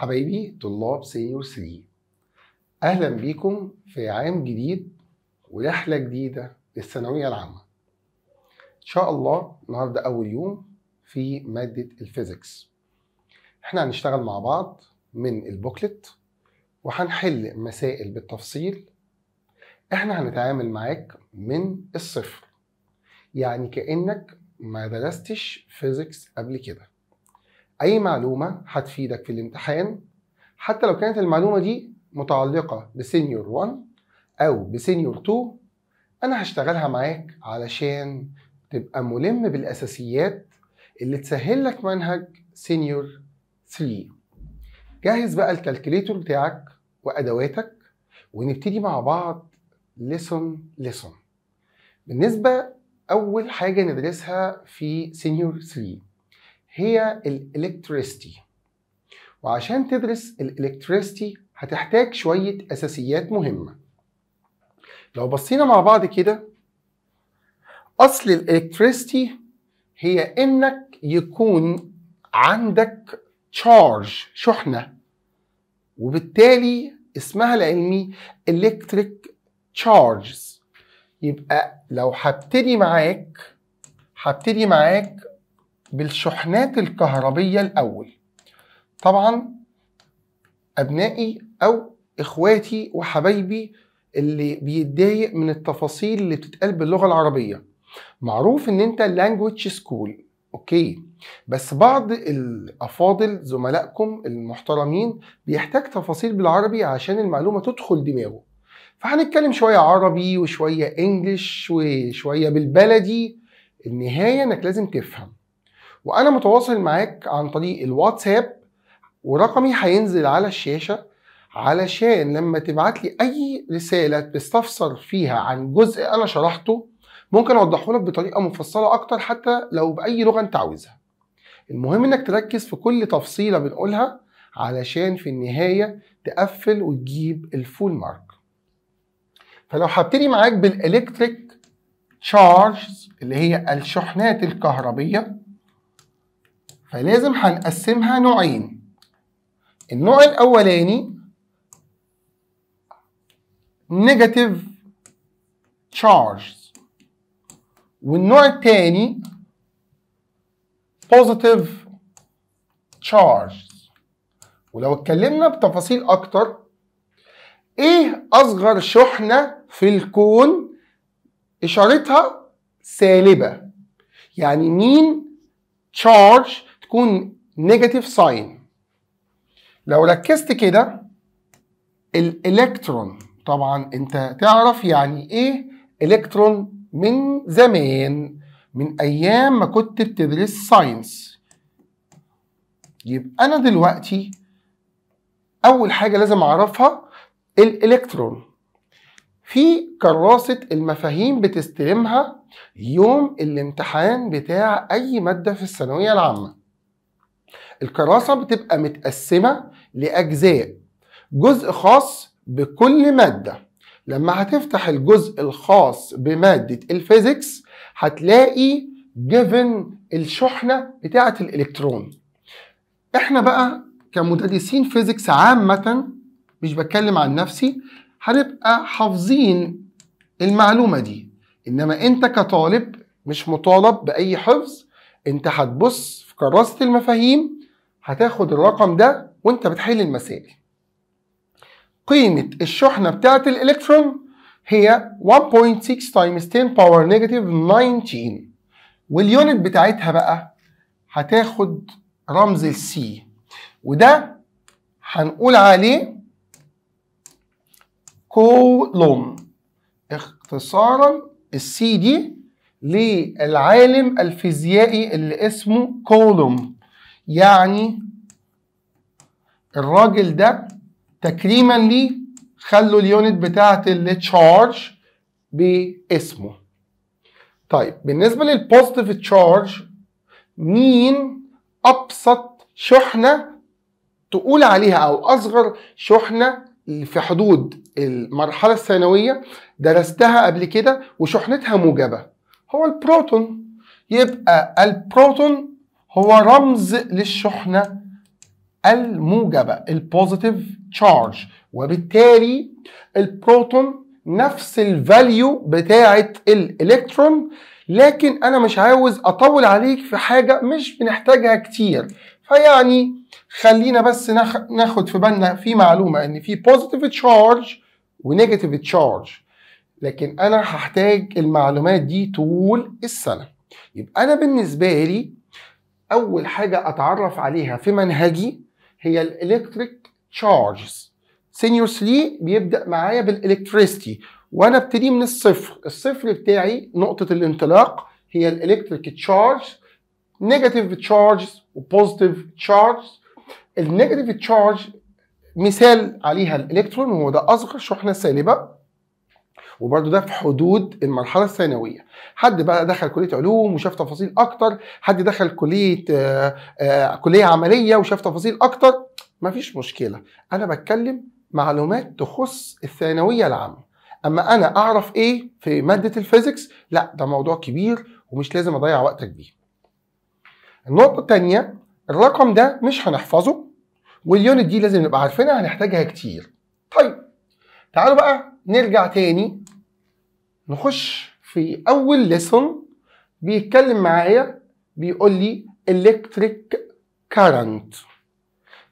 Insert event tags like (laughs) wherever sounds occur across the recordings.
حبايبي طلاب سينيور 3 اهلا بيكم في عام جديد ورحله جديده للثانويه العامه ان شاء الله النهارده اول يوم في ماده الفيزيكس احنا هنشتغل مع بعض من البوكلت وهنحل مسائل بالتفصيل احنا هنتعامل معاك من الصفر يعني كانك ما درستش فيزيكس قبل كده اي معلومه هتفيدك في الامتحان حتى لو كانت المعلومه دي متعلقه بسينيور 1 او بسينيور 2 انا هشتغلها معاك علشان تبقى ملم بالاساسيات اللي تسهل لك منهج سينيور 3 جهز بقى الكالكوليتور بتاعك وادواتك ونبتدي مع بعض ليسون ليسون بالنسبه اول حاجه ندرسها في سينيور 3 هي الالكتريستي وعشان تدرس الالكتريستي هتحتاج شوية أساسيات مهمة لو بصينا مع بعض كده أصل الالكتريستي هي إنك يكون عندك تشارج شحنة وبالتالي اسمها العلمي electric charges يبقى لو هبتدي معاك هبتدي معاك بالشحنات الكهربية الأول طبعا أبنائي أو إخواتي وحبايبي اللي بيتضايق من التفاصيل اللي بتتقال باللغة العربية معروف إن أنت language سكول أوكي بس بعض الأفاضل زملائكم المحترمين بيحتاج تفاصيل بالعربي عشان المعلومة تدخل دماغه فهنتكلم شوية عربي وشوية انجلش وشوية بالبلدي النهاية انك لازم تفهم وانا متواصل معاك عن طريق الواتساب ورقمي هينزل على الشاشه علشان لما تبعت لي اي رساله بتستفسر فيها عن جزء انا شرحته ممكن اوضحه لك بطريقه مفصله اكتر حتى لو باي لغه انت عاوزها المهم انك تركز في كل تفصيله بنقولها علشان في النهايه تقفل وتجيب الفول مارك فلو هبتدي معاك بالالكتريك تشارجز اللي هي الشحنات الكهربيه فلازم هنقسمها نوعين النوع الأولاني نيجاتيف تشارجز والنوع الثاني بوزيتيف تشارجز ولو اتكلمنا بتفاصيل أكتر إيه أصغر شحنة في الكون إشارتها سالبة يعني مين تشارج تكون نيجاتيف ساين لو ركزت كده الالكترون طبعا انت تعرف يعني ايه الكترون من زمان من ايام ما كنت بتدرس ساينس يبقى انا دلوقتي اول حاجه لازم اعرفها الالكترون في كراسة المفاهيم بتستلمها يوم الامتحان بتاع أي مادة في الثانوية العامة الكراسة بتبقى متقسمة لأجزاء جزء خاص بكل مادة لما هتفتح الجزء الخاص بمادة الفيزيكس هتلاقي جيفن الشحنة بتاعة الإلكترون احنا بقى كمدرسين فيزيكس عامة مش بتكلم عن نفسي هنبقى حافظين المعلومة دي إنما أنت كطالب مش مطالب بأي حفظ أنت هتبص في كراسة المفاهيم هتاخد الرقم ده وانت بتحل المسائل قيمة الشحنة بتاعة الإلكترون هي 1.6 تايمز 10 باور negative 19 واليونت بتاعتها بقى هتاخد رمز السي وده هنقول عليه كولوم اختصارا السي دي للعالم الفيزيائي اللي اسمه كولوم يعني الراجل ده تكريما ليه خلوا اليونت بتاعه التشارج باسمه طيب بالنسبه للبوزيتيف تشارج مين ابسط شحنه تقول عليها او اصغر شحنه في حدود المرحله الثانويه درستها قبل كده وشحنتها موجبه هو البروتون يبقى البروتون هو رمز للشحنة الموجبة البوزيتيف تشارج وبالتالي البروتون نفس الفاليو بتاعة الالكترون لكن انا مش عاوز اطول عليك في حاجة مش بنحتاجها كتير فيعني خلينا بس ناخد في بالنا في معلومة ان في بوزيتيف تشارج ونيجاتيف تشارج لكن انا هحتاج المعلومات دي طول السنة يبقى انا بالنسبة لي اول حاجه اتعرف عليها في منهجي هي الالكتريك تشارجز سينيور 3 بيبدا معايا بالالكتريستي وانا ابتدي من الصفر الصفر بتاعي نقطه الانطلاق هي الالكتريك تشارج نيجاتيف تشارج وبوزيتيف تشارج النيجاتيف تشارج مثال عليها الالكترون وهو ده اصغر شحنه سالبه وبرده ده في حدود المرحله الثانويه حد بقى دخل كليه علوم وشاف تفاصيل اكتر حد دخل كليه آه، آه، كليه عمليه وشاف تفاصيل اكتر مفيش مشكله انا بتكلم معلومات تخص الثانويه العامه اما انا اعرف ايه في ماده الفيزيكس لا ده موضوع كبير ومش لازم اضيع وقتك بيه النقطه الثانيه الرقم ده مش هنحفظه واليونت دي لازم نبقى عارفينها هنحتاجها كتير طيب تعالوا بقى نرجع تاني نخش في اول ليسون بيتكلم معايا بيقول لي الكتريك كارنت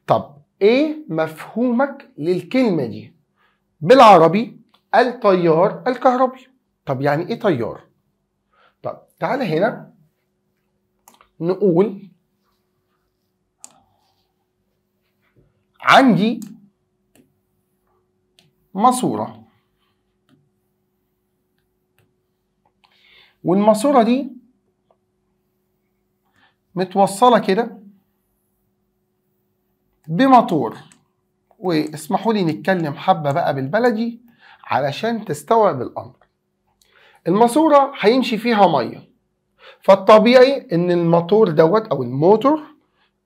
طب ايه مفهومك للكلمه دي بالعربي التيار الكهربي طب يعني ايه تيار طب تعالى هنا نقول عندي ماسوره والماسوره دي متوصله كده بمطور واسمحوا لي نتكلم حبه بقى بالبلدي علشان تستوعب الامر الماسوره هيمشي فيها ميه فالطبيعي ان الموتور دوت او الموتور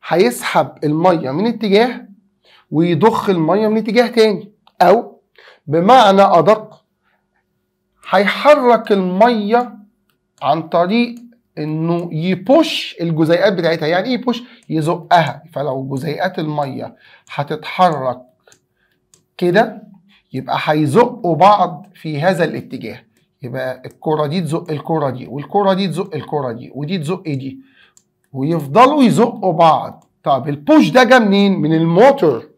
هيسحب الميه من اتجاه ويضخ الميه من اتجاه تاني او بمعنى ادق هيحرك الميه عن طريق انه يبوش الجزيئات بتاعتها يعني ايه يبوش يزقها فلو جزيئات الميه هتتحرك كده يبقى هيزقوا بعض في هذا الاتجاه يبقى الكره دي تزق الكره دي والكره دي تزق الكره دي ودي تزق دي ويفضلوا يزقوا بعض طب البوش ده جه منين من الموتور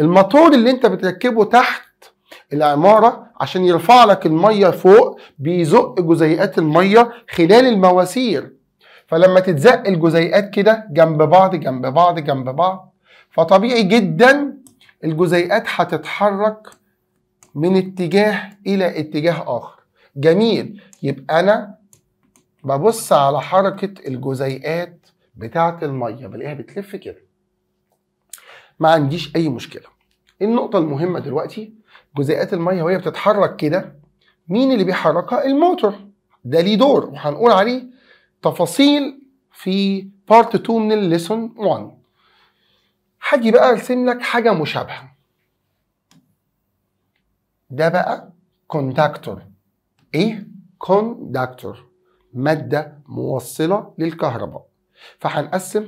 الموتور اللي انت بتركبه تحت العماره عشان يرفع لك الميه فوق بيزق جزيئات الميه خلال المواسير فلما تتزق الجزيئات كده جنب بعض جنب بعض جنب بعض فطبيعي جدا الجزيئات هتتحرك من اتجاه الى اتجاه اخر جميل يبقى انا ببص على حركه الجزيئات بتاعه الميه بلاقيها بتلف كده ما عنديش اي مشكله النقطه المهمه دلوقتي جزيئات الميه وهي بتتحرك كده مين اللي بيحركها الموتور ده ليه دور وهنقول عليه تفاصيل في بارت 2 من الليسون 1 هاجي بقى ارسم لك حاجه مشابهه ده بقى كونداكتور ايه كونداكتور ماده موصله للكهرباء فهنقسم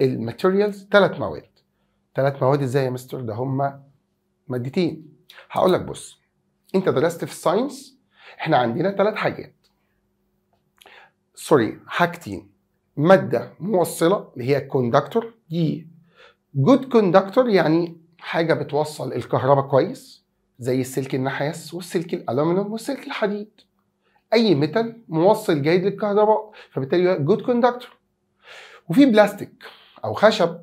الماتيريالز ثلاث مواد ثلاث مواد ازاي يا مستر ده هما مادتين هقول لك بص انت درست في الساينس احنا عندنا ثلاث حاجات سوري حاجتين ماده موصله اللي هي الكوندكتور دي جود كوندكتور يعني حاجه بتوصل الكهرباء كويس زي السلك النحاس والسلك الالومنيوم والسلك الحديد اي ميتال موصل جيد للكهرباء فبالتالي جود كوندكتور وفي بلاستيك او خشب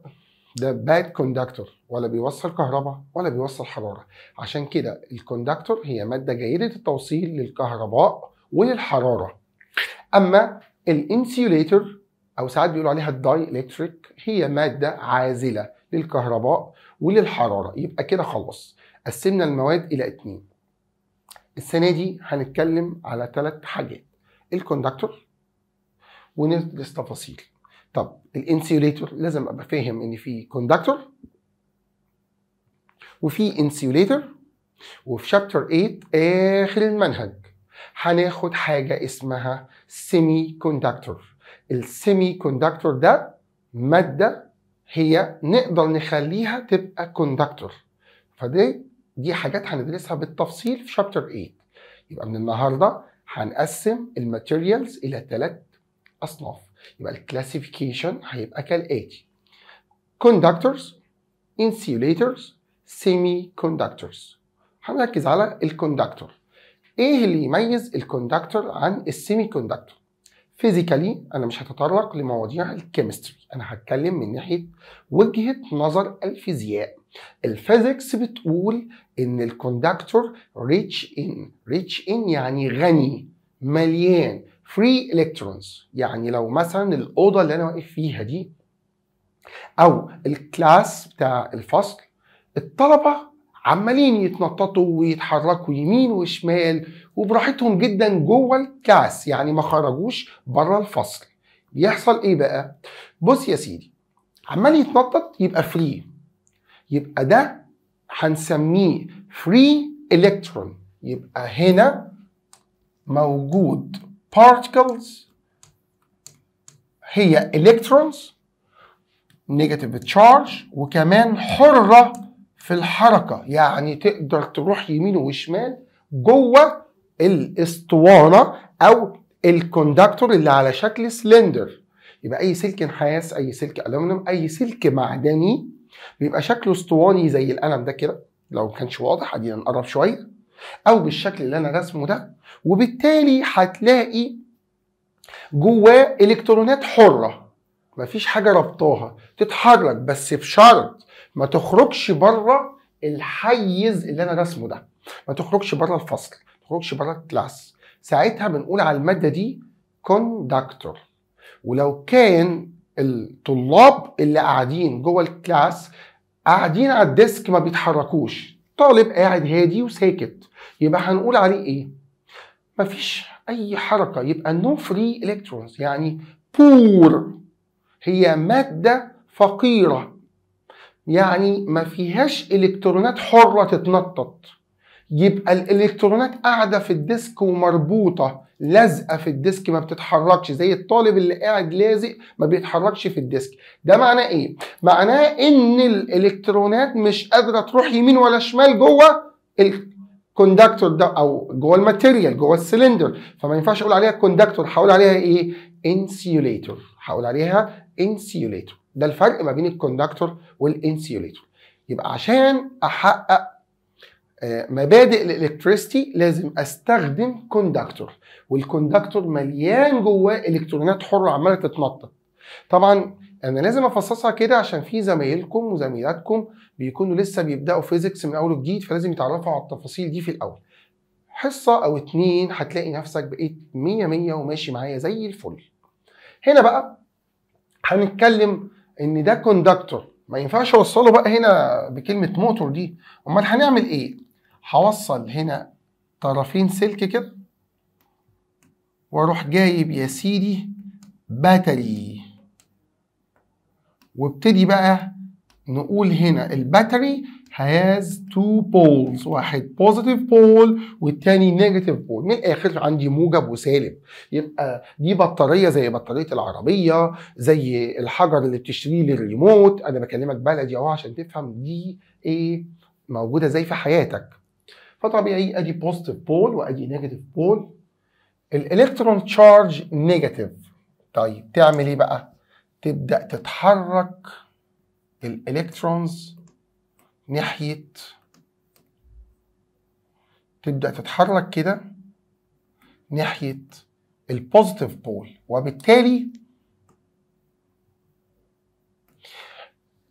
ده باد كوندكتور ولا بيوصل كهرباء ولا بيوصل حراره عشان كده الكوندكتور هي ماده جيده التوصيل للكهرباء وللحراره اما الانسيوليتر او ساعات بيقولوا عليها الداي الكتريك هي ماده عازله للكهرباء وللحراره يبقى كده خلص قسمنا المواد الى اتنين السنه دي هنتكلم على ثلاث حاجات الكوندكتور وندرس تفاصيل طب الانسيوليتور لازم ابقى فاهم ان في كوندكتور وفي انسيوليتور وفي شابتر 8 اخر المنهج هناخد حاجه اسمها سيمي كوندكتور السيمي كوندكتور ده ماده هي نقدر نخليها تبقى كوندكتور فدي دي حاجات هندرسها بالتفصيل في شابتر 8 يبقى من النهارده هنقسم الماتيريالز الى ثلاث اصناف يبقى الكلاسيفيكيشن هيبقى كالآتي كوندكتورز انسيوليترز سيمي كوندكتورز هنركز على الكوندكتور ايه اللي يميز الكوندكتور عن السيمي كوندكتور فيزيكالي انا مش هتطرق لمواضيع الكيمستري انا هتكلم من ناحيه وجهه نظر الفيزياء الفيزيكس بتقول ان الكوندكتور ريتش ان ريتش ان يعني غني مليان فري الكترونز يعني لو مثلا الاوضه اللي انا واقف فيها دي او الكلاس بتاع الفصل الطلبه عمالين يتنططوا ويتحركوا يمين وشمال وبراحتهم جدا جوه الكلاس يعني ما خرجوش بره الفصل بيحصل ايه بقى بص يا سيدي عمال يتنطط يبقى فري يبقى ده هنسميه فري الكترون يبقى هنا موجود particles هي electrons negative charge وكمان حرة في الحركة يعني تقدر تروح يمين وشمال جوه الاسطوانة أو الكوندكتور اللي على شكل سلندر يبقى أي سلك نحاس أي سلك ألومنيوم أي سلك معدني بيبقى شكله اسطواني زي القلم ده كده لو ما كانش واضح ادينا نقرب شويه او بالشكل اللي انا رسمه ده وبالتالي هتلاقي جواه الكترونات حره مفيش حاجه ربطاها تتحرك بس بشرط ما تخرجش بره الحيز اللي انا رسمه ده ما تخرجش بره الفصل ما تخرجش بره الكلاس ساعتها بنقول على الماده دي كوندكتور ولو كان الطلاب اللي قاعدين جوه الكلاس قاعدين على الديسك ما بيتحركوش طالب قاعد هادي وساكت يبقى هنقول عليه ايه مفيش اي حركه يبقى نو فري الكترونز يعني بور هي ماده فقيره يعني ما فيهاش الكترونات حره تتنطط يبقى الالكترونات قاعده في الديسك ومربوطه لازقه في الديسك ما بتتحركش زي الطالب اللي قاعد لازق ما بيتحركش في الديسك ده معناه ايه معناه ان الالكترونات مش قادره تروح يمين ولا شمال جوه الكوندكتور ده او جوه الماتيريال جوه السلندر فما ينفعش اقول عليها كوندكتور هقول عليها ايه انسيوليتور هقول عليها انسيوليتور ده الفرق ما بين الكوندكتور والانسيوليتور يبقى عشان احقق آه، مبادئ الالكتريستي لازم استخدم كوندكتور والكوندكتور مليان جواه الكترونات حره عماله تتنطط طبعا انا لازم افصصها كده عشان في زمايلكم وزميلاتكم بيكونوا لسه بيبداوا فيزيكس من اول وجديد فلازم يتعرفوا على التفاصيل دي في الاول حصه او اتنين هتلاقي نفسك بقيت 100 100 وماشي معايا زي الفل هنا بقى هنتكلم ان ده كوندكتور ما ينفعش اوصله بقى هنا بكلمه موتور دي امال هنعمل ايه هوصل هنا طرفين سلك كده واروح جايب يا سيدي باتري وابتدي بقى نقول هنا الباتري has two poles واحد positive pole والتاني negative pole من الاخر عندي موجب وسالب يبقى دي بطاريه زي بطاريه العربيه زي الحجر اللي بتشتريه للريموت انا بكلمك بلدي اهو عشان تفهم دي ايه موجوده زي في حياتك فطبيعي ادي بوزيتيف بول وادي نيجاتيف بول الالكترون تشارج نيجاتيف طيب تعمل ايه بقى تبدا تتحرك الالكترونز ناحيه تبدا تتحرك كده ناحيه البوزيتيف بول وبالتالي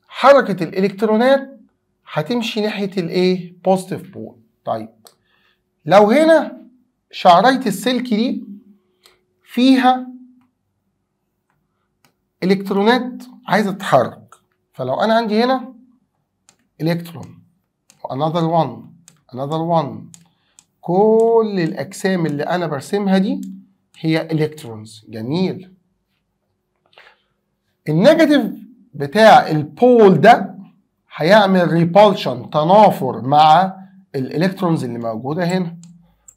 حركه الالكترونات هتمشي ناحيه الايه بوزيتيف بول طيب لو هنا شعرية السلك دي فيها الكترونات عايزة تتحرك فلو أنا عندي هنا الكترون وانذر وان انذر وان كل الأجسام اللي أنا برسمها دي هي الكترونز جميل النيجاتيف بتاع البول ده هيعمل ريبولشن تنافر مع الالكترونز اللي موجوده هنا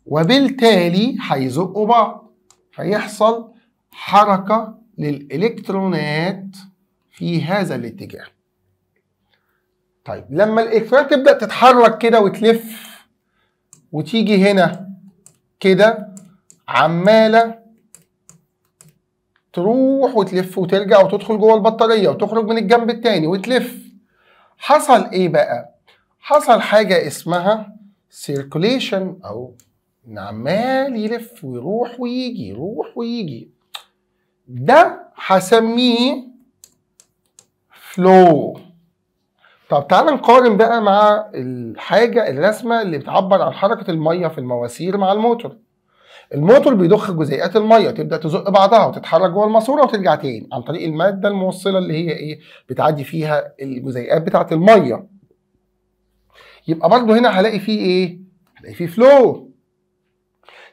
وبالتالي هيزقوا بعض فيحصل حركه للالكترونات في هذا الاتجاه طيب لما الالكترونات تبدا تتحرك كده وتلف وتيجي هنا كده عماله تروح وتلف وترجع وتدخل جوه البطاريه وتخرج من الجنب التاني وتلف حصل ايه بقى حصل حاجة اسمها سيركوليشن أو إن عمال يلف ويروح ويجي يروح ويجي ده هسميه فلو طب تعالى نقارن بقى مع الحاجة الرسمة اللي بتعبر عن حركة المية في المواسير مع الموتور الموتور بيضخ جزيئات الميه تبدا تزق بعضها وتتحرك جوه الماسوره وترجع تاني عن طريق الماده الموصله اللي هي ايه بتعدي فيها الجزيئات بتاعه الميه يبقى برضه هنا هلاقي فيه ايه؟ هلاقي فيه فلو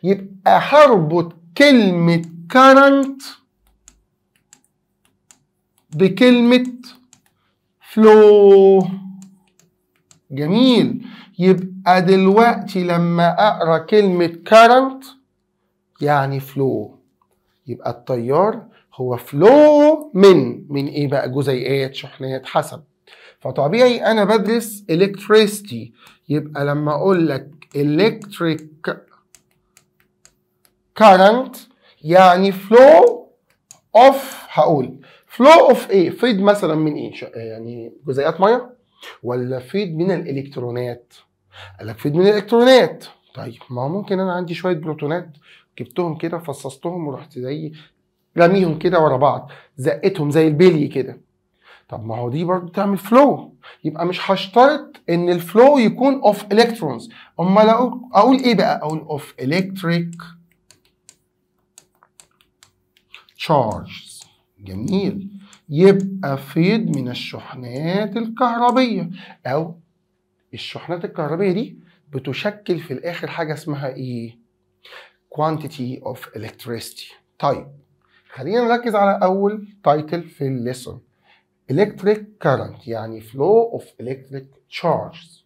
يبقى هربط كلمة current بكلمة فلو جميل يبقى دلوقتي لما اقرا كلمة current يعني فلو يبقى التيار هو فلو من من ايه بقى جزيئات شحنات حسب فطبيعي انا بدرس electricity يبقى لما اقول لك electric current يعني flow of هقول flow of ايه فيد مثلا من ايه يعني جزيئات ميه ولا فيد من الالكترونات قال لك فيد من الالكترونات طيب ما هو ممكن انا عندي شويه بروتونات جبتهم كده فصصتهم ورحت زي رميهم كده ورا بعض زقتهم زي البلي كده طب ما هو دي برضه تعمل فلو يبقى مش هشترط ان الفلو يكون اوف الكترونز امال اقول ايه بقى اقول اوف الكتريك تشارجز جميل يبقى فيض من الشحنات الكهربيه او الشحنات الكهربيه دي بتشكل في الاخر حاجه اسمها ايه quantity of electricity طيب خلينا نركز على اول تايتل في الليسون electric current يعني flow of electric charges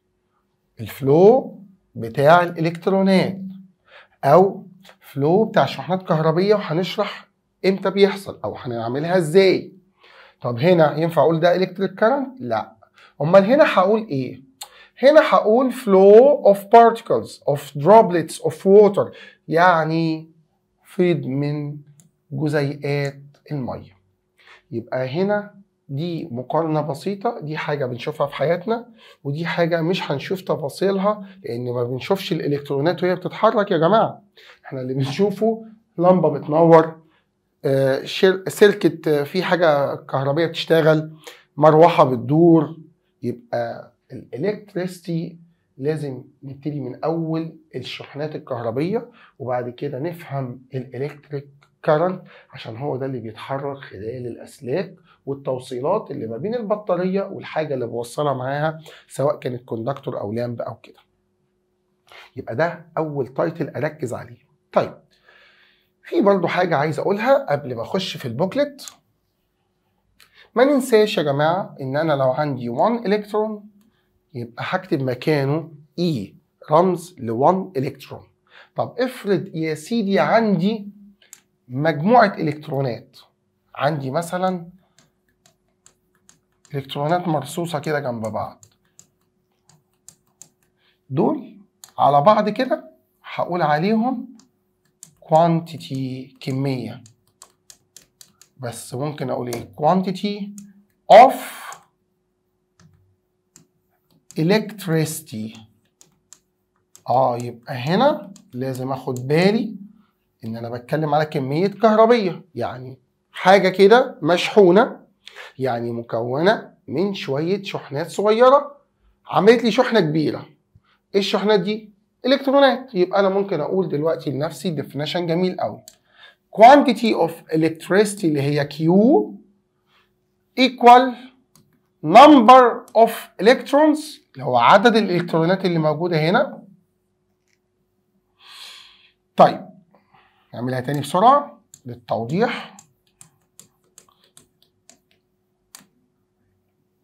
الفلو بتاع الالكترونات او فلو بتاع شحنات كهربيه وهنشرح امتى بيحصل او هنعملها ازاي طب هنا ينفع اقول ده الكتريك current لا امال هنا هقول ايه هنا هقول flow of particles of droplets of water يعني فيض من جزيئات الميه يبقى هنا دي مقارنة بسيطة دي حاجة بنشوفها في حياتنا ودي حاجة مش هنشوف تفاصيلها لأن ما بنشوفش الإلكترونات وهي بتتحرك يا جماعة احنا اللي بنشوفه لمبة بتنور سلكة آه، آه، في حاجة كهربية بتشتغل مروحة بتدور يبقى الإلكتريستي لازم نبتدي من أول الشحنات الكهربية وبعد كده نفهم الإلكتريك كارنت عشان هو ده اللي بيتحرك خلال الأسلاك والتوصيلات اللي ما بين البطاريه والحاجه اللي بوصلها معاها سواء كانت كوندكتور او لامب او كده يبقى ده اول تايتل اركز عليه طيب في برضو حاجه عايز اقولها قبل ما اخش في البوكلت ما ننساش يا جماعه ان انا لو عندي 1 الكترون يبقى هكتب مكانه اي e، رمز ل 1 الكترون طب افرض يا سيدي عندي مجموعه الكترونات عندي مثلا الكترونات مرصوصه كده جنب بعض دول على بعض كده هقول عليهم quantity كميه بس ممكن اقول ايه quantity of electricity اه يبقى هنا لازم اخد بالي ان انا بتكلم على كميه كهربيه يعني حاجه كده مشحونه يعني مكونه من شويه شحنات صغيره عملت لي شحنه كبيره ايه الشحنات دي الكترونات يبقى انا ممكن اقول دلوقتي لنفسي ديفينيشن جميل قوي quantity of electricity اللي هي Q equal number of electrons اللي هو عدد الالكترونات اللي موجوده هنا طيب نعملها تاني بسرعه للتوضيح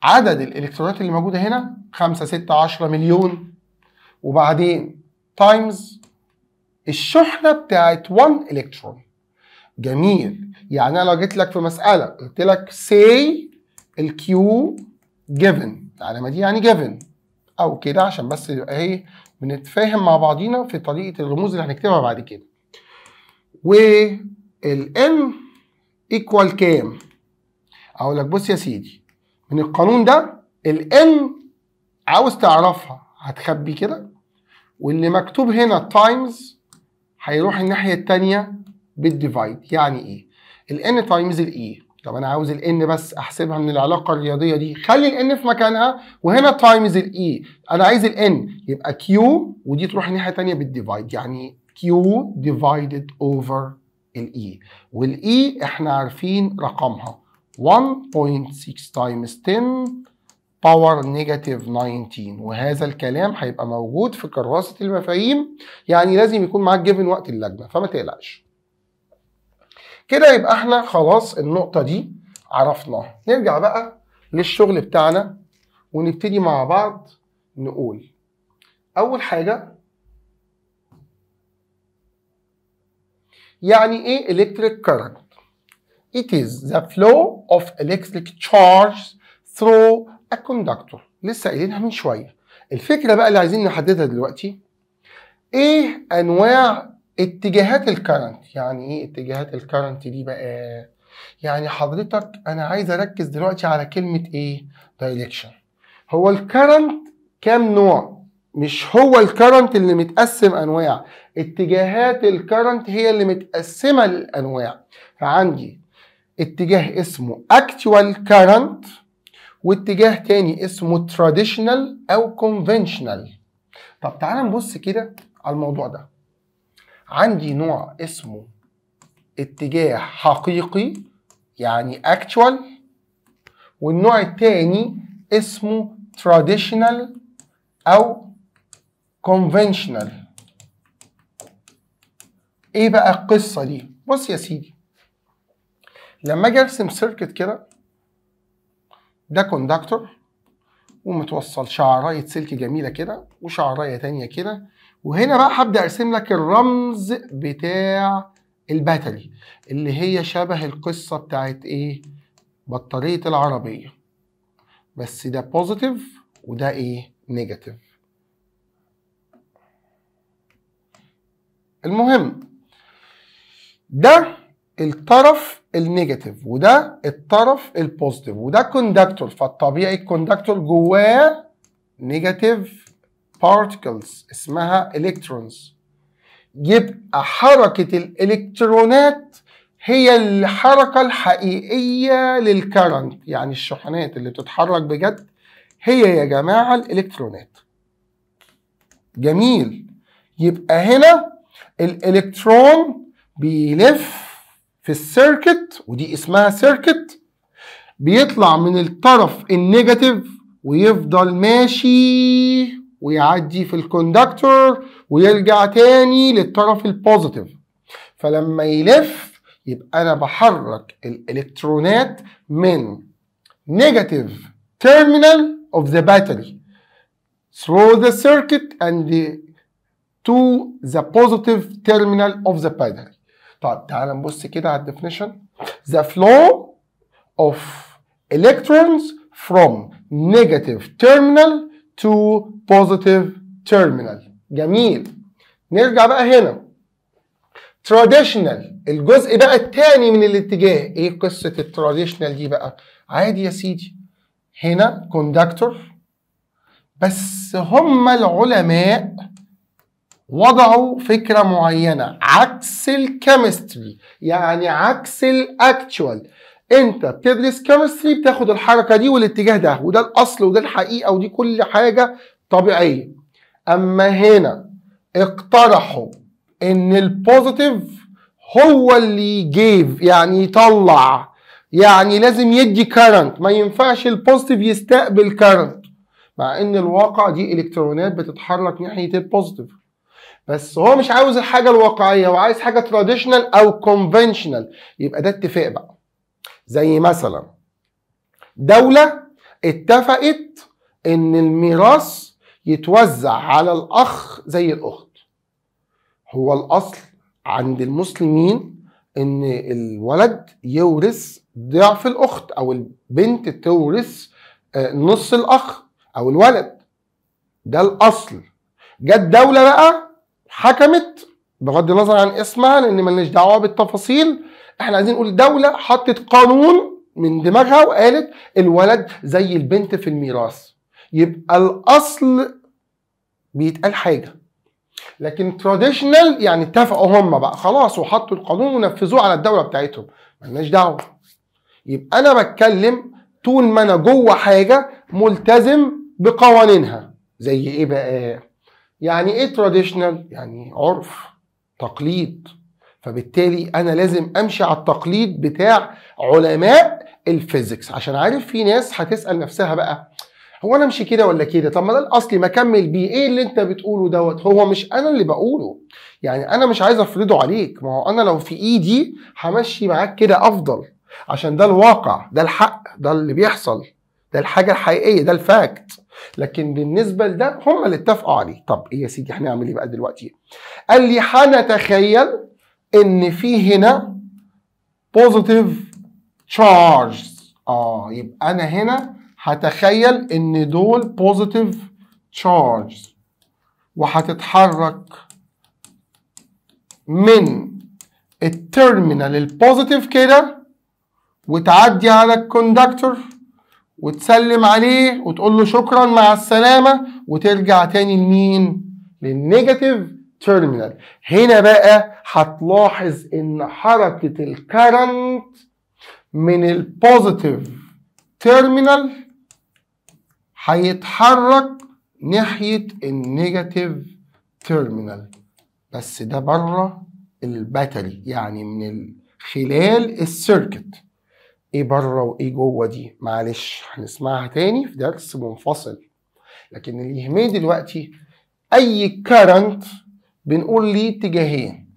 عدد الالكترونات اللي موجوده هنا 5 6 10 مليون وبعدين تايمز الشحنه بتاعت 1 الكترون جميل يعني انا لو جيت لك في مساله قلت لك سي الكيو جيفن العلامه دي يعني جيفن او كده عشان بس يبقى ايه بنتفاهم مع بعضينا في طريقه الرموز اللي هنكتبها بعد كده والان ايكوال كام اقول لك بص يا سيدي من القانون ده الان عاوز تعرفها هتخبي كده واللي مكتوب هنا تايمز هيروح الناحيه الثانيه بالديفايد يعني ايه الان تايمز الاي طب انا عاوز الان بس احسبها من العلاقه الرياضيه دي خلي الان في مكانها وهنا تايمز الاي e. انا عايز الان يبقى كيو ودي تروح الناحيه الثانيه بالديفايد يعني كيو ديفايدد اوفر الاي والاي احنا عارفين رقمها 1.6 times 10 باور نيجاتيف 19 وهذا الكلام هيبقى موجود في كراسة المفاهيم يعني لازم يكون معاك جيفن وقت اللجنة فما تقلقش كده يبقى احنا خلاص النقطة دي عرفناها نرجع بقى للشغل بتاعنا ونبتدي مع بعض نقول أول حاجة يعني إيه إلكتريك كارنت It is the flow of electric charge through a conductor لسه قايلينها من شويه الفكره بقى اللي عايزين نحددها دلوقتي ايه انواع اتجاهات الكرنت يعني ايه اتجاهات الكرنت دي بقى يعني حضرتك انا عايز اركز دلوقتي على كلمه ايه دايركشن هو الكرنت كام نوع مش هو الكرنت اللي متقسم انواع اتجاهات الكرنت هي اللي متقسمه للانواع فعندي اتجاه اسمه actual current واتجاه تاني اسمه traditional أو conventional طب تعال نبص كده على الموضوع ده عندي نوع اسمه اتجاه حقيقي يعني actual والنوع التاني اسمه traditional أو conventional ايه بقى القصة دي؟ بص يا سيدي لما اجي ارسم سيركت كده ده كوندكتور ومتوصل شعرايه سلك جميله كده وشعرايه تانية كده وهنا بقى هبدا ارسم لك الرمز بتاع الباتري اللي هي شبه القصه بتاعت ايه بطاريه العربيه بس ده بوزيتيف وده ايه نيجاتيف المهم ده الطرف النيجاتيف وده الطرف البوزيتيف وده كوندكتور فالطبيعي الكوندكتور جواه نيجاتيف بارتكلز اسمها الكترونز يبقى حركة الالكترونات هي الحركة الحقيقية للكرنت يعني الشحنات اللي بتتحرك بجد هي يا جماعة الالكترونات جميل يبقى هنا الالكترون بيلف في السيركت ودي اسمها سيركت بيطلع من الطرف النيجاتيف ويفضل ماشي ويعدي في الكوندكتور ويرجع تاني للطرف البوزيتيف فلما يلف يبقى انا بحرك الالكترونات من نيجاتيف terminal of the battery through the circuit and the, to the positive terminal of the battery طب تعال نبص كده على الديفينيشن the flow of electrons from negative terminal to positive terminal جميل نرجع بقى هنا traditional الجزء بقى الثاني من الاتجاه ايه قصه التراديشنال دي بقى عادي يا سيدي هنا كوندكتور بس هم العلماء وضعوا فكرة معينة عكس الكيمستري يعني عكس الاكتشوال انت بتدرس كيمستري بتاخد الحركة دي والاتجاه ده وده الاصل وده الحقيقة ودي كل حاجة طبيعية اما هنا اقترحوا ان البوزيتيف هو اللي جيف يعني يطلع يعني لازم يدي كارنت ما ينفعش البوزيتيف يستقبل كارنت مع ان الواقع دي الكترونات بتتحرك ناحية البوزيتيف بس هو مش عاوز الحاجه الواقعيه هو عايز حاجه تراديشنال او كونفنشنال يبقى ده اتفاق بقى زي مثلا دوله اتفقت ان الميراث يتوزع على الاخ زي الاخت هو الاصل عند المسلمين ان الولد يورث ضعف الاخت او البنت تورث آه، نص الاخ او الولد ده الاصل جت دوله بقى حكمت بغض النظر عن اسمها لان مالناش دعوه بالتفاصيل احنا عايزين نقول دوله حطت قانون من دماغها وقالت الولد زي البنت في الميراث يبقى الاصل بيتقال حاجه لكن تراديشنال يعني اتفقوا هم بقى خلاص وحطوا القانون ونفذوه على الدوله بتاعتهم مالناش دعوه يبقى انا بتكلم طول ما انا جوه حاجه ملتزم بقوانينها زي ايه بقى يعني ايه تراديشنال يعني عرف تقليد فبالتالي انا لازم امشي على التقليد بتاع علماء الفيزيكس عشان عارف في ناس هتسال نفسها بقى هو انا امشي كده ولا كده طب ما ده الاصلي ما اكمل بيه ايه اللي انت بتقوله دوت هو مش انا اللي بقوله يعني انا مش عايز افرضه عليك ما هو انا لو في ايدي همشي معاك كده افضل عشان ده الواقع ده الحق ده اللي بيحصل ده الحاجه الحقيقيه ده الفاكت لكن بالنسبه لده هم اللي اتفقوا عليه طب ايه يا سيدي هنعمل ايه بقى دلوقتي قال لي هنتخيل ان في هنا بوزيتيف تشارجز اه يبقى انا هنا هتخيل ان دول بوزيتيف تشارجز وهتتحرك من التيرمينال البوزيتيف كده وتعدي على الكوندكتور وتسلم عليه وتقول له شكرا مع السلامة وترجع تاني لمين؟ للنيجاتيف تيرمينال هنا بقى هتلاحظ ان حركة الكرنت من البوزيتيف تيرمينال هيتحرك ناحية النيجاتيف تيرمينال بس ده بره الباتري يعني من خلال السيركت ايه بره وايه جوه دي معلش هنسمعها تاني في درس منفصل لكن اللي يهمني دلوقتي اي كارنت بنقول ليه اتجاهين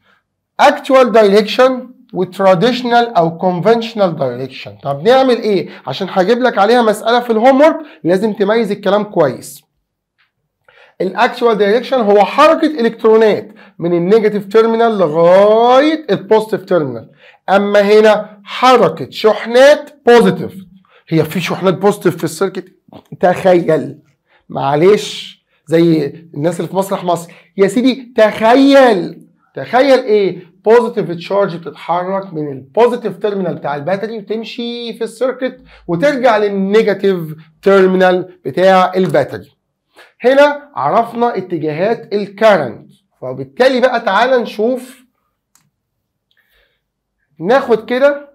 actual direction وتراديشنال او كونفنشنال دايركشن طب نعمل ايه عشان هجيب لك عليها مساله في الهوم ورك لازم تميز الكلام كويس الاكتوال دايركشن هو حركه الكترونات من النيجاتيف تيرمينال لغايه البوزيتيف تيرمينال اما هنا حركه شحنات بوزيتيف هي في شحنات بوزيتيف في السيركت تخيل معلش زي الناس اللي في مسرح مصر يا سيدي تخيل تخيل ايه بوزيتيف تشارج بتتحرك من البوزيتيف تيرمينال بتاع الباتري وتمشي في السيركت وترجع للنيجاتيف تيرمينال بتاع الباتري هنا عرفنا اتجاهات الكارنت وبالتالي بقى تعالى نشوف ناخد كده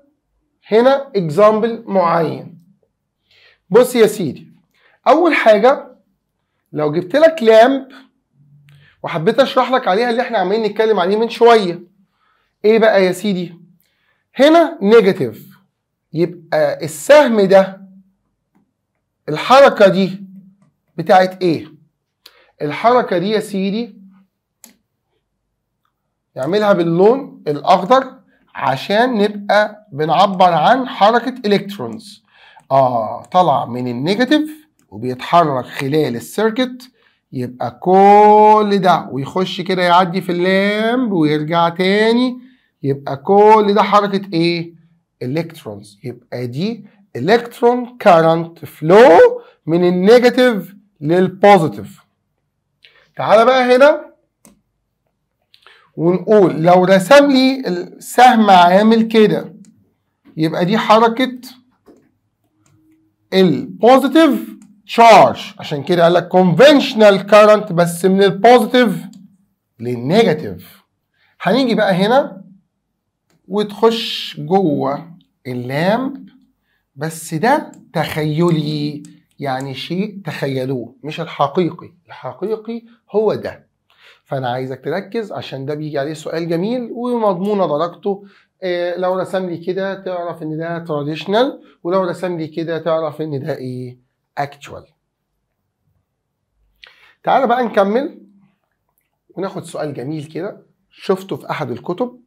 هنا اكزامبل معين بص يا سيدي اول حاجه لو جبت لك لامب وحبيت اشرح لك عليها اللي احنا عمالين نتكلم عليه من شويه ايه بقى يا سيدي هنا نيجاتيف يبقى السهم ده الحركه دي بتاعت ايه الحركه دي يا سيدي يعملها باللون الاخضر عشان نبقى بنعبر عن حركة إلكترونز آه طلع من النيجاتيف وبيتحرك خلال السيركت يبقى كل ده ويخش كده يعدي في اللامب ويرجع تاني يبقى كل ده حركة إيه؟ إلكترونز يبقى دي إلكترون كارنت فلو من النيجاتيف للبوزيتيف تعالى بقى هنا ونقول لو رسم لي السهم عامل كده يبقى دي حركة البوزيتيف تشارج عشان كده قال لك conventional كارنت بس من البوزيتيف للنيجاتيف هنيجي بقى هنا وتخش جوه اللامب بس ده تخيلي يعني شيء تخيلوه مش الحقيقي الحقيقي هو ده فانا عايزك تركز عشان ده بيجي عليه سؤال جميل ومضمونه درجته إيه لو رسم لي كده تعرف ان ده تراديشنال ولو رسم لي كده تعرف ان ده ايه اكتوال تعالى بقى نكمل وناخد سؤال جميل كده شفته في احد الكتب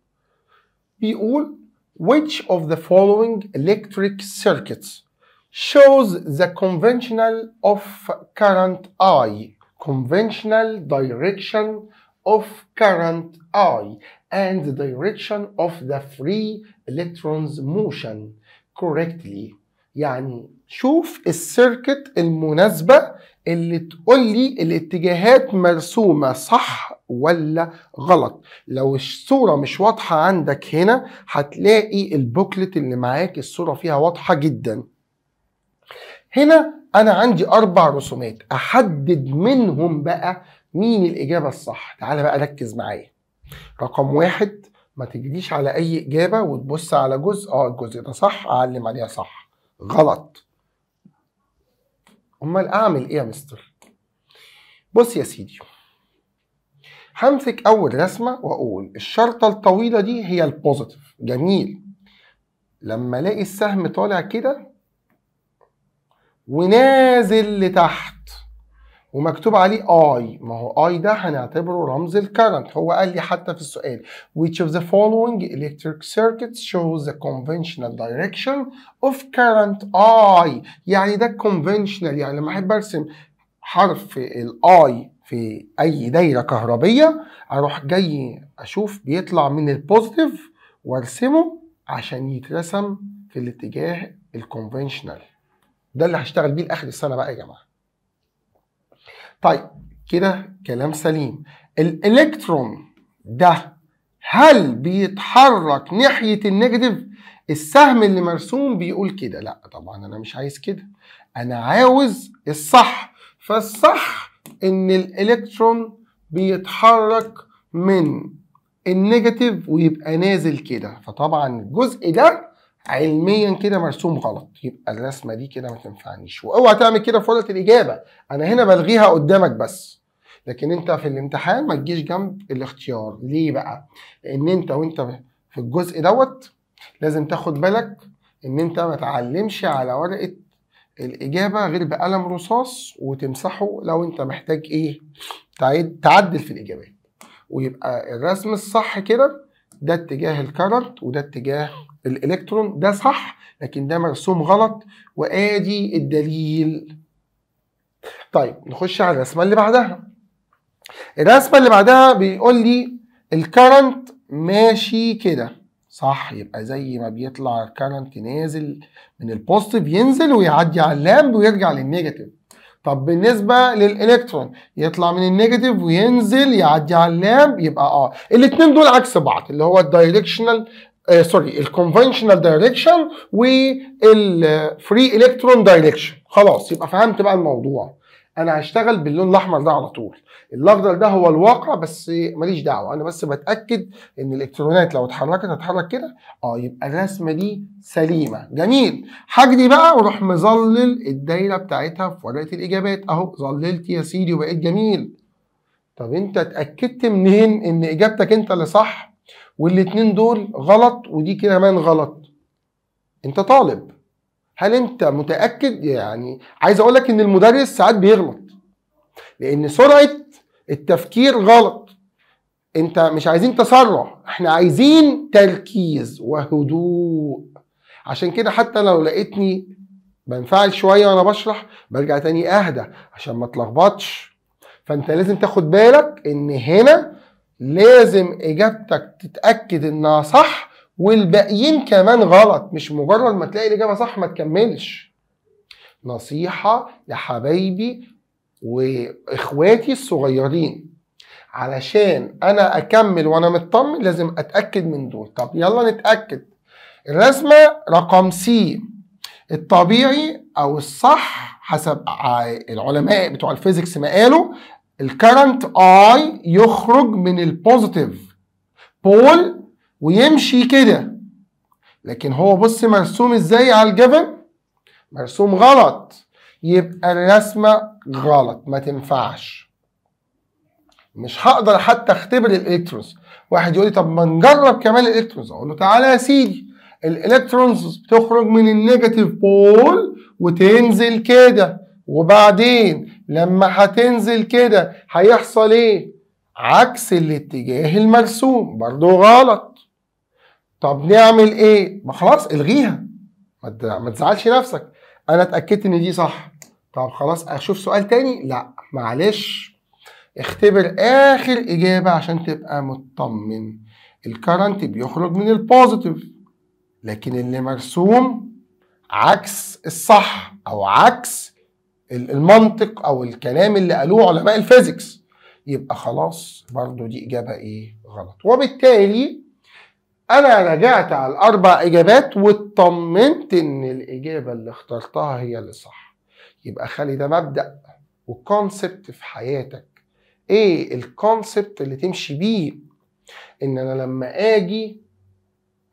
بيقول which of the following electric circuits shows the conventional of current I conventional direction of current I and the direction of the free electrons motion correctly يعني شوف السيركت المناسبة اللي تقول لي الاتجاهات مرسومة صح ولا غلط لو الصورة مش واضحة عندك هنا هتلاقي البوكلت اللي معاك الصورة فيها واضحة جدا هنا انا عندي اربع رسومات احدد منهم بقى مين الاجابه الصح تعالى بقى ركز معايا رقم واحد ما تجريش على اي اجابه وتبص على جزء اه الجزء ده صح اعلم عليها صح غلط امال اعمل ايه يا مستر بص يا سيدي همسك اول رسمه واقول الشرطه الطويله دي هي البوزيتيف جميل لما الاقي السهم طالع كده ونازل لتحت ومكتوب عليه اي ما هو اي ده هنعتبره رمز الكرنت هو قال لي حتى في السؤال which of the following electric circuits shows the conventional direction of current I يعني ده conventional يعني لما احب ارسم حرف الاي في اي دايره كهربيه اروح جاي اشوف بيطلع من البوزيتيف وارسمه عشان يترسم في الاتجاه الكونفنشنال ده اللي هشتغل بيه لاخر السنه بقى يا جماعه طيب كده كلام سليم الالكترون ده هل بيتحرك ناحيه النيجاتيف السهم اللي مرسوم بيقول كده لا طبعا انا مش عايز كده انا عاوز الصح فالصح ان الالكترون بيتحرك من النيجاتيف ويبقى نازل كده فطبعا الجزء ده علميا كده مرسوم غلط يبقى الرسمه دي كده ما تنفعنيش واوعى تعمل كده في ورقه الاجابه انا هنا بلغيها قدامك بس لكن انت في الامتحان ما تجيش جنب الاختيار ليه بقى لان انت وانت في الجزء دوت لازم تاخد بالك ان انت ما تعلمش على ورقه الاجابه غير بقلم رصاص وتمسحه لو انت محتاج ايه تعدل في الاجابات ويبقى الرسم الصح كده ده اتجاه الكرنت وده اتجاه الالكترون ده صح لكن ده مرسوم غلط وادي الدليل طيب نخش على الرسمه اللي بعدها الرسمه اللي بعدها بيقول لي الكرنت ماشي كده صح يبقى زي ما بيطلع الكرنت نازل من البوزيتيف ينزل ويعدي على اللامب ويرجع للنيجاتيف طب بالنسبه للالكترون يطلع من النيجاتيف وينزل يعدي على اللامب يبقى اه الاثنين دول عكس بعض اللي هو الدايركشنال آه سوري الكونفشنال دايركشن والفري الكترون دايركشن خلاص يبقى فهمت بقى الموضوع انا هشتغل باللون الاحمر ده على طول الاخضر ده هو الواقع بس ماليش دعوه انا بس بتاكد ان الالكترونات لو اتحركت هتتحرك كده اه يبقى الرسمه دي سليمه جميل هجري بقى واروح مظلل الدايره بتاعتها في ورقه الاجابات اهو ظللت يا سيدي وبقيت جميل طب انت اتاكدت منين ان اجابتك انت اللي صح والاتنين دول غلط ودي كمان غلط انت طالب هل انت متاكد يعني عايز اقول لك ان المدرس ساعات بيغلط لان سرعه التفكير غلط انت مش عايزين تسرع احنا عايزين تركيز وهدوء عشان كده حتى لو لقيتني بنفعل شويه وانا بشرح برجع تاني اهدى عشان ما اتلخبطش فانت لازم تاخد بالك ان هنا لازم اجابتك تتاكد انها صح والباقيين كمان غلط مش مجرد ما تلاقي الاجابه صح ما تكملش نصيحه لحبايبي واخواتي الصغيرين علشان انا اكمل وانا مطمن لازم اتاكد من دول طب يلا نتاكد الرسمه رقم سي الطبيعي او الصح حسب العلماء بتوع الفيزيكس ما قالوا الكرنت اي يخرج من البوزيتيف بول ويمشي كده لكن هو بص مرسوم ازاي على الجبل مرسوم غلط يبقى الرسمه غلط ما تنفعش مش هقدر حتى اختبر الالكترونز واحد يقول لي طب ما نجرب كمان الالكترونز اقول له تعالى يا سيدي الالكترونز بتخرج من النيجاتيف بول وتنزل كده وبعدين لما هتنزل كده هيحصل ايه عكس الاتجاه المرسوم برضو غلط طب نعمل ايه ما خلاص الغيها ما تزعلش نفسك انا اتاكدت ان دي صح طب خلاص اشوف سؤال تاني لا معلش اختبر اخر اجابه عشان تبقى مطمن الكرنت بيخرج من البوزيتيف لكن اللي مرسوم عكس الصح او عكس المنطق او الكلام اللي قالوه علماء الفيزيكس يبقى خلاص برضو دي اجابه ايه غلط وبالتالي انا رجعت على الاربع اجابات واطمنت ان الاجابه اللي اخترتها هي اللي صح يبقى خلي ده مبدا وكونسبت في حياتك ايه الكونسبت اللي تمشي بيه ان انا لما اجي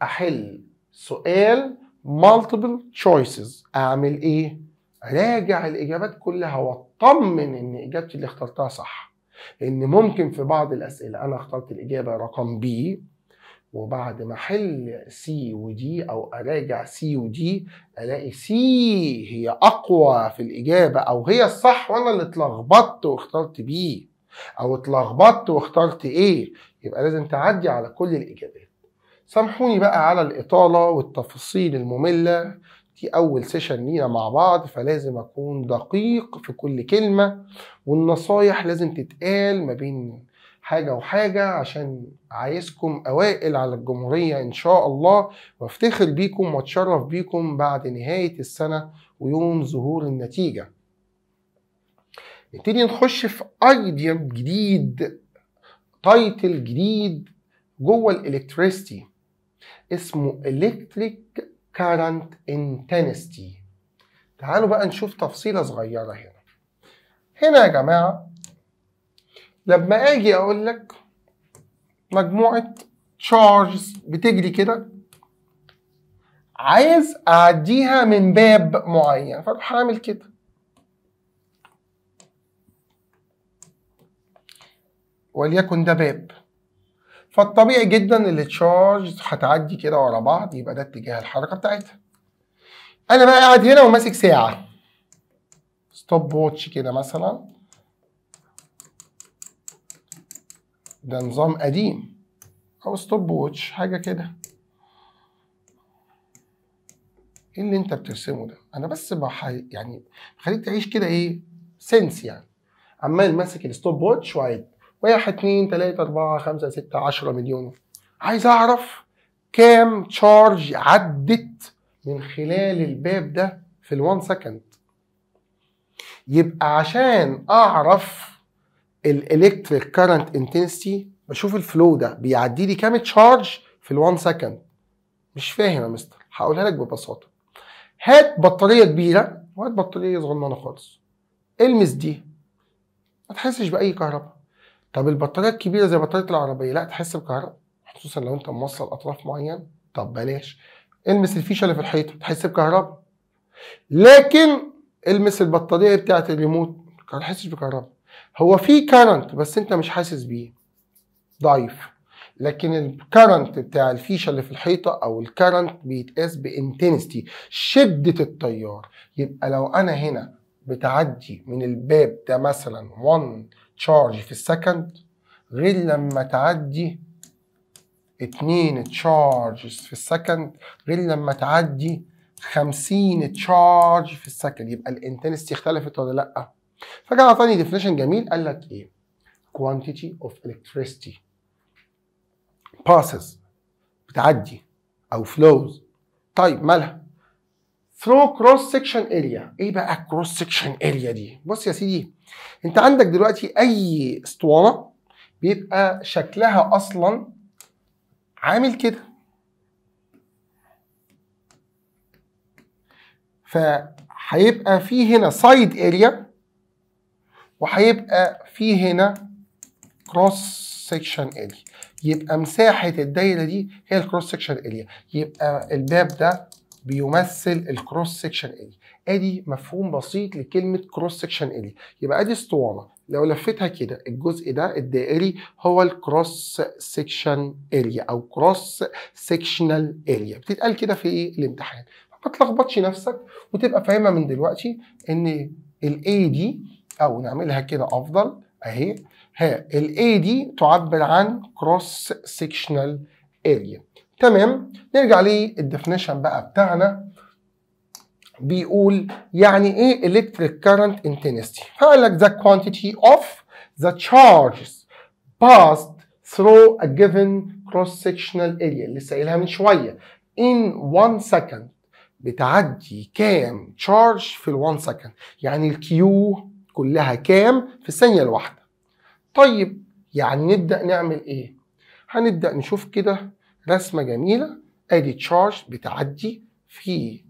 احل سؤال multiple choices اعمل ايه راجع الاجابات كلها واطمن ان اجابتي اللي اخترتها صح لان ممكن في بعض الاسئله انا اخترت الاجابه رقم بي وبعد ما احل سي ودي او اراجع سي ودي الاقي سي هي اقوى في الاجابه او هي الصح وانا اللي اتلخبطت واخترت بي او اتلخبطت واخترت ايه يبقى لازم تعدي على كل الاجابات سامحوني بقى على الاطاله والتفاصيل الممله دي اول سيشن لينا مع بعض فلازم اكون دقيق في كل كلمه والنصايح لازم تتقال ما بين حاجه وحاجه عشان عايزكم اوائل على الجمهوريه ان شاء الله وافتخر بيكم واتشرف بيكم بعد نهايه السنه ويوم ظهور النتيجه نبتدي نخش في ايديا جديد تايتل جديد جوه الالكتريستي اسمه الكتريك current intensity تعالوا بقى نشوف تفصيلة صغيرة هنا هنا يا جماعة لما اجي اقول لك مجموعة charges بتجري كده عايز اعديها من باب معين فاروح اعمل كده وليكن ده باب فالطبيعي جدا التشارج هتعدي كده ورا بعض يبقى ده اتجاه الحركه بتاعتها انا بقى قاعد هنا وماسك ساعه ستوب ووتش كده مثلا ده نظام قديم او ستوب ووتش حاجه كده ايه اللي انت بترسمه ده انا بس بح... يعني خليك تعيش كده ايه سنس يعني عمال ماسك الستوب ووتش وعيد واحد اتنين تلاته اربعه خمسه سته عشره مليون عايز اعرف كام تشارج عدت من خلال الباب ده في الوان سكند يبقى عشان اعرف الالكتريك كارنت انتنسيتي بشوف الفلو ده بيعدي لي كام تشارج في الوان سكند مش فاهم يا مستر هقولها لك ببساطه هات بطاريه كبيره وهات بطاريه صغننه خالص المس دي ما تحسش باي كهرباء طب البطاريه الكبيره زي بطاريه العربيه لا تحس بكهرباء خصوصا لو انت موصل اطراف معينه طب بلاش المس الفيشه اللي في الحيطه تحس بكهرباء لكن المس البطاريه بتاعه الريموت ما تحسش بكهرباء هو في كارنت بس انت مش حاسس بيه ضعيف لكن الكارنت بتاع الفيشه اللي في الحيطه او الكارنت بيتقاس بانتنستي شده التيار يبقى لو انا هنا بتعدي من الباب ده مثلا 1 تشارج في السكند غير لما تعدي اتنين تشارج في السكند غير لما تعدي خمسين تشارج في السكند يبقى الانتنستي اختلفت ولا لأ؟ فجاء اعطاني ديفينيشن جميل قال لك ايه؟ كوانتيتي اوف الكتريستي باسز بتعدي او فلوز طيب مالها؟ ثرو كروس سكشن اريا ايه بقى الكروس سكشن اريا دي بص يا سيدي انت عندك دلوقتي اي اسطوانه بيبقى شكلها اصلا عامل كده فهيبقى في هنا سايد اريا وهيبقى في هنا كروس سكشن اريا يبقى مساحه الدايره دي هي الكروس سكشن اريا يبقى الباب ده بيمثل الكروس سكشن اريا ادي مفهوم بسيط لكلمه كروس سكشن اريا يبقى ادي اسطوانه لو لفتها كده الجزء ده الدائري هو الكروس سكشن اريا او كروس سكشنال اريا بتتقال كده في ايه الامتحان ما تلخبطش نفسك وتبقى فاهمها من دلوقتي ان الاي دي او نعملها كده افضل اهي ها الاي دي تعبر عن كروس سكشنال اريا تمام نرجع للديفينيشن بقى بتاعنا بيقول يعني ايه electric current intensity فقال لك the quantity of the charges passed through a given cross sectional area اللي سائلها من شويه in one second بتعدي كام charge في ال one second يعني Q كلها كام في الثانيه الواحده طيب يعني نبدا نعمل ايه هنبدا نشوف كده رسمه جميله ادي تشارج بتعدي في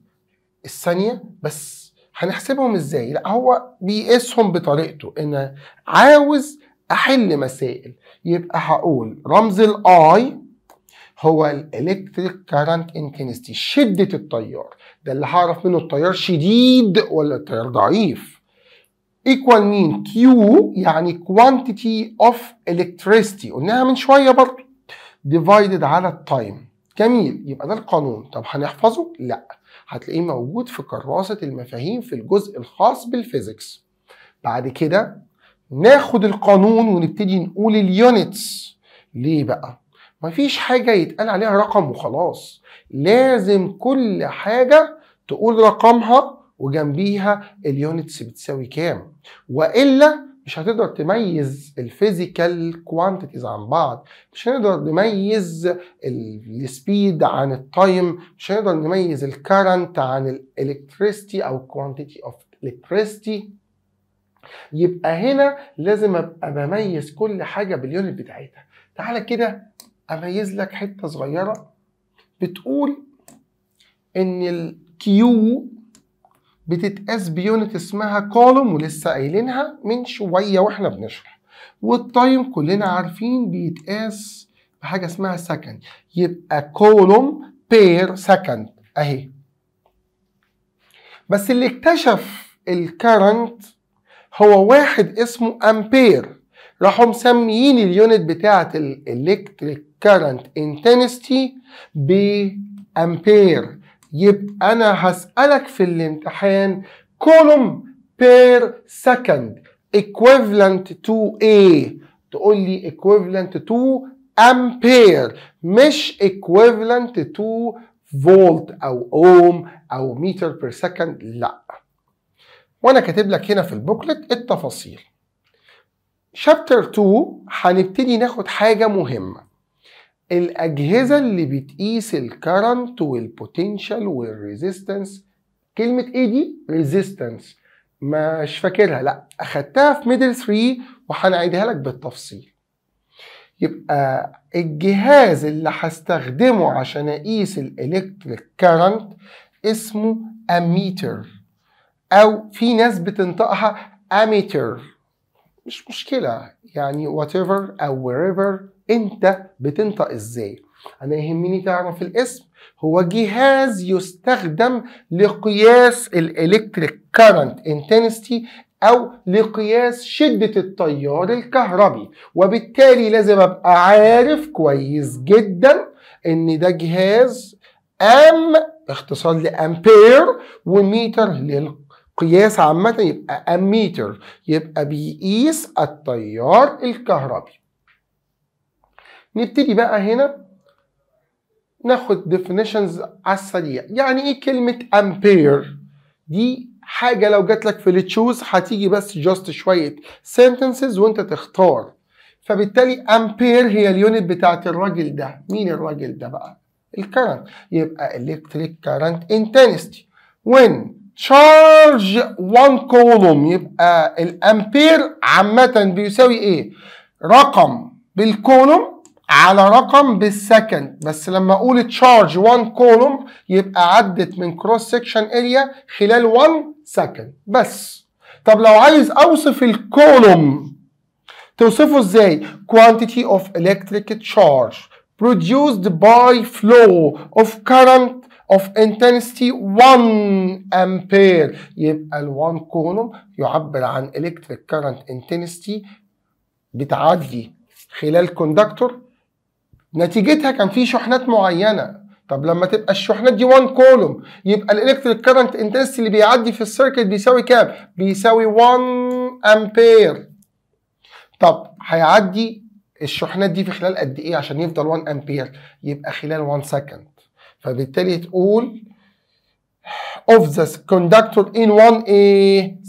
الثانيه بس هنحسبهم ازاي لا هو بيقيسهم بطريقته ان عاوز احل مسائل يبقى هقول رمز الاي هو الالكتريك كارنت انتنستي شده التيار ده اللي هعرف منه التيار شديد ولا التيار ضعيف ايكوال مين كيو يعني كوانتيتي اوف الكتريستي قلناها من شويه برضه ديفايدد على التايم جميل يبقى ده القانون طب هنحفظه لا هتلاقيه موجود في كراسه المفاهيم في الجزء الخاص بالفيزيكس بعد كده ناخد القانون ونبتدي نقول اليونتس ليه بقى مفيش حاجه يتقال عليها رقم وخلاص لازم كل حاجه تقول رقمها وجنبيها اليونتس بتساوي كام والا مش هتقدر تميز الفيزيكال كوانتيتيز عن بعض مش هنقدر نميز السبيد عن التايم مش هنقدر نميز الكرنت عن الالكتريستي او كوانتيتي اوف الكتريستي يبقى هنا لازم ابقى بميز كل حاجه باليونت بتاعتها تعالى كده اميز لك حته صغيره بتقول ان الكيو بتتقاس بيونت اسمها كولوم ولسه قايلينها من شويه واحنا بنشرح والتايم كلنا عارفين بيتقاس بحاجه اسمها سكند يبقى كولوم بير سكند اهي بس اللي اكتشف الكرنت هو واحد اسمه امبير راحوا مسميين اليونت بتاعه الالكتريك كرنت انتنستي بامبير يبقى انا هسالك في الامتحان كولوم بير سكند equivalent to A تقول لي equivalent to ampere مش equivalent to فولت او اوم او متر بير سكند لا وانا كاتب لك هنا في البوكلت التفاصيل شابتر 2 هنبتدي ناخد حاجه مهمه الأجهزة اللي بتقيس الكرنت والبوتنشال والريزيستنس كلمة ايه دي؟ ريزيستنس مش فاكرها لا أخدتها في ميدل 3 وهنعيدها لك بالتفصيل يبقى الجهاز اللي هستخدمه عشان أقيس الإلكتريك كرنت اسمه أميتر أو في ناس بتنطقها أميتر مش مشكلة يعني whatever أو wherever انت بتنطق ازاي انا يهمني تعرف الاسم هو جهاز يستخدم لقياس الالكتريك كارنت انتنستي او لقياس شدة التيار الكهربي وبالتالي لازم ابقى عارف كويس جدا ان ده جهاز ام اختصار لامبير وميتر للقياس عامة يبقى اميتر يبقى بيقيس التيار الكهربي نبتدي بقى هنا ناخد definitions على السريع يعني ايه كلمة امبير دي حاجة لو جات لك في التشوز هتيجي بس جاست شوية sentences وانت تختار فبالتالي امبير هي اليونت بتاعت الراجل ده مين الراجل ده بقى الكرنت يبقى electric current intensity when charge 1 كولوم يبقى الامبير عامة بيساوي ايه رقم بالكولوم على رقم بالسكند بس لما اقول تشارج 1 كولوم يبقى عدت من كروس سكشن اريا خلال 1 سكند بس طب لو عايز اوصف الكولوم توصفه ازاي quantity of electric charge produced by flow of current of intensity 1 ampere يبقى ال1 كولوم يعبر عن electric current intensity بتعدي خلال كوندكتور نتيجتها كان في شحنات معينه طب لما تبقى الشحنات دي 1 كولوم يبقى الالكتريك كارنت انتنسيتي اللي بيعدي في السيركت بيساوي كام؟ بيساوي 1 امبير طب هيعدي الشحنات دي في خلال قد ايه عشان يفضل 1 امبير؟ يبقى خلال 1 سكند فبالتالي تقول of the conductor in 1 a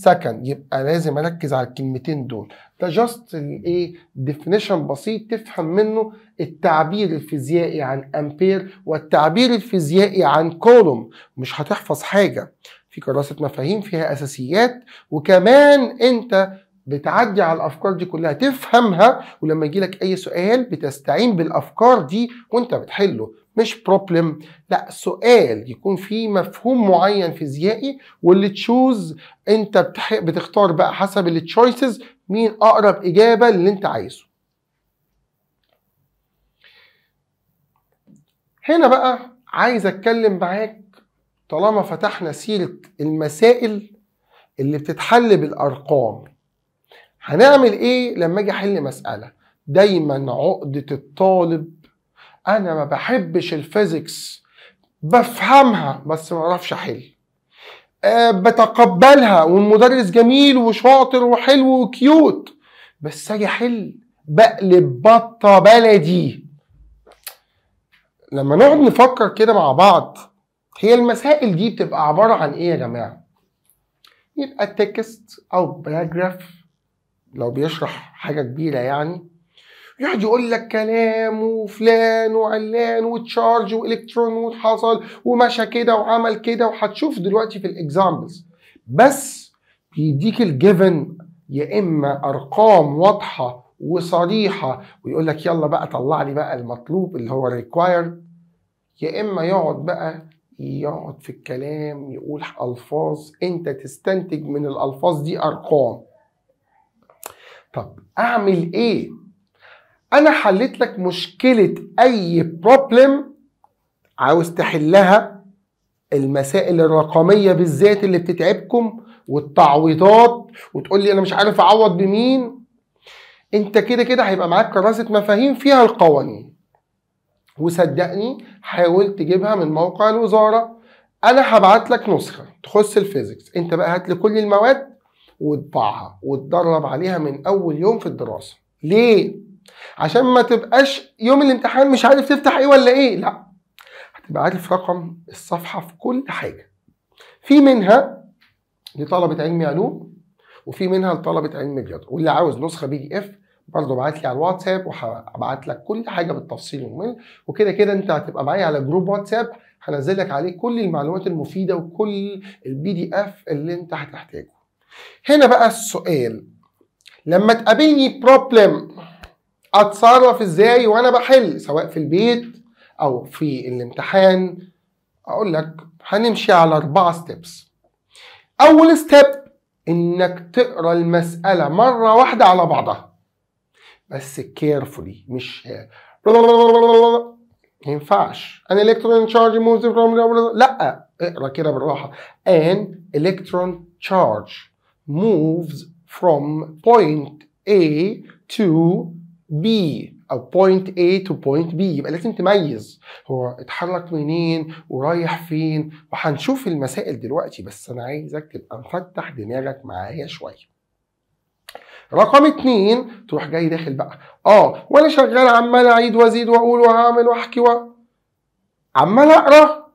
second يبقى لازم اركز على الكلمتين دول ده جاست الايه ديفينيشن بسيط تفهم منه التعبير الفيزيائي عن امبير والتعبير الفيزيائي عن كولوم مش هتحفظ حاجه في كراسه مفاهيم فيها اساسيات وكمان انت بتعدي على الافكار دي كلها تفهمها ولما يجي لك اي سؤال بتستعين بالافكار دي وانت بتحله مش بروبلم لا سؤال يكون فيه مفهوم معين فيزيائي واللي تشوز انت بتختار بقى حسب التشويسز مين اقرب اجابه للي انت عايزه هنا بقى عايز اتكلم معاك طالما فتحنا سيره المسائل اللي بتتحل بالارقام هنعمل ايه لما اجي احل مساله دايما عقده الطالب انا ما بحبش الفيزيكس بفهمها بس ما اعرفش احل آه، بتقبلها والمدرس جميل وشاطر وحلو وكيوت بس اجي احل بقلب بطه بلدي لما نقعد نفكر كده مع بعض هي المسائل دي بتبقى عباره عن ايه يا جماعه يبقى تكست او باراجراف لو بيشرح حاجه كبيره يعني يقعد يقول لك كلام وفلان وعلان وتشارج والكترون وحصل ومشى كده وعمل كده وهتشوف دلوقتي في الاكزامبلز بس بيديك الجيفن يا اما ارقام واضحه وصريحه ويقول لك يلا بقى طلع لي بقى المطلوب اللي هو ريكواير يا اما يقعد بقى يقعد في الكلام يقول الفاظ انت تستنتج من الالفاظ دي ارقام طب اعمل ايه انا حليت لك مشكله اي بروبلم عاوز تحلها المسائل الرقميه بالذات اللي بتتعبكم والتعويضات وتقول لي انا مش عارف اعوض بمين انت كده كده هيبقى معاك كراسه مفاهيم فيها القوانين وصدقني حاول تجيبها من موقع الوزاره انا هبعت لك نسخه تخص الفيزيكس انت بقى هات لي كل المواد واطبعها واتدرب عليها من اول يوم في الدراسه ليه عشان ما تبقاش يوم الامتحان مش عارف تفتح ايه ولا ايه لا هتبقى عارف رقم الصفحه في كل حاجه في منها لطلبه علم علوم وفي منها لطلبه علم رياضه واللي عاوز نسخه بي دي اف برضه ابعت لي على الواتساب وهبعت لك كل حاجه بالتفصيل والمل وكده كده انت هتبقى معايا على جروب واتساب هنزل لك عليه كل المعلومات المفيده وكل البي دي اف اللي انت هتحتاجه هنا بقى السؤال لما تقابلني بروبلم اتصرف ازاي وانا بحل سواء في البيت او في الامتحان اقول لك هنمشي على اربعة ستيبس اول ستيب انك تقرا المساله مره واحده على بعضها بس كيرفولي مش ما ينفعش ان الكترون تشارج فروم لا اقرا كده بالراحه ان الكترون تشارج moves from point A to بي او بوينت A to بوينت B يبقى لازم تميز هو اتحرك منين ورايح فين وهنشوف المسائل دلوقتي بس انا عايزك تبقى مفتح دماغك معايا شويه رقم اتنين تروح جاي داخل بقى اه وانا شغال عمال اعيد وازيد واقول وهعمل واحكي و عمال اقرا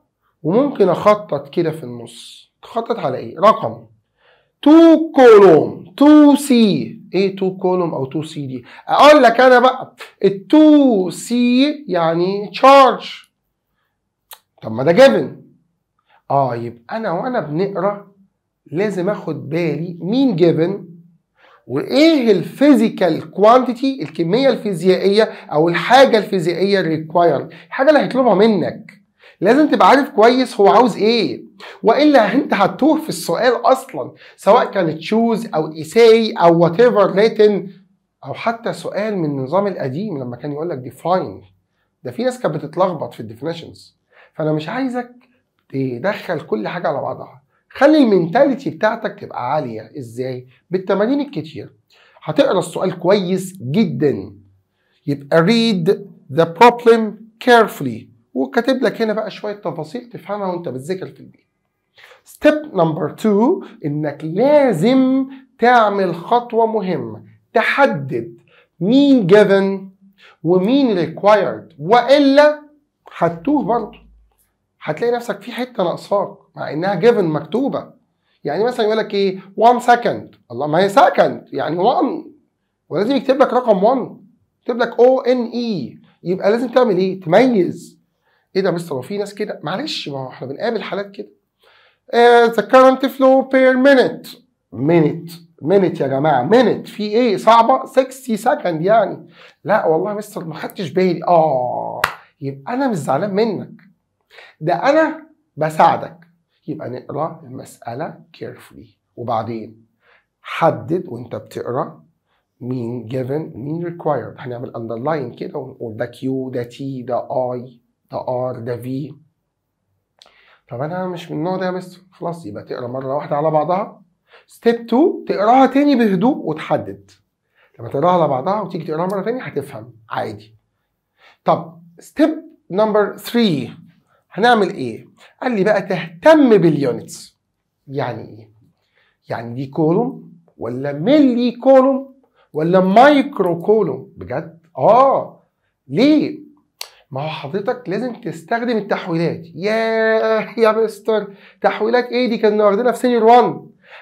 وممكن اخطط كده في النص تخطط على ايه رقم 2 كولوم 2 سي ايه 2 كولوم او 2 سي دي اقول لك انا بقى ال 2 سي يعني تشارج طب ما ده جيفن اه يبقى انا وانا بنقرا لازم اخد بالي مين جيفن وايه الفيزيكال كوانتيتي الكميه الفيزيائيه او الحاجه الفيزيائيه الريكوايرد الحاجه اللي هيطلبها منك لازم تبقى عارف كويس هو عاوز ايه والا انت هتوه في السؤال اصلا سواء كان تشوز او ايساي او وات ايفر ليتن او حتى سؤال من النظام القديم لما كان يقول لك ديفاين ده في ناس كانت بتتلخبط في الديفينيشنز فانا مش عايزك تدخل كل حاجه على بعضها خلي المينتاليتي بتاعتك تبقى عاليه ازاي بالتمارين الكتير هتقرا السؤال كويس جدا يبقى read the problem carefully وكاتب لك هنا بقى شويه تفاصيل تفهمها وانت بتذاكر في البيت ستيب نمبر 2 انك لازم تعمل خطوه مهمه تحدد مين جيفن ومين ريكوايرد والا هتتوه برضه هتلاقي نفسك في حته ناقصاك مع انها جيفن مكتوبه يعني مثلا يقول لك ايه 1 سكند الله ما هي سكند يعني 1 ولازم يكتب لك رقم 1 يكتب لك او ان اي يبقى لازم تعمل ايه تميز ايه ده يا مستر هو في ناس كده معلش ما هو احنا بنقابل حالات كده ذا كرنت فلو بير مينيت مينيت مينيت يا جماعه مينيت في ايه صعبه 60 سكند يعني لا والله يا مستر ما خدتش بالي اه يبقى انا مش زعلان منك ده انا بساعدك يبقى نقرا المساله كيرفلي وبعدين حدد وانت بتقرا مين جيفن مين ريكوايرد هنعمل اندرلاين كده ونقول ده كيو ده تي ده اي ده ار ده في طب انا مش من النوع ده يا خلاص يبقى تقرا مره واحده على بعضها ستيب 2 تقراها تاني بهدوء وتحدد لما تقراها على بعضها وتيجي تقراها مره تاني هتفهم عادي طب ستيب نمبر 3 هنعمل ايه قال لي بقى تهتم باليونتس يعني ايه يعني دي كولوم ولا ملي كولوم ولا مايكرو كولوم بجد اه ليه ما هو حضرتك لازم تستخدم التحويلات يا يا مستر تحويلات ايه دي كان واخدينها في سينيور 1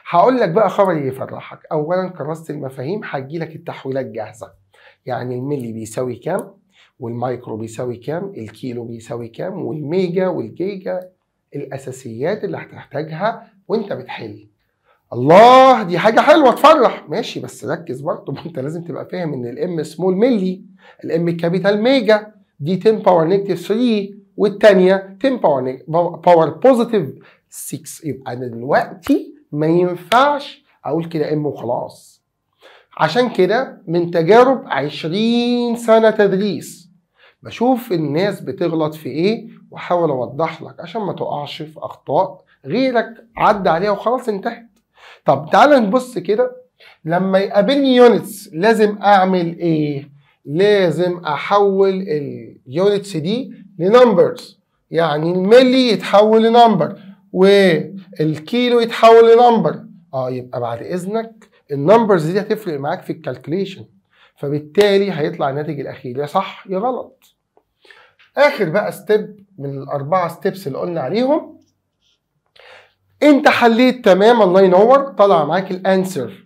هقول لك بقى خبر إيه يفرحك اولا كرست المفاهيم هتجي لك التحويلات جاهزه يعني الملي بيساوي كام والمايكرو بيساوي كام الكيلو بيساوي كام والميجا والجيجا الاساسيات اللي هتحتاجها وانت بتحل الله دي حاجه حلوه تفرح ماشي بس ركز برضه (laughs) انت لازم تبقى فاهم ان الام سمول ملي الام كابيتال ميجا دي 10 باور نيجاتيف 3 والثانيه 10 باور باور بوزيتيف 6 يبقى انا دلوقتي ما ينفعش اقول كده ام وخلاص عشان كده من تجارب 20 سنه تدريس بشوف الناس بتغلط في ايه واحاول اوضح لك عشان ما تقعش في اخطاء غيرك عدى عليها وخلاص انتهت طب تعال نبص كده لما يقابلني يونتس لازم اعمل ايه لازم احول اليونتس دي لنمبرز يعني الملي يتحول لنمبر والكيلو يتحول لنمبر اه يبقى بعد اذنك النمبرز دي هتفرق معاك في الكالكوليشن فبالتالي هيطلع الناتج الاخير يا صح يا غلط اخر بقى ستيب من الاربعه ستيبس اللي قلنا عليهم انت حليت تمام الله ينور طلع معاك الانسر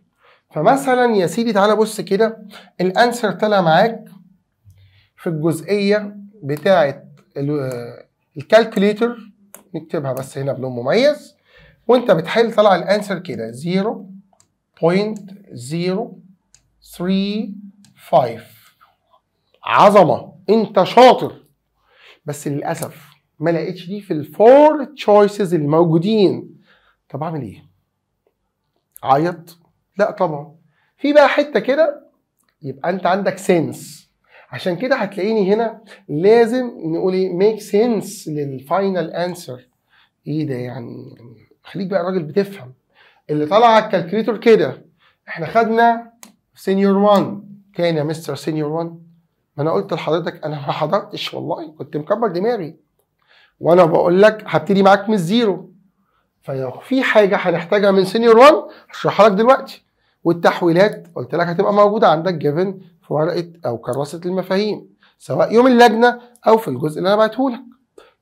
فمثلا يا سيدي تعالى بص كده الانسر طلع معاك في الجزئيه بتاعه الكالكوليتر نكتبها بس هنا بلون مميز وانت بتحل طلع الانسر كده 0.035 عظمه انت شاطر بس للاسف ما لقيتش دي في الفور تشويسز الموجودين طب اعمل ايه؟ عيط لا طبعا في بقى حته كده يبقى انت عندك سنس عشان كده هتلاقيني هنا لازم نقول ايه ميك سنس للفاينل انسر ايه ده يعني خليك بقى راجل بتفهم اللي طلع على الكالكوليتر كده احنا خدنا سينيور 1 كان يا مستر سينيور 1 ما انا قلت لحضرتك انا ما حضرتش والله كنت مكبر دماغي وانا بقول لك هبتدي معاك من الزيرو فلو في حاجه هنحتاجها من سينيور 1 هشرحها لك دلوقتي والتحويلات قلت لك هتبقى موجوده عندك جيفن في ورقه او كراسه المفاهيم سواء يوم اللجنه او في الجزء اللي انا بعته لك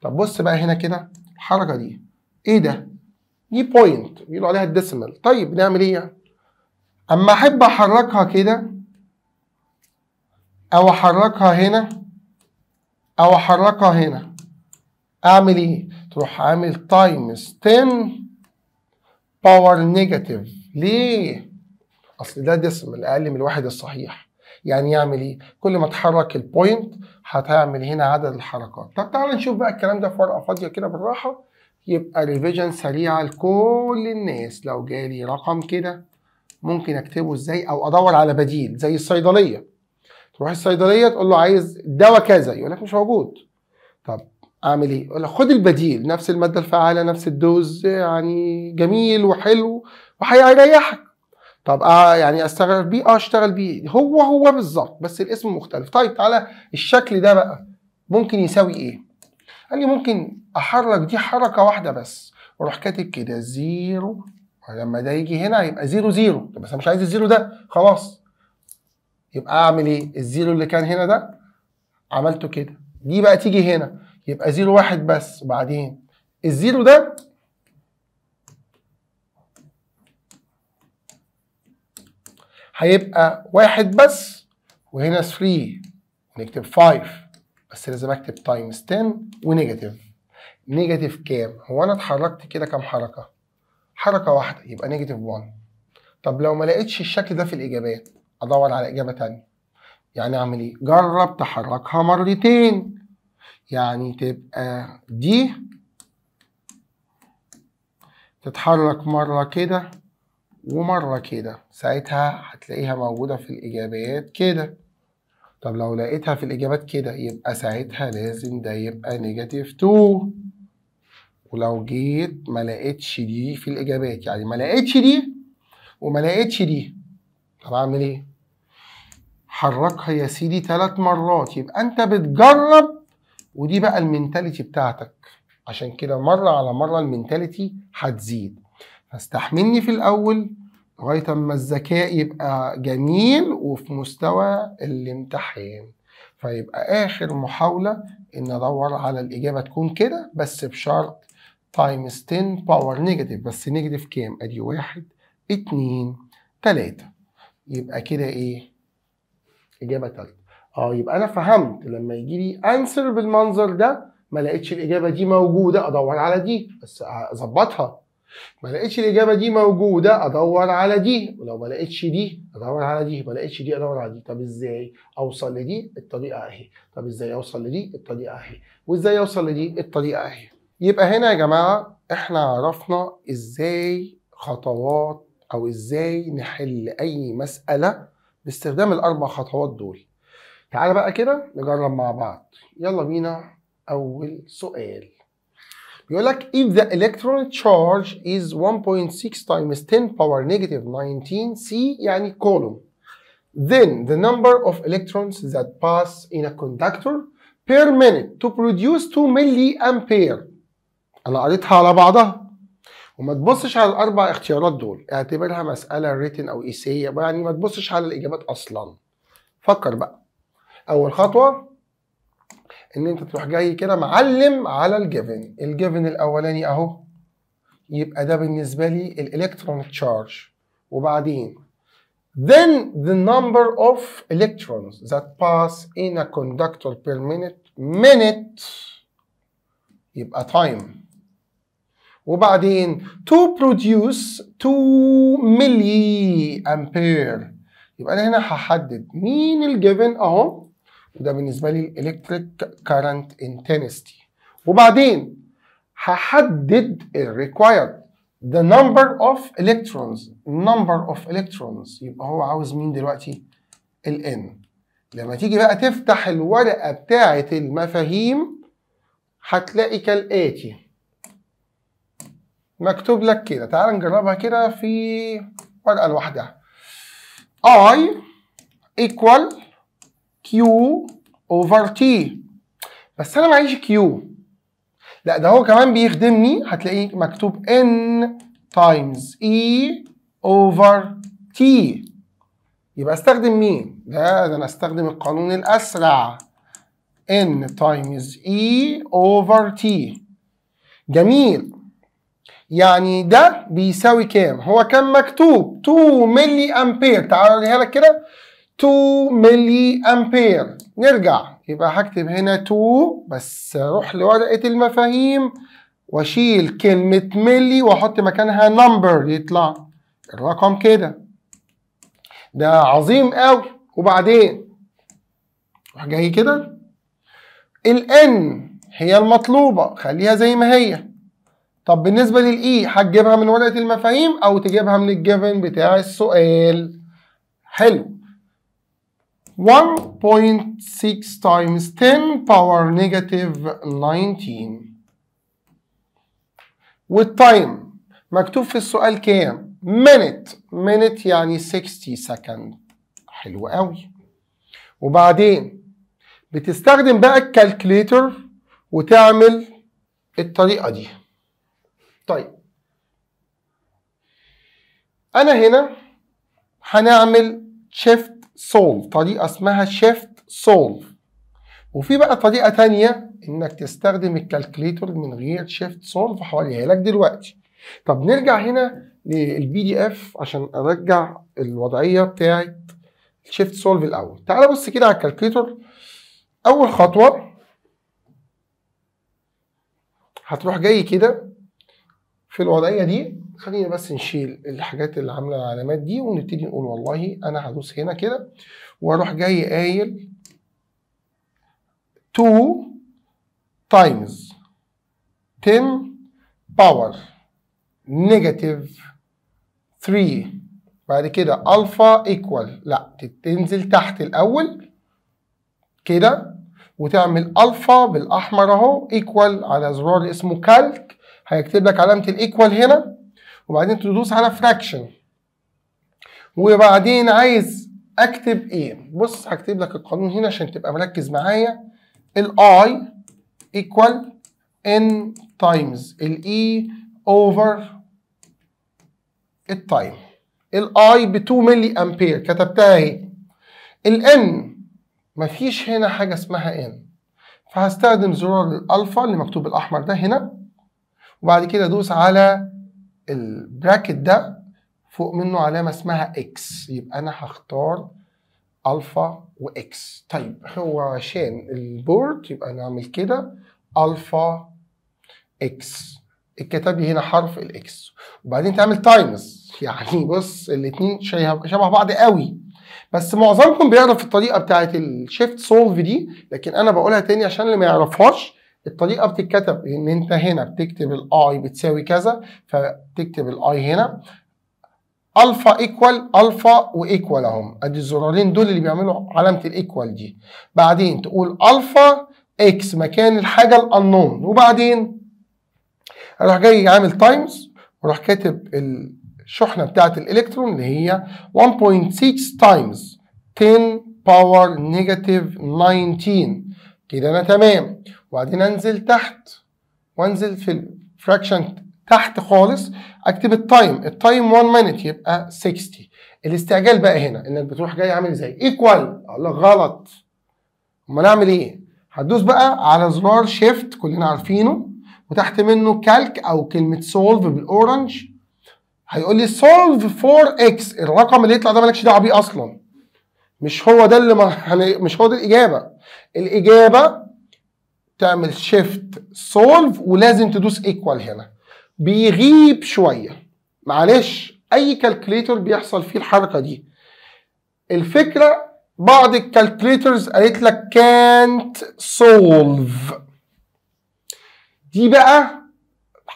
طب بص بقى هنا كده الحركه دي ايه ده دي بوينت بيقولوا عليها الديسمال طيب نعمل ايه يعني اما احب احركها كده او احركها هنا او احركها هنا اعمل ايه تروح عامل تايمز 10 باور نيجاتيف ليه اصل ده دسم الاقل من الواحد الصحيح يعني يعمل ايه كل ما تحرك البوينت هتعمل هنا عدد الحركات طب تعالى نشوف بقى الكلام ده في ورقه فاضيه كده بالراحه يبقى ريفيجن سريعه لكل الناس لو جالي رقم كده ممكن اكتبه ازاي او ادور على بديل زي الصيدليه تروح الصيدليه تقول له عايز دواء كذا يقول لك مش موجود طب اعمل ايه يقول لك خد البديل نفس الماده الفعاله نفس الدوز يعني جميل وحلو وهيريحك طب اه يعني اشتغل بيه اه اشتغل بيه هو هو بالظبط بس الاسم مختلف طيب تعالى الشكل ده بقى ممكن يساوي ايه قال لي ممكن احرك دي حركه واحده بس واروح كاتب كده زيرو ولما ده يجي هنا هيبقى زيرو زيرو طب بس انا مش عايز الزيرو ده خلاص يبقى اعمل ايه الزيرو اللي كان هنا ده عملته كده دي بقى تيجي هنا يبقى زيرو واحد بس وبعدين الزيرو ده هيبقى واحد بس وهنا 3 نكتب 5 بس لازم اكتب تايمز 10 ونيجاتيف نيجاتيف كام؟ هو انا اتحركت كده كام حركه؟ حركه واحده يبقى نيجاتيف 1 طب لو ما لقيتش الشكل ده في الاجابات ادور على اجابه ثانيه يعني اعمل ايه؟ جرب تحركها مرتين يعني تبقى دي تتحرك مره كده ومرة كده ساعتها هتلاقيها موجودة في الإجابات كده طب لو لقيتها في الإجابات كده يبقى ساعتها لازم ده يبقى نيجاتيف 2 ولو جيت ما لقيتش دي في الإجابات يعني ما لقيتش دي وما لقيتش دي طب أعمل إيه؟ حركها يا سيدي تلات مرات يبقى أنت بتجرب ودي بقى المنتاليتي بتاعتك عشان كده مرة على مرة المنتاليتي هتزيد فاستحملني في الاول لغايه اما الذكاء يبقى جميل وفي مستوى الامتحان فيبقى اخر محاوله ان ادور على الاجابه تكون كده بس بشرط تايمز 10 باور نيجاتيف بس نيجاتيف كام ادي واحد اتنين تلاته يبقى كده ايه اجابه تالته اه يبقى انا فهمت لما يجي لي انسر بالمنظر ده ما لقيتش الاجابه دي موجوده ادور على دي بس اظبطها ما لقيتش الاجابه دي موجوده ادور على دي ولو ما لقيتش دي ادور على دي ما لقيتش دي ادور على دي طب ازاي اوصل لدي الطريقه اهي طب ازاي اوصل لدي الطريقه اهي وازاي اوصل لدي الطريقه اهي يبقى هنا يا جماعه احنا عرفنا ازاي خطوات او ازاي نحل اي مساله باستخدام الاربع خطوات دول تعالى بقى كده نجرب مع بعض يلا بينا اول سؤال بيقول لك if the electron charge is 1.6 times 10 power negative 19 C يعني كولوم then the number of electrons that pass in a conductor per minute to produce 2 milli ampere انا قريتها على بعضها وما تبصش على الاربع اختيارات دول اعتبرها مساله ريتن او ايسيه يعني ما تبصش على الاجابات اصلا فكر بقى اول خطوه ان انت تروح جاي كده معلم على الجيفن الجيفن الاولاني اهو يبقى ده بالنسبه لي الالكترون تشارج وبعدين then the number of electrons that pass in a conductor per minute minute يبقى time وبعدين to produce 2 milliampere يبقى انا هنا هحدد مين الجيفن اهو وده بالنسبه لي الالكتريك كارنت انتنستي وبعدين هحدد الريكوايرد the number of electrons number of electrons يبقى هو عاوز مين دلوقتي ال n لما تيجي بقى تفتح الورقه بتاعه المفاهيم هتلاقي كالاتي مكتوب لك كده تعال نجربها كده في ورقه لوحدها i equal كيو اوفر تي بس انا معيش كيو لا ده هو كمان بيخدمني هتلاقيه مكتوب ان تايمز اي اوفر تي يبقى استخدم مين ده ده انا استخدم القانون الاسرع ان تايمز اي اوفر تي جميل يعني ده بيساوي كام هو كان مكتوب 2 ملي امبير تعال اوريها لك كده 2 ملي امبير نرجع يبقى هكتب هنا 2 بس اروح لورقه المفاهيم واشيل كلمه ملي واحط مكانها نمبر يطلع الرقم كده ده عظيم قوي وبعدين راح جاي كده الان هي المطلوبه خليها زي ما هي طب بالنسبه للاي e، هتجيبها من ورقه المفاهيم او تجيبها من الجيفن بتاع السؤال حلو 1.6 times 10 power negative 19 والتايم مكتوب في السؤال كام؟ minute minute يعني 60 second حلو قوي وبعدين بتستخدم بقى الكالكليتر وتعمل الطريقة دي طيب أنا هنا هنعمل shift سولف طريقة اسمها شيفت سولف وفي بقى طريقة تانية انك تستخدم الكالكليتور من غير شيفت سولف هوريها لك دلوقتي طب نرجع هنا للبي دي اف عشان ارجع الوضعية بتاعت شيفت سولف الاول تعال بص كده على الكالكليتور اول خطوة هتروح جاي كده في الوضعية دي خلينا بس نشيل الحاجات اللي عامله العلامات دي ونبتدي نقول والله انا هدوس هنا كده واروح جاي قايل 2 تايمز 10 باور نيجاتيف 3 بعد كده الفا ايكوال لا تنزل تحت الاول كده وتعمل الفا بالاحمر اهو ايكوال على زرار اسمه كالك هيكتب لك علامه الايكوال هنا وبعدين تدوس على فراكشن وبعدين عايز اكتب ايه بص هكتب لك القانون هنا عشان تبقى مركز معايا الاي ايكوال ان تايمز الاي اوفر التايم الاي ب 2 ملي امبير كتبتها اهي الان مفيش هنا حاجه اسمها ان فهستخدم زرار الالفا اللي مكتوب الاحمر ده هنا وبعد كده ادوس على البراكت ده فوق منه علامه اسمها اكس يبقى انا هختار الفا واكس طيب هو عشان البورد يبقى نعمل كده الفا اكس اتكتب لي هنا حرف الاكس وبعدين تعمل تايمز (laughs) يعني بص الاثنين شبه بعض قوي بس معظمكم بيعرف الطريقه بتاعه الشيفت سولف دي لكن انا بقولها تاني عشان اللي ما يعرفهاش الطريقه بتتكتب ان انت هنا بتكتب الاي بتساوي كذا فتكتب الاي هنا الفا ايكوال الفا وايكوال اهم ادي الزرارين دول اللي بيعملوا علامه الايكوال دي بعدين تقول الفا اكس مكان الحاجه الانون وبعدين اروح جاي عامل تايمز واروح كاتب الشحنه بتاعه الالكترون اللي هي 1.6 تايمز 10 باور نيجاتيف 19 كده انا تمام وبعدين انزل تحت وانزل في الفراكشن تحت خالص اكتب التايم التايم 1 مينت يبقى 60 الاستعجال بقى هنا انك بتروح جاي عامل ازاي ايكوال اقول لك غلط امال اعمل ايه هتدوس بقى على زرار شيفت كلنا عارفينه وتحت منه كالك او كلمه سولف بالاورنج هيقول لي سولف فور اكس الرقم اللي يطلع ده مالكش دعوه بيه اصلا مش هو ده اللي (laughs) مش هو ده الاجابه الاجابه تعمل شيفت سولف ولازم تدوس ايكوال هنا بيغيب شويه معلش اي كالكليتر بيحصل فيه الحركه دي الفكره بعض الكالكليترز قالت لك كانت سولف دي بقى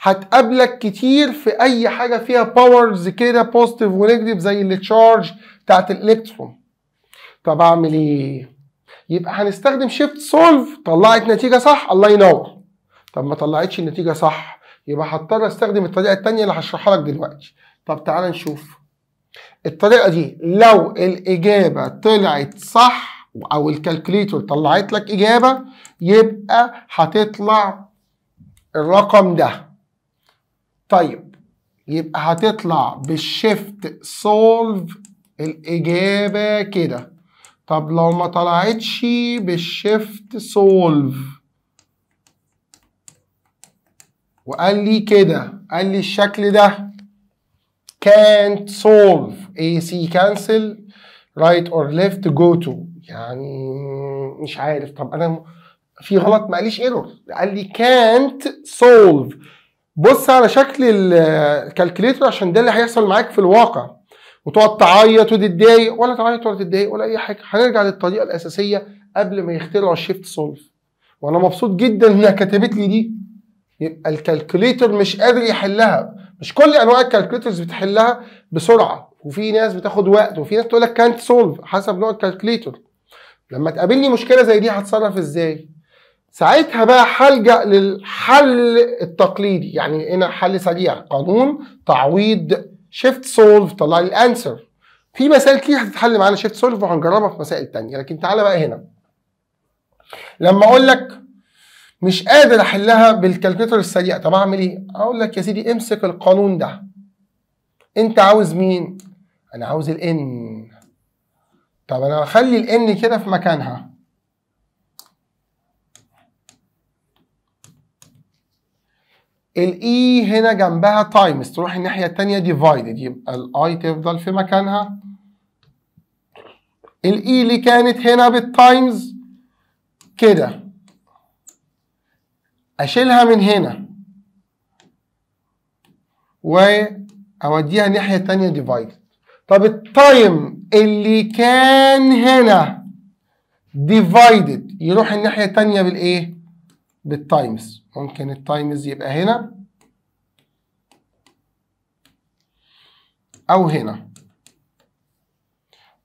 هتقابلك كتير في اي حاجه فيها باورز كده بوزيتيف ونيجاتيف زي التشارج بتاعت الالكترون طب اعمل ايه يبقى هنستخدم شيفت سولف طلعت نتيجه صح الله ينور طب ما طلعتش النتيجه صح يبقى هضطر استخدم الطريقه الثانيه اللي هشرحها لك دلوقتي طب تعالى نشوف الطريقه دي لو الاجابه طلعت صح او الكالكوليتور طلعت لك اجابه يبقى هتطلع الرقم ده طيب يبقى هتطلع بالشيفت سولف الاجابه كده طب لو ما طلعتش بالشيفت سولف وقال لي كده قال لي الشكل ده كانت سولف اي سي كانسل رايت اور ليفت جو تو يعني مش عارف طب انا في غلط ما قاليش ايرور قال لي كانت سولف بص على شكل الكالكوليتر عشان ده اللي هيحصل معاك في الواقع وتقعد تعيط وتتضايق ولا تعيط ولا تتضايق ولا اي حاجه هنرجع للطريقه الاساسيه قبل ما يخترعوا الشيفت سولف وانا مبسوط جدا انها كتبت لي دي يبقى الكالكوليتر مش قادر يحلها مش كل انواع الكالكوليترز بتحلها بسرعه وفي ناس بتاخد وقت وفي ناس تقول لك كانت سولف حسب نوع الكالكوليتر لما تقابلني مشكله زي دي هتصرف ازاي ساعتها بقى هلجا للحل التقليدي يعني هنا حل سريع قانون تعويض شيفت سولف طلع لي الانسر في مسائل كتير هتتحل معانا شيفت سولف وهنجربها في مسائل تانية لكن تعالى بقى هنا لما اقول لك مش قادر احلها بالكالكوليتر السريع طب اعمل ايه اقول لك يا سيدي امسك القانون ده انت عاوز مين انا عاوز الان طب انا اخلي الان كده في مكانها الاي e هنا جنبها تايمز تروح الناحيه الثانيه ديفايدد يبقى الاي تفضل في مكانها الاي اللي e كانت هنا بالتايمز كده اشيلها من هنا واوديها الناحيه الثانيه ديفايدد طب التايم اللي كان هنا ديفايدد يروح الناحيه الثانيه بالايه بالتايمز ممكن التايمز يبقى هنا أو هنا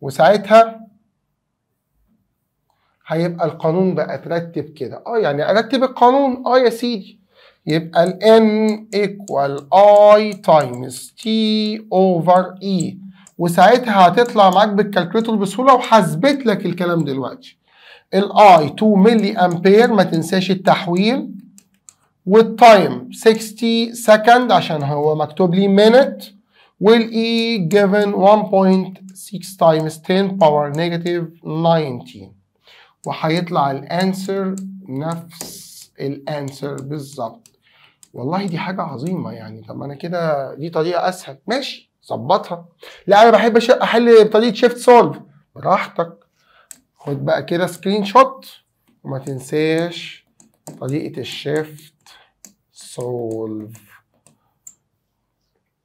وساعتها هيبقى القانون بقى اترتب كده اه يعني ارتب القانون اه يا سيدي يبقى ال n equal i times t over e وساعتها هتطلع معاك بالكالكوليتر بسهوله وهثبت لك الكلام دلوقتي i 2 ملي امبير ما تنساش التحويل والتايم 60 سكند عشان هو مكتوب لي مينت والاي جيفن 1.6 تايمز 10 باور نيجاتيف 19 وهيطلع الانسر نفس الانسر بالظبط والله دي حاجه عظيمه يعني طب انا كده دي طريقه اسهل ماشي ظبطها لا انا بحب احل بطريقه شيفت سولف براحتك خد بقى كده سكرين شوت وما تنساش طريقه الشيفت سولف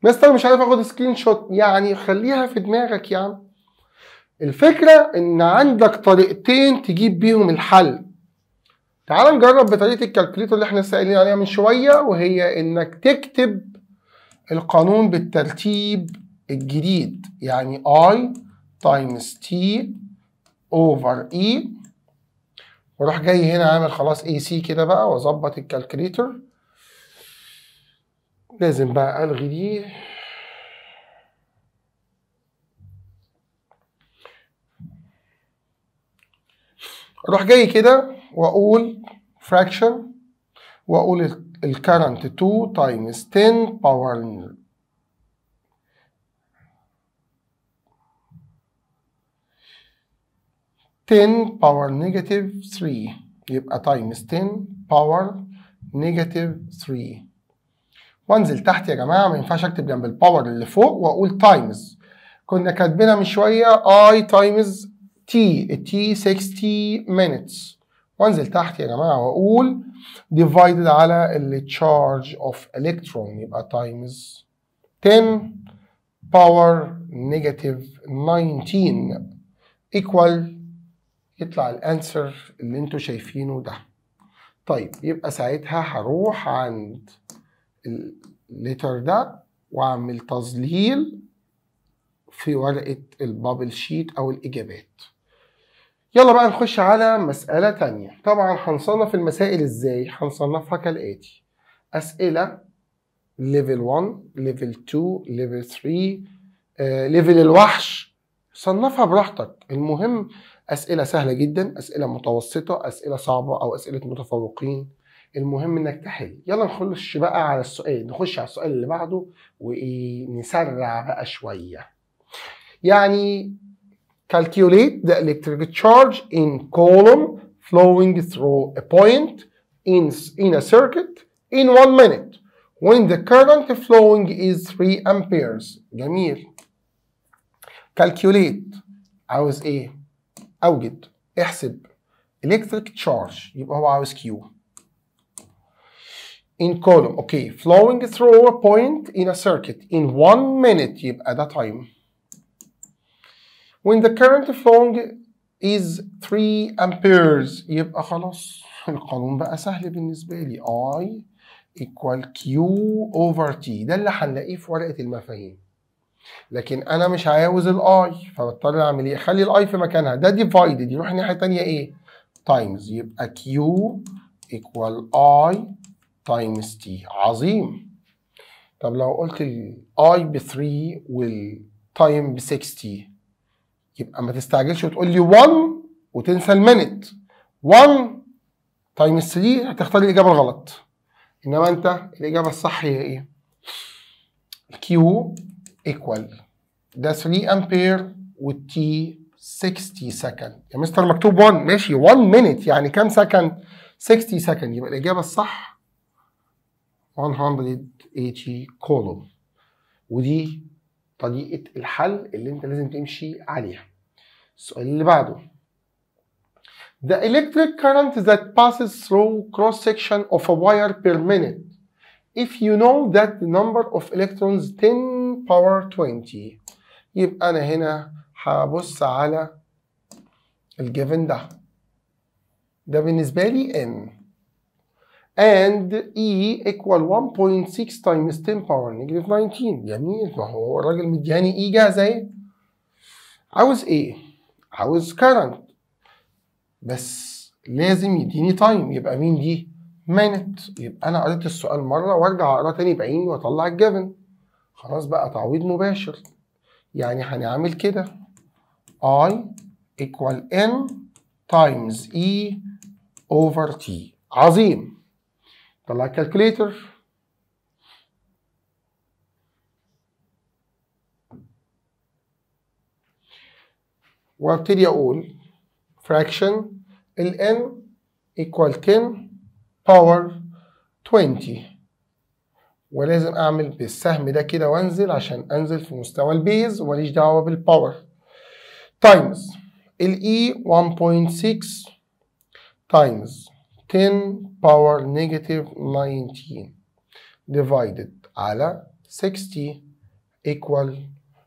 مستر مش عارف اخد سكرين شوت يعني خليها في دماغك يعني. الفكره ان عندك طريقتين تجيب بيهم الحل تعال نجرب بطريقه الكالكوليتر اللي احنا سائلين عليها من شويه وهي انك تكتب القانون بالترتيب الجديد يعني I تايمز تي اوفر اي واروح جاي هنا عامل خلاص اي سي كده بقى واظبط الكالكوليتر لازم بقى الغي دي اروح جاي كده واقول fraction واقول current 2 times 10 باور ten power negative 3 يبقى times 10 power negative 3 وانزل تحت يا جماعه ما ينفعش اكتب جنب الباور اللي فوق واقول تايمز كنا كاتبينها من شويه اي تايمز تي تي 60 minutes وانزل تحت يا جماعه واقول ديفايدد على التشارج اوف الكترون يبقى تايمز 10 باور نيجاتيف 19 ايكوال يطلع الانسر اللي انتم شايفينه ده طيب يبقى ساعتها هروح عند الليتر ده واعمل تظليل في ورقة البابل شيت أو الإجابات يلا بقى نخش على مسألة تانية طبعا هنصنف المسائل إزاي هنصنفها كالآتي أسئلة ليفل 1 ليفل 2 ليفل 3 ليفل الوحش صنفها براحتك المهم أسئلة سهلة جدا أسئلة متوسطة أسئلة صعبة أو أسئلة متفوقين المهم انك تحل يلا نخش بقى على السؤال نخش على السؤال اللي بعده ونسرع بقى شويه يعني calculate the electric charge in column flowing through a point in, in a circuit in one minute when the current flowing is 3 amperes جميل calculate عاوز ايه اوجد احسب electric charge يبقى هو عاوز Q in column okay flowing through a point in a circuit in one minute يبقى ده time when the current flowing is 3 amperes يبقى خلاص القانون بقى سهل بالنسبة لي I equal Q over T ده اللي هنلاقيه في ورقة المفاهيم لكن أنا مش عاوز الآي فبضطر أعمل إيه؟ أخلي الآي في مكانها ده ديفايدد يروح الناحية التانية إيه؟ تايمز يبقى Q equal I تايمز تي عظيم طب لو قلت الاي ب 3 والتايم ب 6 تي يبقى ما تستعجلش وتقول لي 1 وتنسى المينت 1 تايمز 3 هتختار الاجابه الغلط انما انت الاجابه الصح هي ايه؟ q ايكوال ده 3 امبير والتي 60 سكند يا مستر مكتوب 1 ماشي 1 مينت يعني كام سكند 60 سكند يبقى الاجابه الصح 180 كولوم ودي طريقة الحل اللي انت لازم تمشي عليها السؤال اللي بعده The electric current that passes through cross section of a wire per minute if you know that the number of electrons 10 power 20 يبقى انا هنا هبص على الجيفن ده ده بالنسبة لي n and E equal 1.6 times 10 power negative 19 جميل يعني ما هو الراجل مدياني E جاهزة اهي عاوز ايه؟ عاوز current بس لازم يديني تايم يبقى مين دي؟ minute يبقى انا قريت السؤال مرة وارجع اقراه تاني بعيني واطلع الجبن خلاص بقى تعويض مباشر يعني هنعمل كده I equal N times E over T عظيم طلع الكالكوليتر وابتدي اقول fraction ال n equal 10 power 20 ولازم اعمل بالسهم ده كده وانزل عشان انزل في مستوى البيز وماليش دعوه بالباور تايمز e 1.6 تايمز 10 power negative 19 divided على 60 equal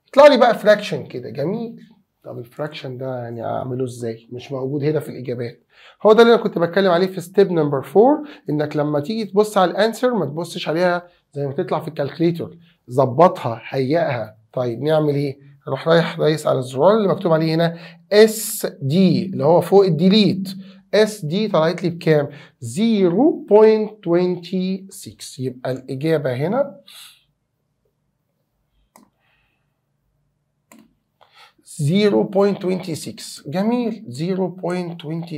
يطلع لي بقى fraction كده جميل طب الفراكشن ده يعني اعمله ازاي؟ مش موجود هنا في الاجابات. هو ده اللي انا كنت بتكلم عليه في ستيب نمبر 4 انك لما تيجي تبص على الانسر ما تبصش عليها زي ما تطلع في الكالكليتور، ظبطها، هيئها. طيب نعمل ايه؟ اروح رايح دايس على الزرار اللي مكتوب عليه هنا اس دي اللي هو فوق الديليت. اس دي طلعت لي بكام 0.26 يبقى الاجابه هنا 0.26 جميل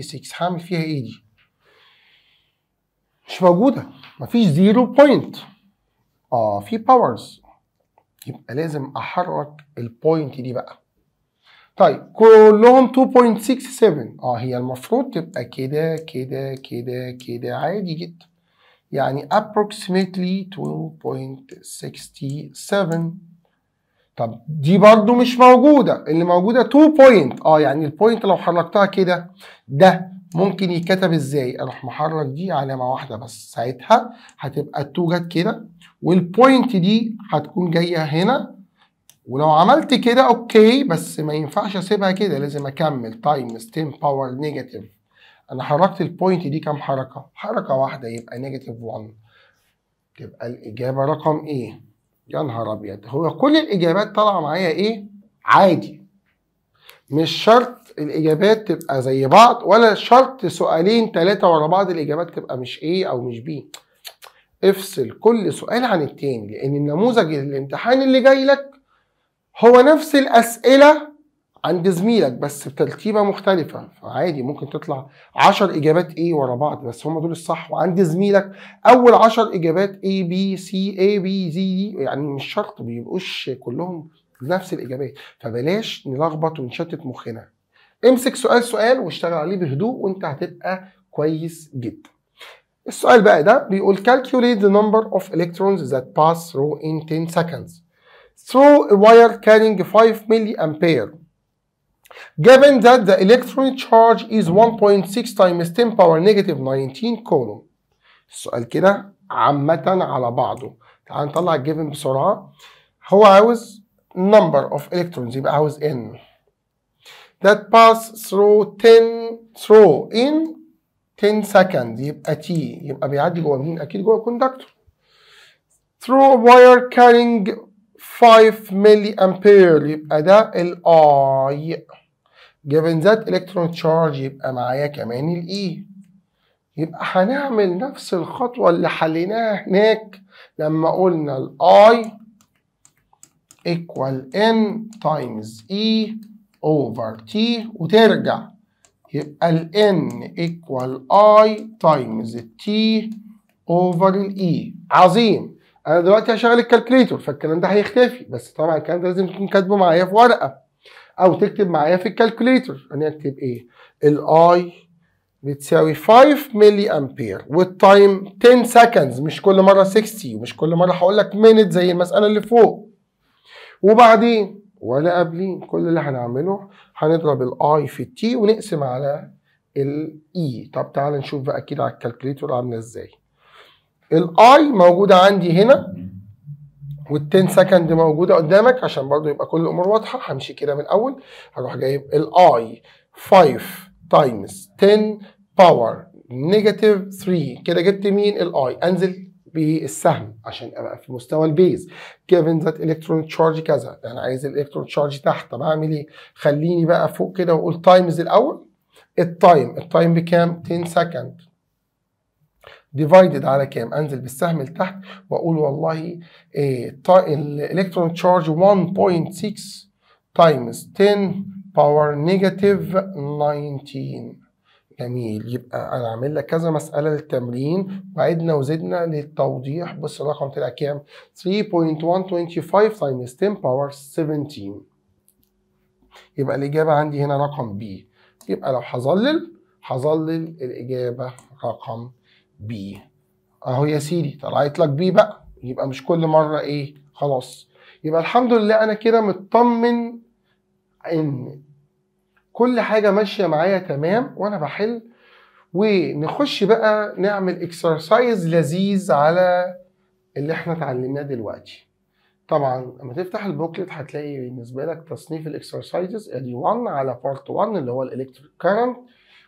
0.26 هعمل فيها ايه دي مش موجوده مفيش زيرو بوينت اه في باورز يبقى لازم احرك البوينت دي بقى طيب كلهم 2.67 اه هي المفروض تبقى كده كده كده كده عادي جدا يعني approximately 2.67 طب دي برضو مش موجودة اللي موجودة 2 point اه يعني البوينت لو حركتها كده ده ممكن يتكتب ازاي اروح محرك دي علامة واحدة بس ساعتها هتبقى 2 جت كده والبوينت دي هتكون جاية هنا ولو عملت كده اوكي بس ما ينفعش اسيبها كده لازم اكمل تايمز 10 باور نيجاتيف انا حركت البوينت دي كام حركه حركه واحده يبقى نيجاتيف 1 تبقى الاجابه رقم ايه يا نهار ابيض هو كل الاجابات طالعه معايا ايه عادي مش شرط الاجابات تبقى زي بعض ولا شرط سؤالين ثلاثه ورا بعض الاجابات تبقى مش ايه او مش بي افصل كل سؤال عن التاني لان النموذج الامتحان اللي جاي لك هو نفس الأسئلة عند زميلك بس بترتيبة مختلفة فعادي ممكن تطلع 10 إجابات إيه ورا بعض بس هم دول الصح وعند زميلك أول 10 إجابات A B C A B Z D يعني مش شرط بيبقوش كلهم نفس الإجابات فبلاش نلخبط ونشتت مخنا امسك سؤال سؤال واشتغل عليه بهدوء وانت هتبقى كويس جدا السؤال بقى ده بيقول calculate the number of electrons that pass through in 10 seconds through a wire carrying 5 milliampere. Given that the electron charge is 1.6 times 10 power negative 19 coulomb. السؤال كده عامة على بعضه تعال نطلع الجيفن بسرعة هو عاوز number of electrons يبقى عاوز n that pass through 10 through in 10 seconds يبقى t يبقى بيعدي جوه مين أكيد جوه conductor through a wire carrying 5 ملي امبير يبقى ده الاي given that electron charge يبقى معايا كمان الاي e. يبقى هنعمل نفس الخطوه اللي حليناها هناك لما قلنا الاي equal n times e over t وترجع يبقى ال n equal i times t over e عظيم انا دلوقتي هشغل الكالكليتور فالكلام ده هيختفي بس طبعا الكلام ده لازم تكون كاتبه معايا في ورقه او تكتب معايا في الكالكليتور انا اكتب ايه الاي بتساوي 5 ملي امبير والتايم 10 سكندز مش كل مره 60 ومش كل مره هقول لك مينت زي المساله اللي فوق وبعدين ولا قبلين كل اللي هنعمله هنضرب الاي في التي ونقسم على الاي e. طب تعال نشوف بقى كده على الكالكليتور عامله ازاي الاي موجوده عندي هنا وال10 سكند موجوده قدامك عشان برضو يبقى كل الامور واضحه همشي كده من الاول هروح جايب الاي 5 تايمز 10 باور نيجاتيف 3 كده جبت مين الاي انزل بالسهم عشان ابقى في مستوى البيز given that الكترون charge كذا انا عايز الالكترون تشارج تحت طب اعمل ايه خليني بقى فوق كده واقول تايمز الاول التايم التايم بكام 10 سكند ديفايدد على كام انزل بالسهم لتحت واقول والله إيه الالكترون تشارج 1.6 تايمز 10 باور نيجاتيف 19 جميل يبقى انا عامل لك كذا مساله للتمرين وعدنا وزدنا للتوضيح بص الرقم طلع كام 3.125 تايمز 10 باور 17 يبقى الاجابه عندي هنا رقم بي يبقى لو هظلل هظلل الاجابه رقم بي اهو يا سيدي طلعت لك بي بقى يبقى مش كل مره ايه خلاص يبقى الحمد لله انا كده مطمن ان كل حاجه ماشيه معايا تمام وانا بحل ونخش بقى نعمل اكسرسايز لذيذ على اللي احنا اتعلمناه دلوقتي طبعا لما تفتح البوكلت هتلاقي بالنسبه لك تصنيف الاكسرسايزز ادي 1 على بارت 1 اللي هو الالكتريك كارنت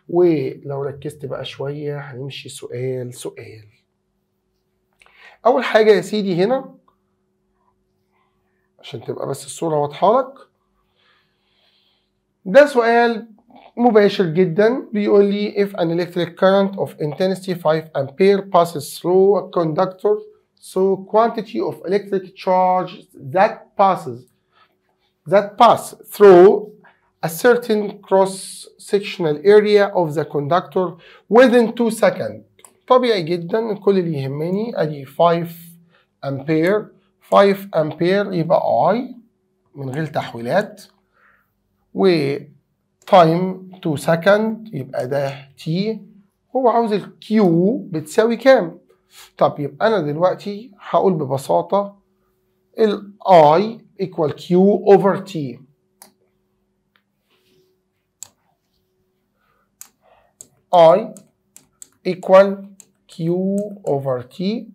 ولو ركزت بقى شوية هنمشي سؤال سؤال أول حاجة يا سيدي هنا عشان تبقى بس الصورة واضحة لك ده سؤال مباشر جدا بيقول لي if an electric current of intensity 5 ampere passes through a conductor so quantity of electric charge that passes that pass through a certain cross-sectional area of the conductor within 2 seconds طبيعي جدا كل اللي يهمني ادي 5 امبير 5 امبير يبقى اي من غير تحويلات و تايم 2 سكند يبقى ده تي هو عاوز الكيو بتساوي كام طب يبقى انا دلوقتي هقول ببساطه الاي ايكوال كيو اوفر تي I equal Q over T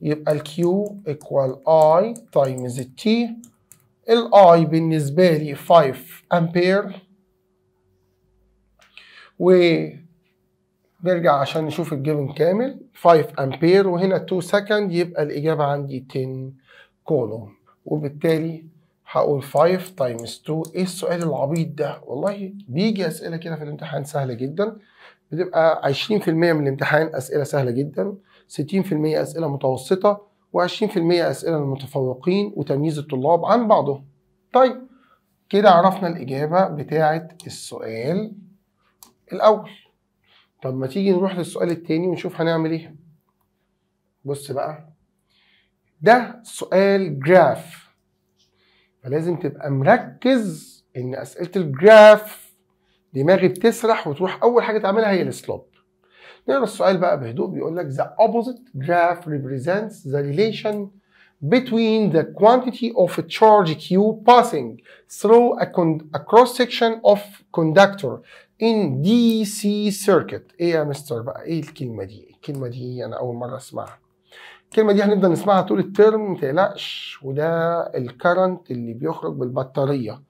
يبقى ال Q equal I times T ال I بالنسبة لي 5 أمبير و نرجع عشان نشوف الجيفن كامل 5 أمبير وهنا 2 سكند يبقى الإجابة عندي 10 كولوم وبالتالي هقول 5 تايمز 2 ايه السؤال العبيط ده والله بيجي اسئله كده في الامتحان سهله جدا بتبقى 20% من الامتحان اسئله سهله جدا 60% اسئله متوسطه و20% اسئله للمتفوقين وتمييز الطلاب عن بعضهم طيب كده عرفنا الاجابه بتاعه السؤال الاول طب ما تيجي نروح للسؤال الثاني ونشوف هنعمل ايه بص بقى ده سؤال جراف فلازم تبقى مركز ان اسئله الجراف دماغي بتسرح وتروح اول حاجه تعملها هي السلوب نقرا نعم، السؤال بقى بهدوء بيقول لك the opposite graph represents the relation between the quantity of a charge q passing through a, a cross section of conductor in DC circuit ايه يا مستر بقى ايه الكلمه دي الكلمه دي انا اول مره اسمعها الكلمه دي هنبدا نسمعها طول الترم متقلقش وده الكرنت اللي بيخرج بالبطاريه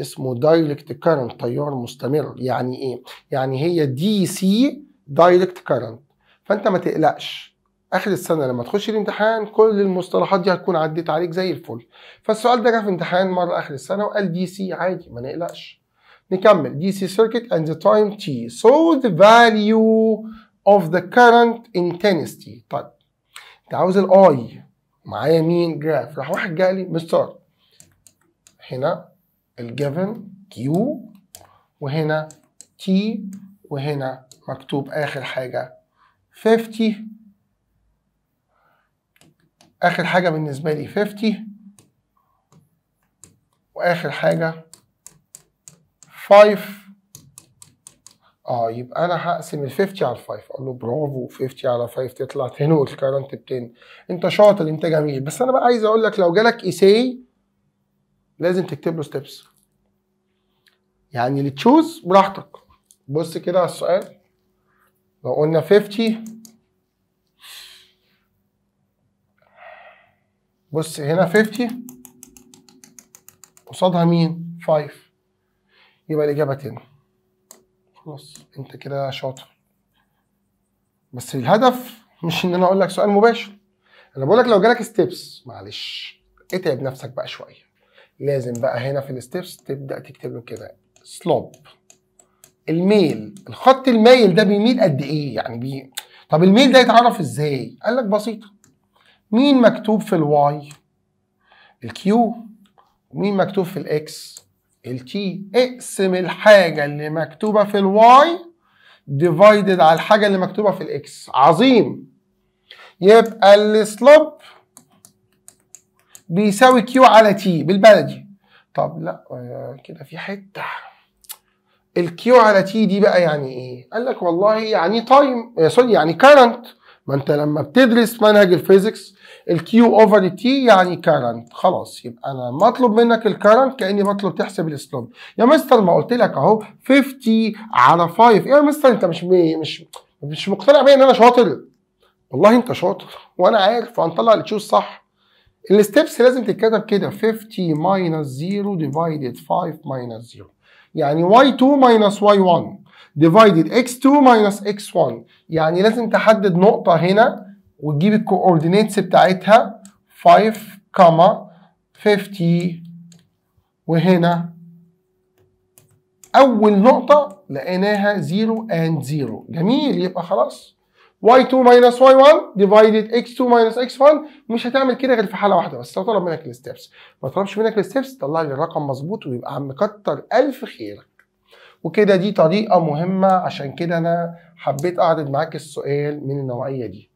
اسمه دايركت كارنت تيار مستمر يعني ايه يعني هي دي سي دايركت كارنت فانت ما تقلقش اخر السنه لما تخش الامتحان كل المصطلحات دي هتكون عدت عليك زي الفل فالسؤال ده جه في امتحان مره اخر السنه وقال دي سي عادي ما نقلقش نكمل دي سي circuit and the time t so the value of the current intensity طيب انت عاوز الاي معايا مين جراف راح واحد جالي مستر هنا الجيفن كيو وهنا تي وهنا مكتوب آخر حاجة 50 آخر حاجة بالنسبة لي 50 وآخر حاجة 5 اه يبقى انا هقسم ال 50 على 5 اقول له برافو 50 على 5 تطلع 10 والكرنت ب 10 انت شاطر انت جميل بس انا بقى عايز اقول لك لو جالك سي لازم تكتب له ستيبس يعني اللي تشوز براحتك بص كده على السؤال لو قلنا 50 بص هنا 50 قصادها مين 5 يبقى الاجابه تاني خلاص انت كده شاطر بس الهدف مش ان انا اقول لك سؤال مباشر انا بقول لك لو جالك ستيبس معلش اتعب نفسك بقى شويه لازم بقى هنا في الستيبس تبدا تكتب له كده سلوب الميل الخط المايل ده بيميل قد ايه يعني بي... طب الميل ده يتعرف ازاي قال لك بسيطه مين مكتوب في الواي الكيو ومين مكتوب في الاكس التي اقسم الحاجه اللي مكتوبه في الواي ديفايدد على الحاجه اللي مكتوبه في الاكس عظيم يبقى السلوب بيساوي كيو على تي بالبلدي طب لا آه، كده في حته الكيو على تي دي بقى يعني ايه؟ قال لك والله يعني تايم آه، سوري يعني كارنت ما انت لما بتدرس منهج الفيزيكس الكيو اوفر تي يعني كارنت خلاص يبقى انا مطلوب منك الكارنت كاني بطلب تحسب السلوب يا مستر ما قلت لك اهو 50 على 5 يا مستر انت مش مش مش مقتنع بيا ان انا شاطر والله انت شاطر وانا عارف وهنطلع التشوز صح الستبس لازم تتكتب كده 50 ماينس 0 ديفايدد 5 ماينس 0 يعني y2 minus y1 divided x2 minus x1 يعني لازم تحدد نقطة هنا وتجيب الكوردينيتس بتاعتها 5,50 وهنا أول نقطة لقيناها 0 and 0 جميل يبقى خلاص y2 minus y1 divided x2 minus x1 مش هتعمل كده غير في حاله واحده بس لو طلب منك الستبس ما طلبش منك الستبس طلع لي الرقم مظبوط ويبقى عم كتر الف خيرك وكده دي طريقه مهمه عشان كده انا حبيت اعرض معاك السؤال من النوعيه دي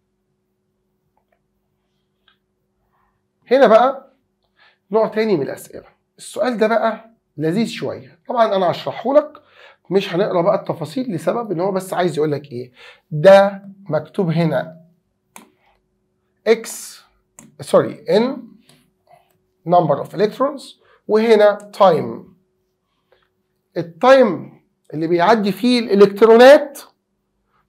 هنا بقى نوع تاني من الاسئله السؤال ده بقى لذيذ شويه طبعا انا هشرحه لك مش هنقرا بقى التفاصيل لسبب ان هو بس عايز يقول لك ايه ده مكتوب هنا اكس سوري ان نمبر اوف الكترونز وهنا تايم التايم اللي بيعدي فيه الالكترونات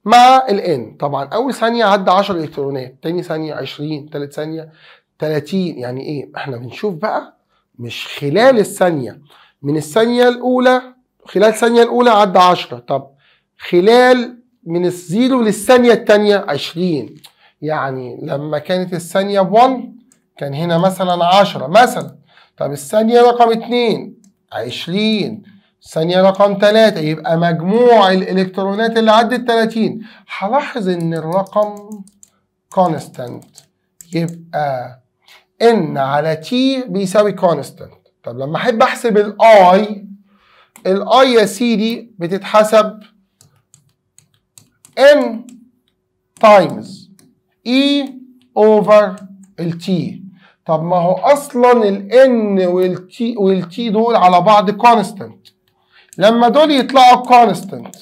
مع الان طبعا اول ثانيه عدى 10 الكترونات ثاني ثانيه 20 ثالث ثانيه 30 يعني ايه احنا بنشوف بقى مش خلال الثانيه من الثانيه الاولى خلال الثانية الأولى عدى 10 طب خلال من الزيرو للثانية الثانية 20 يعني لما كانت الثانية 1 كان هنا مثلا 10 مثلا طب الثانية رقم 2 20 الثانية رقم 3 يبقى مجموع الإلكترونات اللي عدت 30 هلاحظ إن الرقم كونستانت يبقى ان على تي بيساوي كونستانت طب لما احب احسب الاي الاي يا سيدي بتتحسب n تايمز e over ال t طب ما هو اصلا ال n وال t وال t دول على بعض كونستنت لما دول يطلعوا كونستنت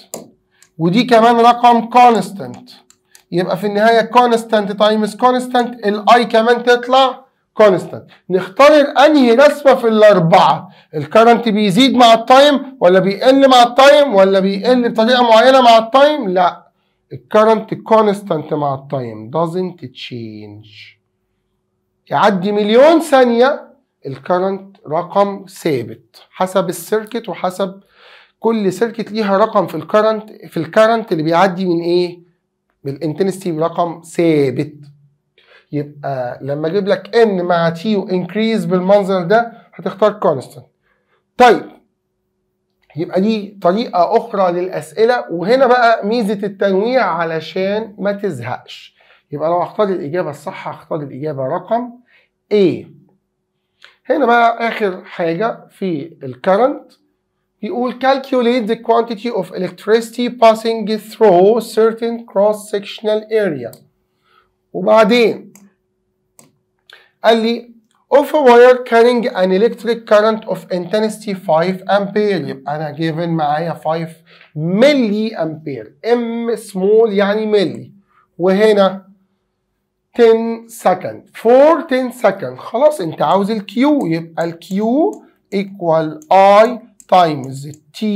ودي كمان رقم كونستنت يبقى في النهايه كونستنت تايمز كونستنت الاي كمان تطلع كونستانت نختار انهي رسمه في الاربعه الكرنت بيزيد مع التايم ولا بيقل مع التايم ولا بيقل بطريقه معينه مع التايم لا الكرنت كونستانت مع التايم doesn't change يعدي مليون ثانيه الكرنت رقم ثابت حسب السيركت وحسب كل سيركت ليها رقم في الكرنت في الكرنت اللي بيعدي من ايه بالانتنستي برقم ثابت يبقى لما اجيب لك ان مع تي وانكريز بالمنظر ده هتختار كونستنت طيب يبقى دي طريقة أخرى للأسئلة وهنا بقى ميزة التنويع علشان ما تزهقش يبقى لو هختار الإجابة الصح هختار الإجابة رقم A هنا بقى آخر حاجة في الكرنت بيقول calculate the quantity of electricity passing through certain cross sectional area وبعدين قال of a wire carrying an electric current of intensity 5 ampere يبقى انا given معايا 5 ملي امبير m small يعني ملي وهنا 10 second 4 10 second خلاص انت عاوز ال Q يبقى Q equal I times T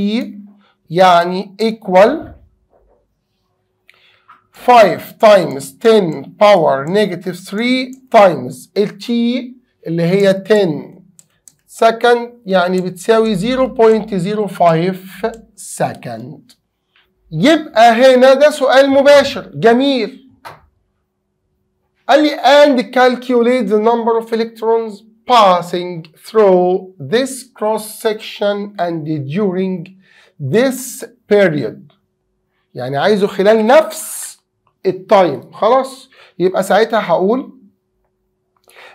يعني equal 5 times 10 power negative 3 times ال t اللي هي 10 second يعني بتساوي 0.05 second يبقى هنا ده سؤال مباشر جميل قال لي and calculate the number of electrons passing through this cross section and during this period يعني عايزه خلال نفس التايم خلاص يبقى ساعتها هقول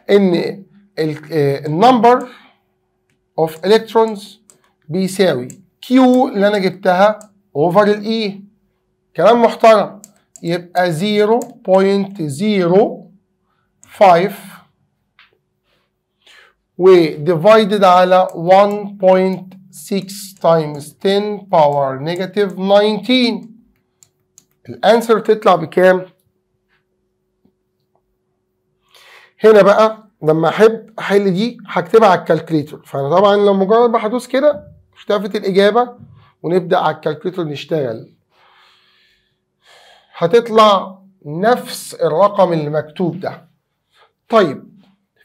ان النمبر اوف الكترونز بيساوي كيو اللي انا جبتها اوفر الاي e. كلام محترم يبقى 0.05 وديفايدد على 1.6 تايمز 10 باور نيجاتيف 19 الانسر تطلع بكام هنا بقى لما احب احل دي هكتبها على الكالكليتر فانا طبعا لو مجرد ما هدوس كده اختفت الاجابه ونبدا على الكالكليتر نشتغل هتطلع نفس الرقم اللي مكتوب ده طيب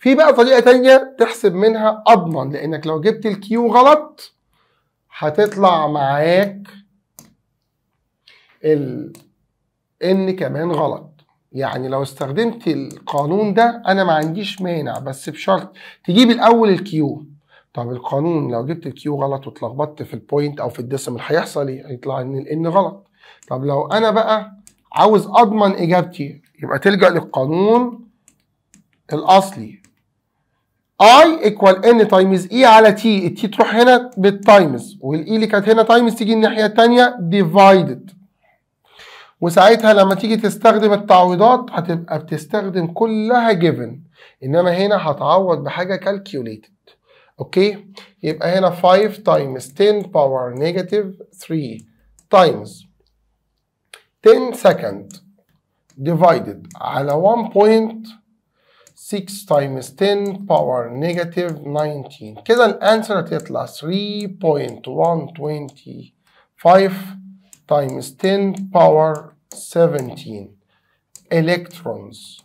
في بقى طريقه تانية تحسب منها اضمن لانك لو جبت الكيو غلط هتطلع معاك ان كمان إيه. غلط يعني لو استخدمت القانون ده انا ما عنديش مانع بس بشرط تجيب الاول الكيو طب القانون لو جبت الكيو غلط واتلخبطت في البوينت او في الديسيمال هيحصل ايه هيطلع ان الان غلط طب لو انا بقى عاوز اضمن اجابتي يبقى تلجا للقانون الاصلي اي ايكوال ان تايمز اي على تي التي تروح هنا بالتايمز والاي e اللي كانت هنا تايمز تيجي الناحيه الثانيه ديفايدد وساعتها لما تيجي تستخدم التعويضات هتبقى بتستخدم كلها جيفن انما هنا هتعوض بحاجه كالكيوليتد اوكي يبقى هنا 5 تايمز 10 باور نيجاتيف 3 تايمز 10 سكند ديفايدد على 1.6 تايمز 10 باور نيجاتيف 19 كده الانسر هتطلع 3.125 times 10 power 17 electrons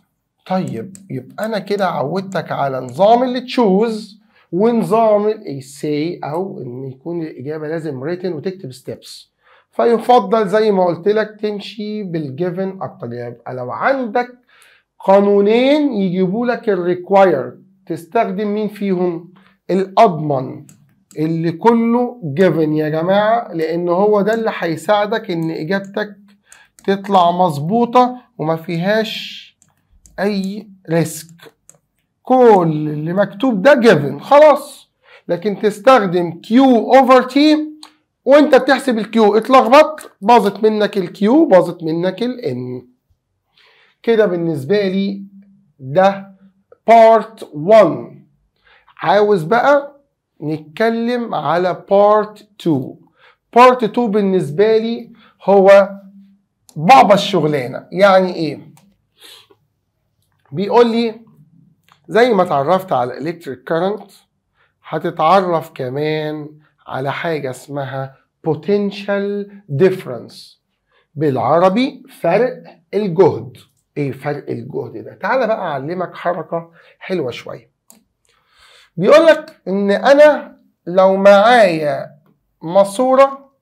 طيب يبقى انا كده عودتك على نظام اللي تشوز ونظام الايساي او ان يكون الاجابه لازم ريتن وتكتب ستيبس فيفضل زي ما قلت لك تمشي بالجيفن اكتر يبقى لو عندك قانونين يجيبوا لك الريكوايرد تستخدم مين فيهم الاضمن اللي كله جيفن يا جماعه لان هو ده اللي هيساعدك ان اجابتك تطلع مظبوطه وما فيهاش اي ريسك كل اللي مكتوب ده جيفن خلاص لكن تستخدم كيو اوفر تي وانت بتحسب الكيو اتلخبطت باظت منك الكيو باظت منك الان كده بالنسبه لي ده بارت 1 عاوز بقى نتكلم على بارت 2 بارت 2 بالنسبة لي هو بابا الشغلانة يعني ايه بيقول لي زي ما اتعرفت على الكتريك كارنت هتتعرف كمان على حاجة اسمها potential difference بالعربي فرق الجهد ايه فرق الجهد ده تعالى بقى اعلمك حركة حلوة شوية بيقولك ان انا لو معايا ماسوره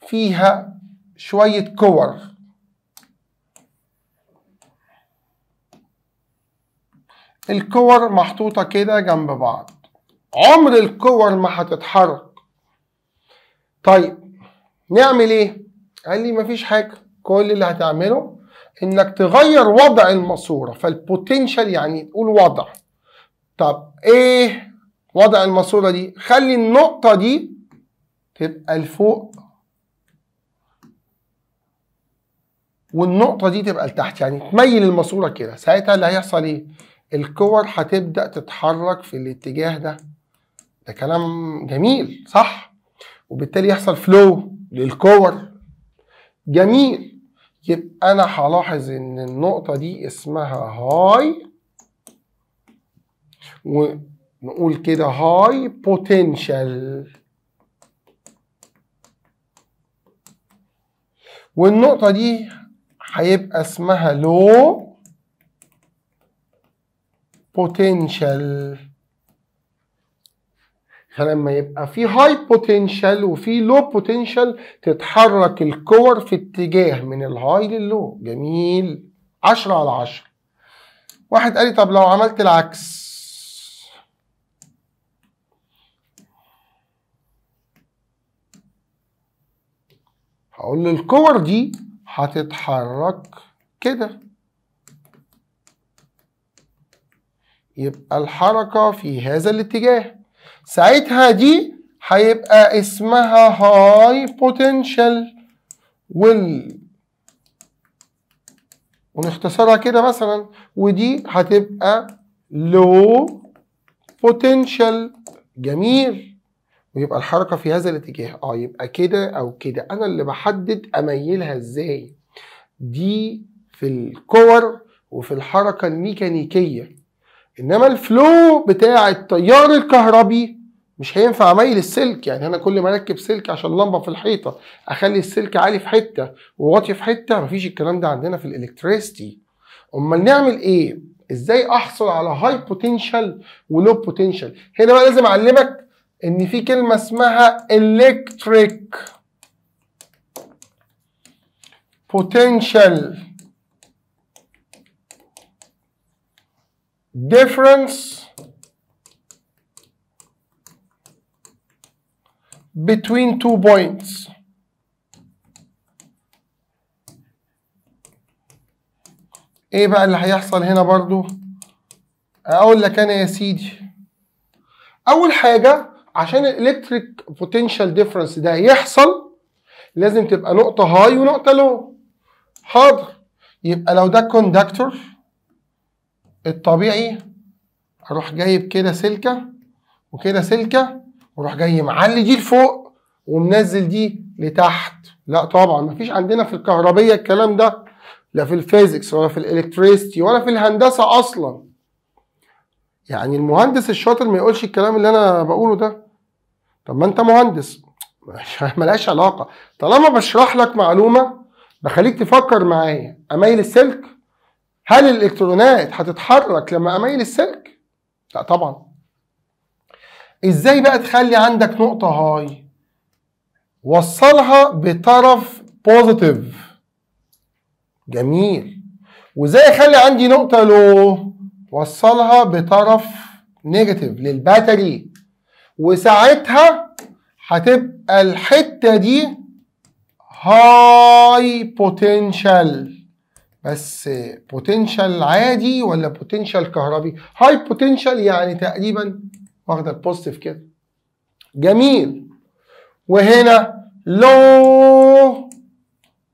فيها شويه كور الكور محطوطه كده جنب بعض عمر الكور ما هتتحرك طيب نعمل ايه قال لي مفيش حاجه كل اللي هتعمله انك تغير وضع الماسوره فالبوتنشال يعني تقول وضع طب ايه وضع الماسوره دي خلي النقطه دي تبقى لفوق والنقطه دي تبقى لتحت يعني تميل الماسوره كده ساعتها اللي هيحصل ايه الكور هتبدا تتحرك في الاتجاه ده ده كلام جميل صح وبالتالي يحصل فلو للكور جميل يبقى انا هلاحظ ان النقطه دي اسمها هاي ونقول كده هاي بوتنشال والنقطة دي هيبقى اسمها لو بوتنشال فلما يبقى في هاي بوتنشال وفي لو بوتنشال تتحرك الكور في اتجاه من الهاي لللو جميل 10 على 10 واحد قال لي طب لو عملت العكس هقول الكور دي هتتحرك كده يبقى الحركة في هذا الاتجاه ساعتها دي هيبقى اسمها هاي بوتنشال وال ونختصرها كده مثلا ودي هتبقى لو بوتنشال جميل ويبقى الحركه في هذا الاتجاه اه يبقى كده او كده انا اللي بحدد اميلها ازاي دي في الكور وفي الحركه الميكانيكيه انما الفلو بتاع التيار الكهربي مش هينفع اميل السلك يعني انا كل ما اركب سلك عشان لمبه في الحيطه اخلي السلك عالي في حته وواطي في حته مفيش الكلام ده عندنا في الالكتريستي امال نعمل ايه ازاي احصل على هاي بوتنشال ولو بوتنشال هنا بقى لازم اعلمك ان في كلمه اسمها electric potential difference between two points ايه بقى اللي هيحصل هنا برضو اقول لك انا يا سيدي اول حاجه عشان الالكتريك بوتنشال ديفرنس ده يحصل لازم تبقى نقطة هاي ونقطة لو حاضر يبقى لو ده كوندكتور الطبيعي اروح جايب كده سلكة وكده سلكة واروح جاي معلي دي لفوق ومنزل دي لتحت لا طبعا مفيش عندنا في الكهربية الكلام ده لا في الفيزيكس ولا في الالكتريستي ولا في الهندسة اصلا يعني المهندس الشاطر ما يقولش الكلام اللي انا بقوله ده طب ما انت مهندس (laughs) ملهاش علاقه طالما بشرح لك معلومه بخليك تفكر معايا اميل السلك هل الالكترونات هتتحرك لما اميل السلك لا طبعا ازاي بقى تخلي عندك نقطه هاي وصلها بطرف بوزيتيف جميل وازاي اخلي عندي نقطه لو وصلها بطرف نيجاتيف للباتري وساعتها هتبقى الحته دي هاي بوتنشال بس بوتنشال عادي ولا بوتنشال كهربي هاي بوتنشال يعني تقريبا واخده البوزيتيف كده جميل وهنا لو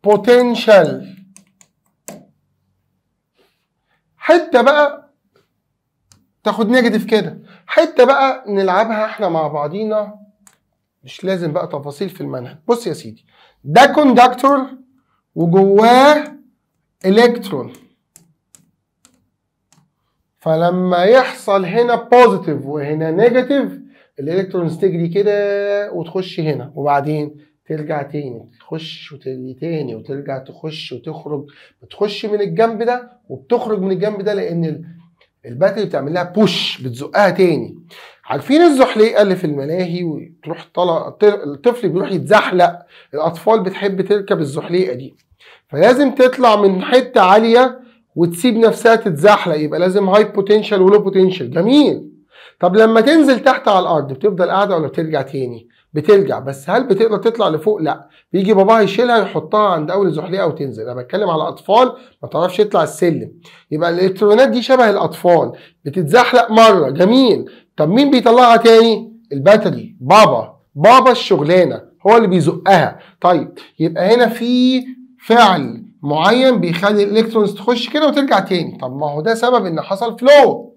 بوتنشال حته بقى تاخد نيجاتيف كده حته بقى نلعبها احنا مع بعضينا مش لازم بقى تفاصيل في المنهج بص يا سيدي ده كوندكتور وجواه الكترون فلما يحصل هنا بوزيتيف وهنا نيجاتيف الالكترونز تجري كده وتخش هنا وبعدين ترجع تاني تخش وتجري تاني وترجع تخش وتخرج بتخش من الجنب ده وبتخرج من الجنب ده لان الباتري بتعمل لها بوش بتزقها تاني عارفين الزحليقه اللي في الملاهي وتروح طلع الطفل بيروح يتزحلق الاطفال بتحب تركب الزحليقه دي فلازم تطلع من حته عاليه وتسيب نفسها تتزحلق يبقى لازم هاي بوتنشال ولو بوتنشال جميل طب لما تنزل تحت على الارض بتفضل قاعده ولا بترجع تاني بتلجع بس هل بتقدر تطلع لفوق لا بيجي باباها يشيلها يحطها عند اول زحليقه وتنزل انا بتكلم على اطفال ما تعرفش يطلع السلم يبقى الالكترونات دي شبه الاطفال بتتزحلق مره جميل طب مين بيطلعها تاني الباتري بابا بابا الشغلانه هو اللي بيزقها طيب يبقى هنا في فعل معين بيخلي الالكترونز تخش كده وترجع تاني طب ما هو ده سبب ان حصل فلو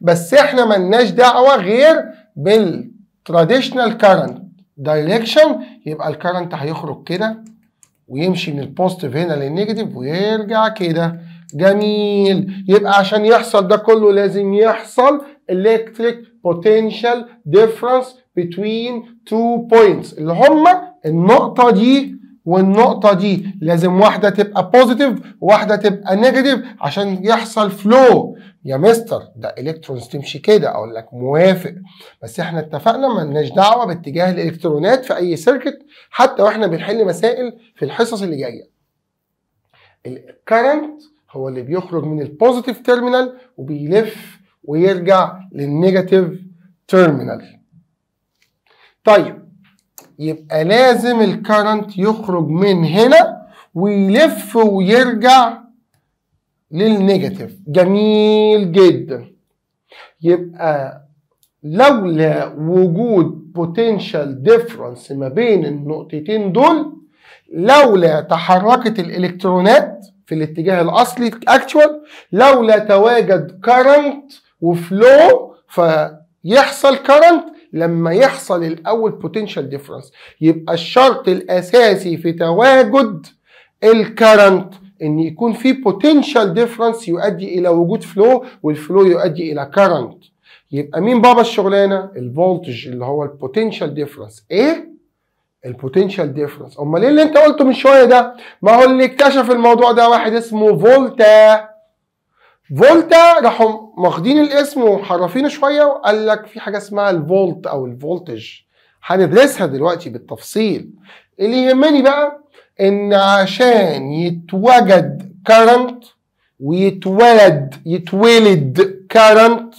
بس احنا ملناش دعوه غير بالتراديشنال كارنت دايركشن يبقى الكرنت هيخرج كده ويمشي من البوزيتيف هنا للنيجاتيف ويرجع كده جميل يبقى عشان يحصل ده كله لازم يحصل electric potential difference between two points اللي هما النقطة دي والنقطة دي لازم واحدة تبقى بوزيتيف وواحدة تبقى نيجاتيف عشان يحصل فلو يا مستر ده الكترونز تمشي كده اقول لك موافق بس احنا اتفقنا لناش دعوه باتجاه الالكترونات في اي سيركت حتى واحنا بنحل مسائل في الحصص اللي جايه الكرنت هو اللي بيخرج من البوزيتيف تيرمينال وبيلف ويرجع للنيجاتيف تيرمينال طيب يبقى لازم الكرنت يخرج من هنا ويلف ويرجع للنيجاتيف جميل جدا يبقى لولا وجود بوتنشال ديفرنس ما بين النقطتين دول لولا تحركت الالكترونات في الاتجاه الاصلي اكتوال لولا تواجد كرنت وفلو فيحصل current لما يحصل الاول بوتنشال ديفرنس يبقى الشرط الاساسي في تواجد الكرنت ان يكون في بوتنشال ديفرنس يؤدي الى وجود فلو والفلو يؤدي الى كارنت يبقى مين بابا الشغلانه الفولتج اللي هو البوتنشال ديفرنس ايه البوتنشال ديفرنس امال ايه اللي انت قلته من شويه ده ما هو اللي اكتشف الموضوع ده واحد اسمه فولتا فولتا راحوا ماخدين الاسم ومحرفينه شويه وقال لك في حاجه اسمها الفولت او الفولتج هندرسها دلوقتي بالتفصيل اللي يهمني بقى ان عشان يتوجد current ويتولد يتولد current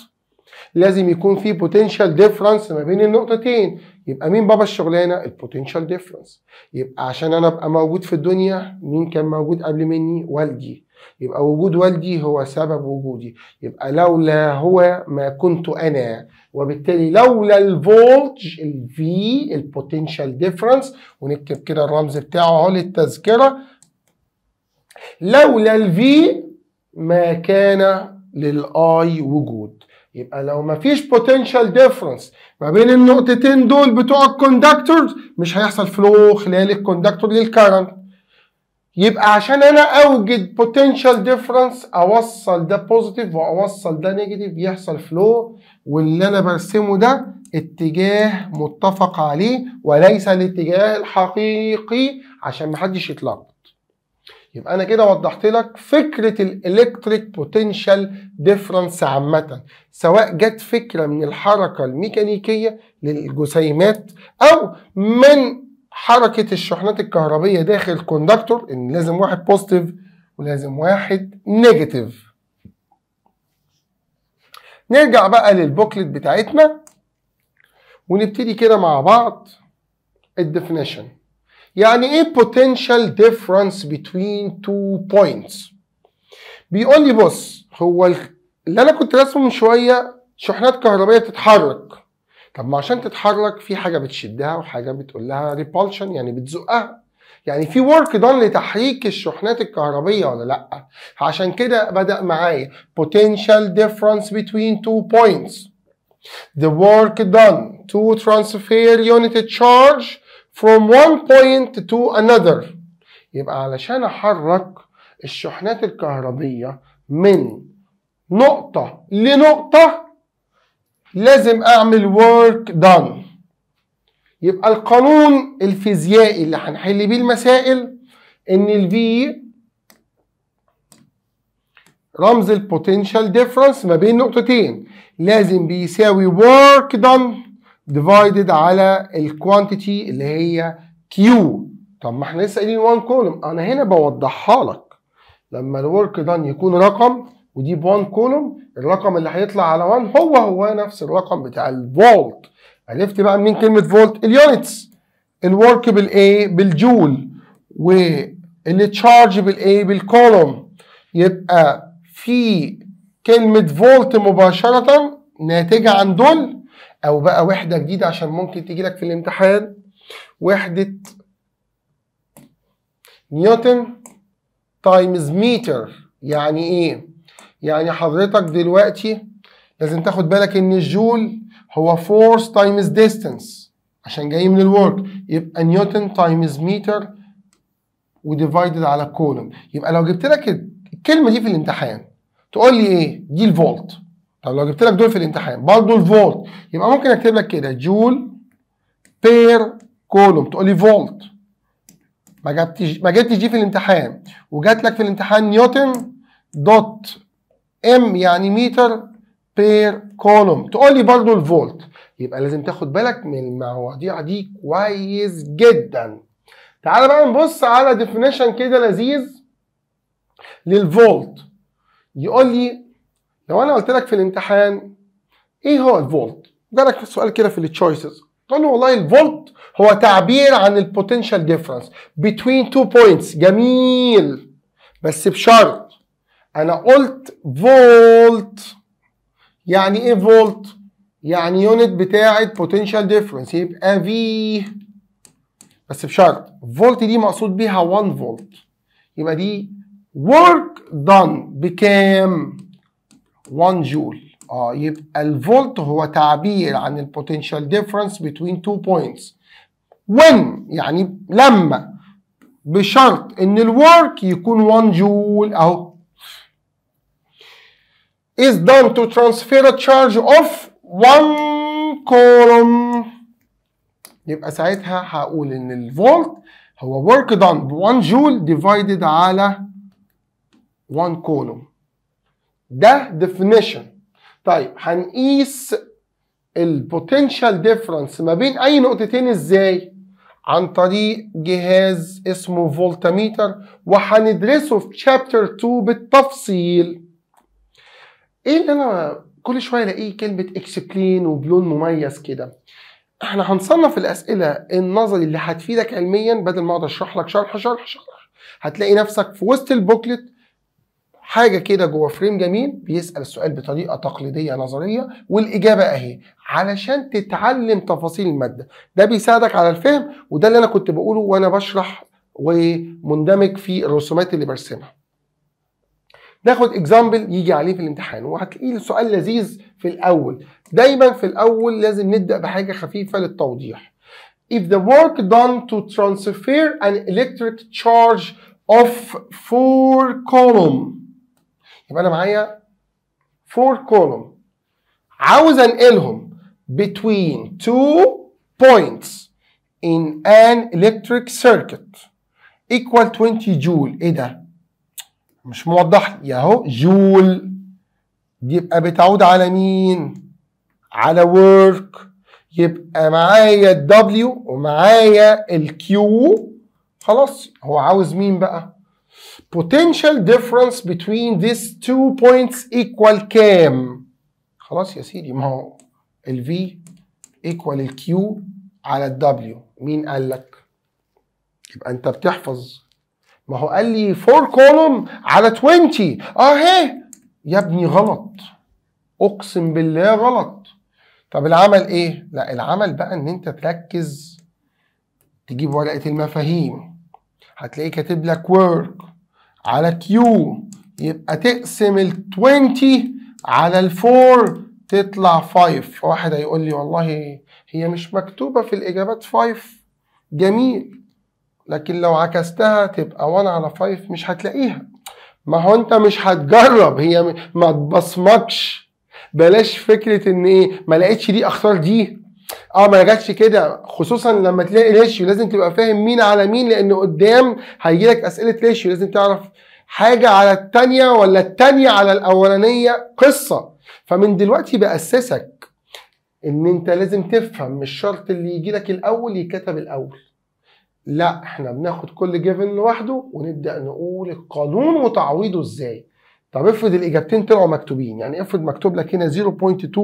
لازم يكون في potential difference ما بين النقطتين يبقى مين بابا الشغلانه البوتنشال ديفرنس يبقى عشان انا ابقى موجود في الدنيا مين كان موجود قبل مني والدي يبقى وجود والدي هو سبب وجودي يبقى لولا هو ما كنت انا وبالتالي لولا الفولج الفي البوتنشال ديفرنس ونكتب كده الرمز بتاعه اهو للتذكره لولا الفي ما كان للاي وجود يبقى لو ما فيش بوتنشال ديفرنس ما بين النقطتين دول بتوع الكوندكتورز مش هيحصل فلو خلال الكوندكتور للكارنت يبقى عشان انا اوجد بوتنشال ديفرنس اوصل ده بوزيتيف واوصل ده نيجاتيف يحصل فلو واللي انا برسمه ده اتجاه متفق عليه وليس الاتجاه الحقيقي عشان محدش يتلخبط يبقى انا كده وضحت لك فكره الالكتريك بوتنشال ديفرنس عامه سواء جت فكره من الحركه الميكانيكيه للجسيمات او من حركة الشحنات الكهربية داخل كوندكتور إن لازم واحد بوزيتيف ولازم واحد نيجاتيف نرجع بقى للبوكلت بتاعتنا ونبتدي كده مع بعض الديفينيشن يعني ايه potential difference between two points بيقول لي بص هو اللي انا كنت راسمه من شويه شحنات كهربائيه بتتحرك طب ما عشان تتحرك في حاجه بتشدها وحاجه بتقول لها ريبالشن يعني بتزقها يعني في ورك دون لتحريك الشحنات الكهربيه ولا لا عشان كده بدا معايا potential difference between two points the work done to transfer unit charge from one point to another يبقى علشان احرك الشحنات الكهربيه من نقطه لنقطه لازم اعمل work done يبقى القانون الفيزيائي اللي هنحل بيه المسائل ان V رمز البوتنشال ديفرنس ما بين نقطتين لازم بيساوي work done divided على الكوانتيتي اللي هي Q طب ما احنا لسه قايلين 1 كولوم انا هنا بوضحها لك لما الورك دان يكون رقم ودي ب1 كولوم الرقم اللي هيطلع على 1 هو هو نفس الرقم بتاع الفولت عرفت بقى منين كلمه فولت اليونتس الورك بالاي بالجول تشارج بالاي بالكولوم يبقى في كلمه فولت مباشره ناتجه عن دول او بقى وحده جديده عشان ممكن تيجي لك في الامتحان وحده نيوتن تايمز متر يعني ايه يعني حضرتك دلوقتي لازم تاخد بالك ان الجول هو فورس تايمز ديستانس عشان جاي من الورك يبقى نيوتن تايمز متر وديفايدد على كولوم يبقى لو جبت لك الكلمه دي في الامتحان تقول لي ايه دي الفولت طب لو جبت لك دول في الامتحان برضه الفولت يبقى ممكن اكتب لك كده جول بير كولوم تقول لي فولت ما جبتش ما جبتش دي في الامتحان وجات لك في الامتحان نيوتن دوت ام يعني متر بير كولوم تقول لي برضو الفولت يبقى لازم تاخد بالك من المواضيع دي كويس جدا تعال بقى نبص على ديفينيشن كده لذيذ للفولت يقول لي لو انا قلت لك في الامتحان ايه هو الفولت جالك سؤال كده في التشويسز تقول له والله الفولت هو تعبير عن البوتنشال ديفرنس بين تو بوينتس جميل بس بشرط انا قلت فولت يعني ايه فولت يعني يونت بتاعه بوتنشال ديفرنس يبقى في بس بشرط فولت دي مقصود بيها 1 فولت يبقى دي work done بكام 1 جول اه يبقى الفولت هو تعبير عن البوتنشال ديفرنس بين تو بوينتس when يعني لما بشرط ان الورك يكون 1 جول اهو is done to transfer a charge of one coulomb يبقى ساعتها هقول ان الفولت هو work done ب 1 جول divided على 1 كولوم ده definition طيب هنقيس البوتنشال ديفرنس ما بين اي نقطتين ازاي عن طريق جهاز اسمه فولتاميتر وهندرسه في شابتر 2 بالتفصيل ايه اللي انا كل شويه الاقيه كلمه اكسبلين وبلون مميز كده احنا هنصنف الاسئله النظري اللي هتفيدك علميا بدل ما اقعد اشرح لك شرح شرح شرح هتلاقي نفسك في وسط البوكلت حاجه كده جوه فريم جميل بيسال السؤال بطريقه تقليديه نظريه والاجابه اهي علشان تتعلم تفاصيل الماده ده بيساعدك على الفهم وده اللي انا كنت بقوله وانا بشرح ومندمج في الرسومات اللي برسمها ناخد اكزامبل يجي عليه في الامتحان وهتلاقيه السؤال لذيذ في الاول دايما في الاول لازم نبدا بحاجه خفيفه للتوضيح if the work done to transfer an electric charge of four column يبقى انا معايا four column عاوز انقلهم between two points in an electric circuit equal 20 joule ايه ده مش موضح لي اهو جول يبقى بتعود على مين على ورك يبقى معايا الدبليو ومعايا الكيو خلاص هو عاوز مين بقى potential difference between these two points equal كام خلاص يا سيدي ما هو ال V equal ال Q على ال W مين قال لك يبقى انت بتحفظ ما هو قال لي 4 كولوم على 20 اهي يا ابني غلط اقسم بالله غلط طب العمل ايه لا العمل بقى ان انت تركز تجيب ورقه المفاهيم هتلاقيه كاتب لك ورك على كيو يبقى تقسم ال 20 على ال 4 تطلع 5 واحد هيقول لي والله هي مش مكتوبه في الاجابات 5 جميل لكن لو عكستها تبقى 1 على 5 مش هتلاقيها ما هو انت مش هتجرب هي ما تبصمكش بلاش فكره ان ايه ما لقيتش دي اختار دي اه ما جاتش كده خصوصا لما تلاقي ريشيو لازم تبقى فاهم مين على مين لان قدام هيجي لك اسئله ريشيو لازم تعرف حاجه على الثانيه ولا الثانيه على الاولانيه قصه فمن دلوقتي باسسك ان انت لازم تفهم مش شرط اللي يجي لك الاول يكتب الاول لا احنا بناخد كل جيفن لوحده ونبدا نقول القانون وتعويضه ازاي طب افرض الاجابتين طلعوا مكتوبين يعني افرض مكتوب لك هنا 0.2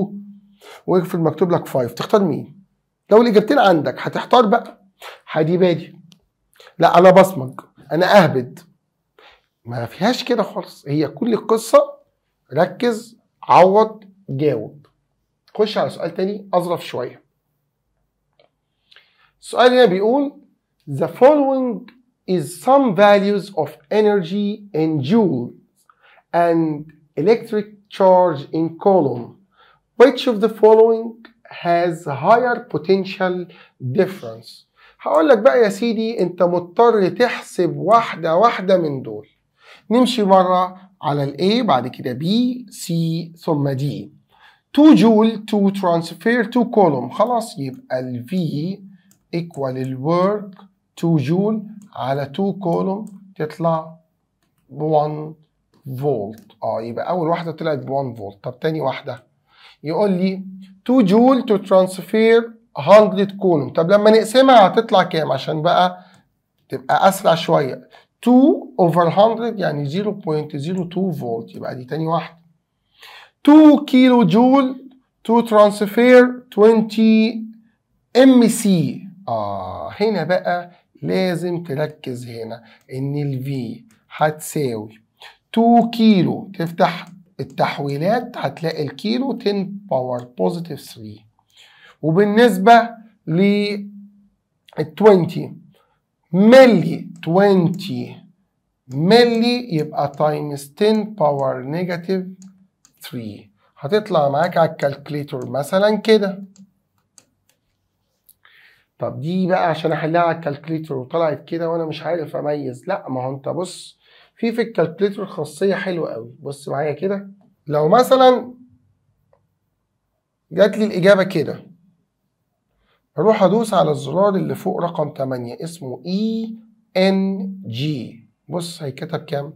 وافرض مكتوب لك 5 تختار مين لو الاجابتين عندك هتحتار بقى هدي بادي لا انا بصمج انا اهبد ما فيهاش كده خالص هي كل القصه ركز عوض جاوب خش على سؤال تاني اظرف شويه السؤال هنا بيقول The following is some values of energy in joules and electric charge in coulomb. Which of the following has higher potential difference? هقول لك بقى يا سيدي انت مضطر تحسب واحدة واحدة من دول نمشي مرة على ال A بعد كده B C ثم D 2 جول 2 transfer 2 كولوم خلاص يبقى ال V equal ال work 2 جول على 2 كولوم تطلع ب 1 فولت اه يبقى اول واحده طلعت ب 1 فولت طب تاني واحده يقول لي 2 جول تو ترانسفير 100 كولوم طب لما نقسمها هتطلع كام عشان بقى تبقى اسرع شويه 2 اوفر 100 يعني 0.02 فولت يبقى دي تاني واحده 2 كيلو جول تو ترانسفير 20 ام سي اه هنا بقى لازم تركز هنا ان V هتساوي 2 كيلو تفتح التحويلات هتلاقي الكيلو 10 باور بوزيتيف 3 وبالنسبة ل 20 ملي 20 ملي يبقى تايمز 10 باور نيجاتيف 3 هتطلع معاك على الكالكليتور مثلا كده طب دي بقى عشان احلها على الكالكليتر وطلعت كده وانا مش عارف اميز لا ما هو انت بص في في الكالكليتر خاصيه حلوه قوي بص معايا كده لو مثلا جات لي الاجابه كده اروح ادوس على الزرار اللي فوق رقم 8 اسمه اي ان جي بص هيتكتب كام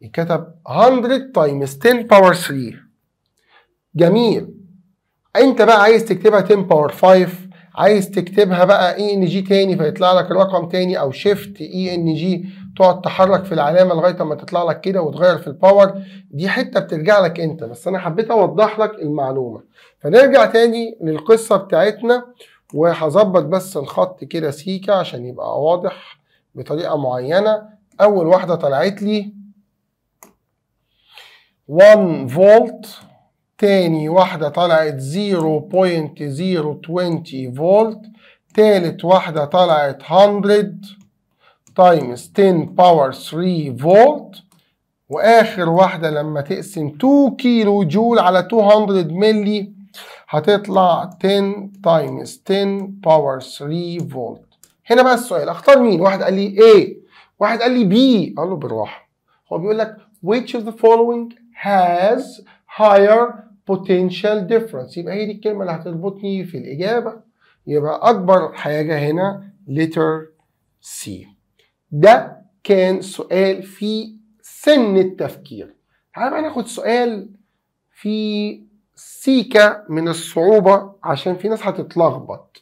يكتب 100 تايمز 10 باور 3 جميل انت بقى عايز تكتبها 10 باور 5 عايز تكتبها بقى اي ان جي تاني فيطلع لك الرقم تاني او شيفت اي ان جي تقعد تحرك في العلامه لغايه اما تطلع لك كده وتغير في الباور دي حته بترجع لك انت بس انا حبيت اوضح لك المعلومه فنرجع تاني للقصه بتاعتنا وهظبط بس الخط كده سيكا عشان يبقى واضح بطريقه معينه اول واحده طلعت لي 1 فولت تاني واحدة طلعت 0.020 فولت تالت واحدة طلعت 100 تايمز 10 باور 3 فولت واخر واحدة لما تقسم 2 كيلو جول على 200 ملي هتطلع 10 تايمز 10 باور 3 فولت هنا بقى السؤال اختار مين واحد قال لي A واحد قال لي B قال له بالراحة هو بيقول لك which of the following has higher potential difference يبقى هي دي الكلمة اللي هتربطني في الإجابة يبقى أكبر حاجة هنا letter C ده كان سؤال في سن التفكير تعال بقى ناخد سؤال في سيكة من الصعوبة عشان في ناس هتتلخبط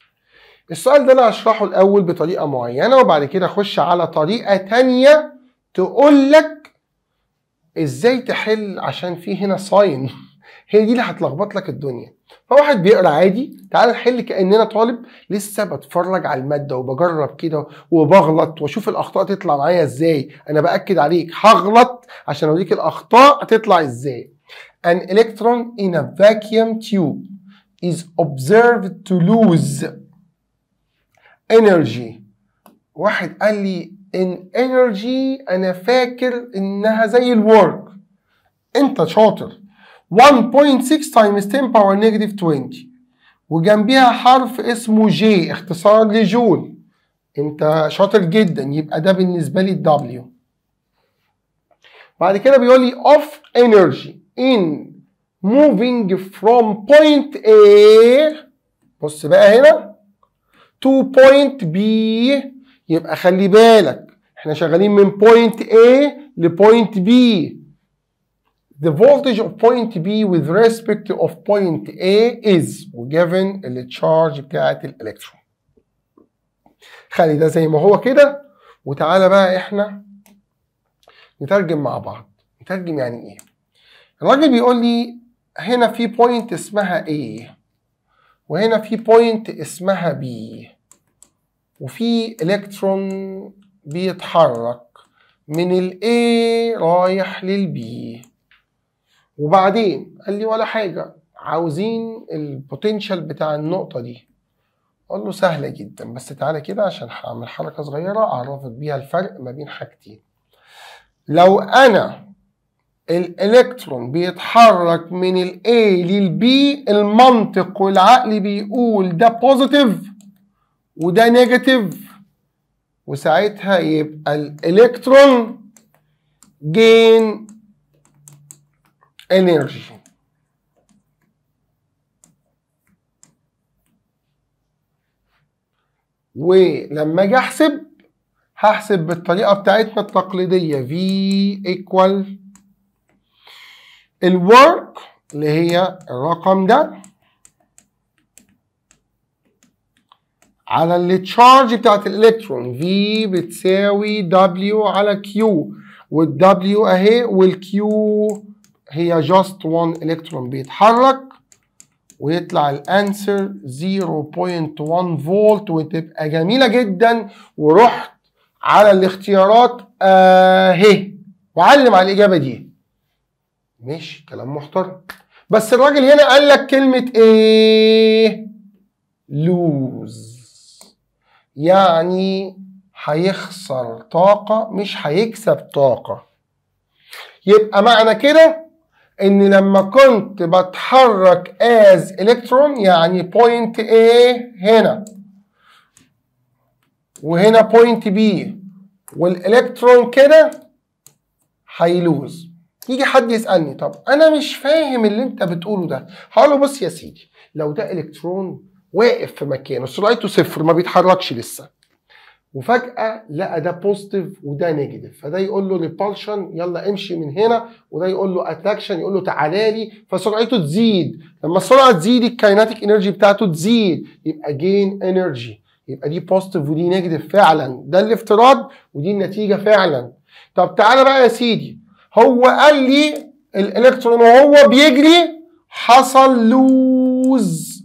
السؤال ده أنا هشرحه الأول بطريقة معينة وبعد كده أخش على طريقة تانية لك إزاي تحل عشان في هنا ساين هي دي اللي هتلخبط لك الدنيا فواحد بيقرا عادي تعال نحل كاننا طالب لسه بتفرج على الماده وبجرب كده وبغلط واشوف الاخطاء تطلع معايا ازاي انا باكد عليك هغلط عشان اوريك الاخطاء تطلع ازاي an electron in a vacuum tube is observed to lose energy واحد قال لي ان energy انا فاكر انها زي الورك انت شاطر 1.6 times 10 power negative 20 وجنبها حرف اسمه جي اختصار لجول انت شاطر جدا يبقى ده بالنسبه لي الدبليو بعد كده بيقول لي of energy in moving from point A بص بقى هنا to point B يبقى خلي بالك احنا شغالين من point A لبوينت B The voltage of point B with respect of point A is وجيفن charge بتاعة الالكترون. خلي ده زي ما هو كده وتعالى بقى احنا نترجم مع بعض. نترجم يعني ايه؟ الراجل بيقول لي هنا في بوينت اسمها A وهنا في بوينت اسمها B وفي الكترون بيتحرك من ال A رايح لل B وبعدين قال لي ولا حاجه عاوزين البوتنشال بتاع النقطه دي قال له سهله جدا بس تعالى كده عشان هعمل حركه صغيره اعرفك بيها الفرق ما بين حاجتين لو انا الالكترون بيتحرك من ال A لل B المنطق والعقل بيقول ده بوزيتيف وده نيجاتيف وساعتها يبقى الالكترون جين انرجي ولما اجي احسب هحسب بالطريقه بتاعتنا التقليديه في ايكوال الورك اللي هي الرقم ده على اللي تشارج بتاعت الالكترون في بتساوي دبليو على كيو والدبليو اهي والكيو هي جاست 1 الكترون بيتحرك ويطلع الانسر 0.1 فولت وتبقى جميله جدا ورحت على الاختيارات آه، اهي وعلم على الاجابه دي ماشي كلام محترم بس الراجل هنا قال لك كلمه ايه لوز يعني هيخسر طاقه مش هيكسب طاقه يبقى معنى كده ان لما كنت بتحرك از الكترون يعني بوينت A هنا وهنا بوينت B والالكترون كده هيلوز يجي حد يسالني طب انا مش فاهم اللي انت بتقوله ده هقول له بص يا سيدي لو ده الكترون واقف في مكانه سرعته صفر ما بيتحركش لسه وفجاه لقى ده بوزيتيف وده نيجاتيف فده يقول له ريبالشن يلا امشي من هنا وده يقول له اتراكشن يقول له تعالى لي فسرعته تزيد لما السرعه تزيد الكايناتيك انرجي بتاعته تزيد يبقى جين انرجي يبقى دي بوزيتيف ودي نيجاتيف فعلا ده الافتراض ودي النتيجه فعلا طب تعالى بقى يا سيدي هو قال لي الالكترون وهو بيجري حصل لوز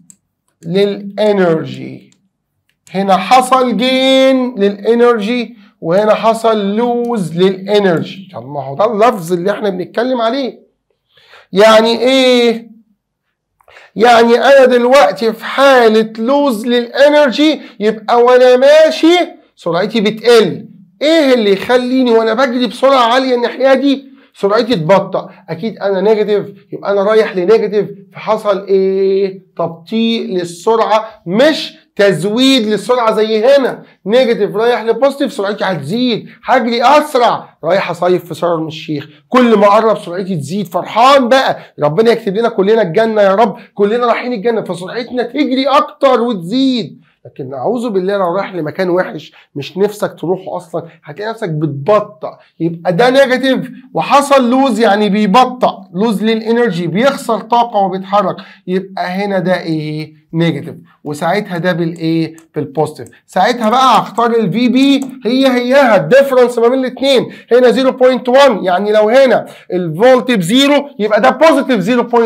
للانرجي هنا حصل جين للانرجي وهنا حصل لوز للانرجي طب ما هو ده اللفظ اللي احنا بنتكلم عليه يعني ايه يعني انا دلوقتي في حاله لوز للانرجي يبقى وانا ماشي سرعتي بتقل ايه اللي يخليني وانا بجري بسرعه عاليه الناحيه دي سرعتي تبطأ اكيد انا نيجاتيف يبقى انا رايح لنيجاتيف فحصل ايه تبطيء للسرعه مش تزويد للسرعه زي هنا نيجاتيف رايح لبوزيتيف سرعتي هتزيد هجري اسرع رايح اصيف في شرم الشيخ كل ما اقرب سرعتي تزيد فرحان بقى ربنا يكتب لنا كلنا الجنه يا رب كلنا رايحين الجنه فسرعتنا تجري اكتر وتزيد لكن اعوذ بالله لو رايح لمكان وحش مش نفسك تروحه اصلا هتلاقي نفسك بتبطأ يبقى ده نيجاتيف وحصل لوز يعني بيبطأ لوز للانرجي بيخسر طاقه وبيتحرك يبقى هنا ده ايه نيجاتيف وساعتها ده بالايه بالبوزيتيف ساعتها بقى هختار الفي بي هي هيها الديفرنس ما بين الاثنين هنا 0.1 يعني لو هنا الفولت بزيرو يبقى ده بوزيتيف 0.1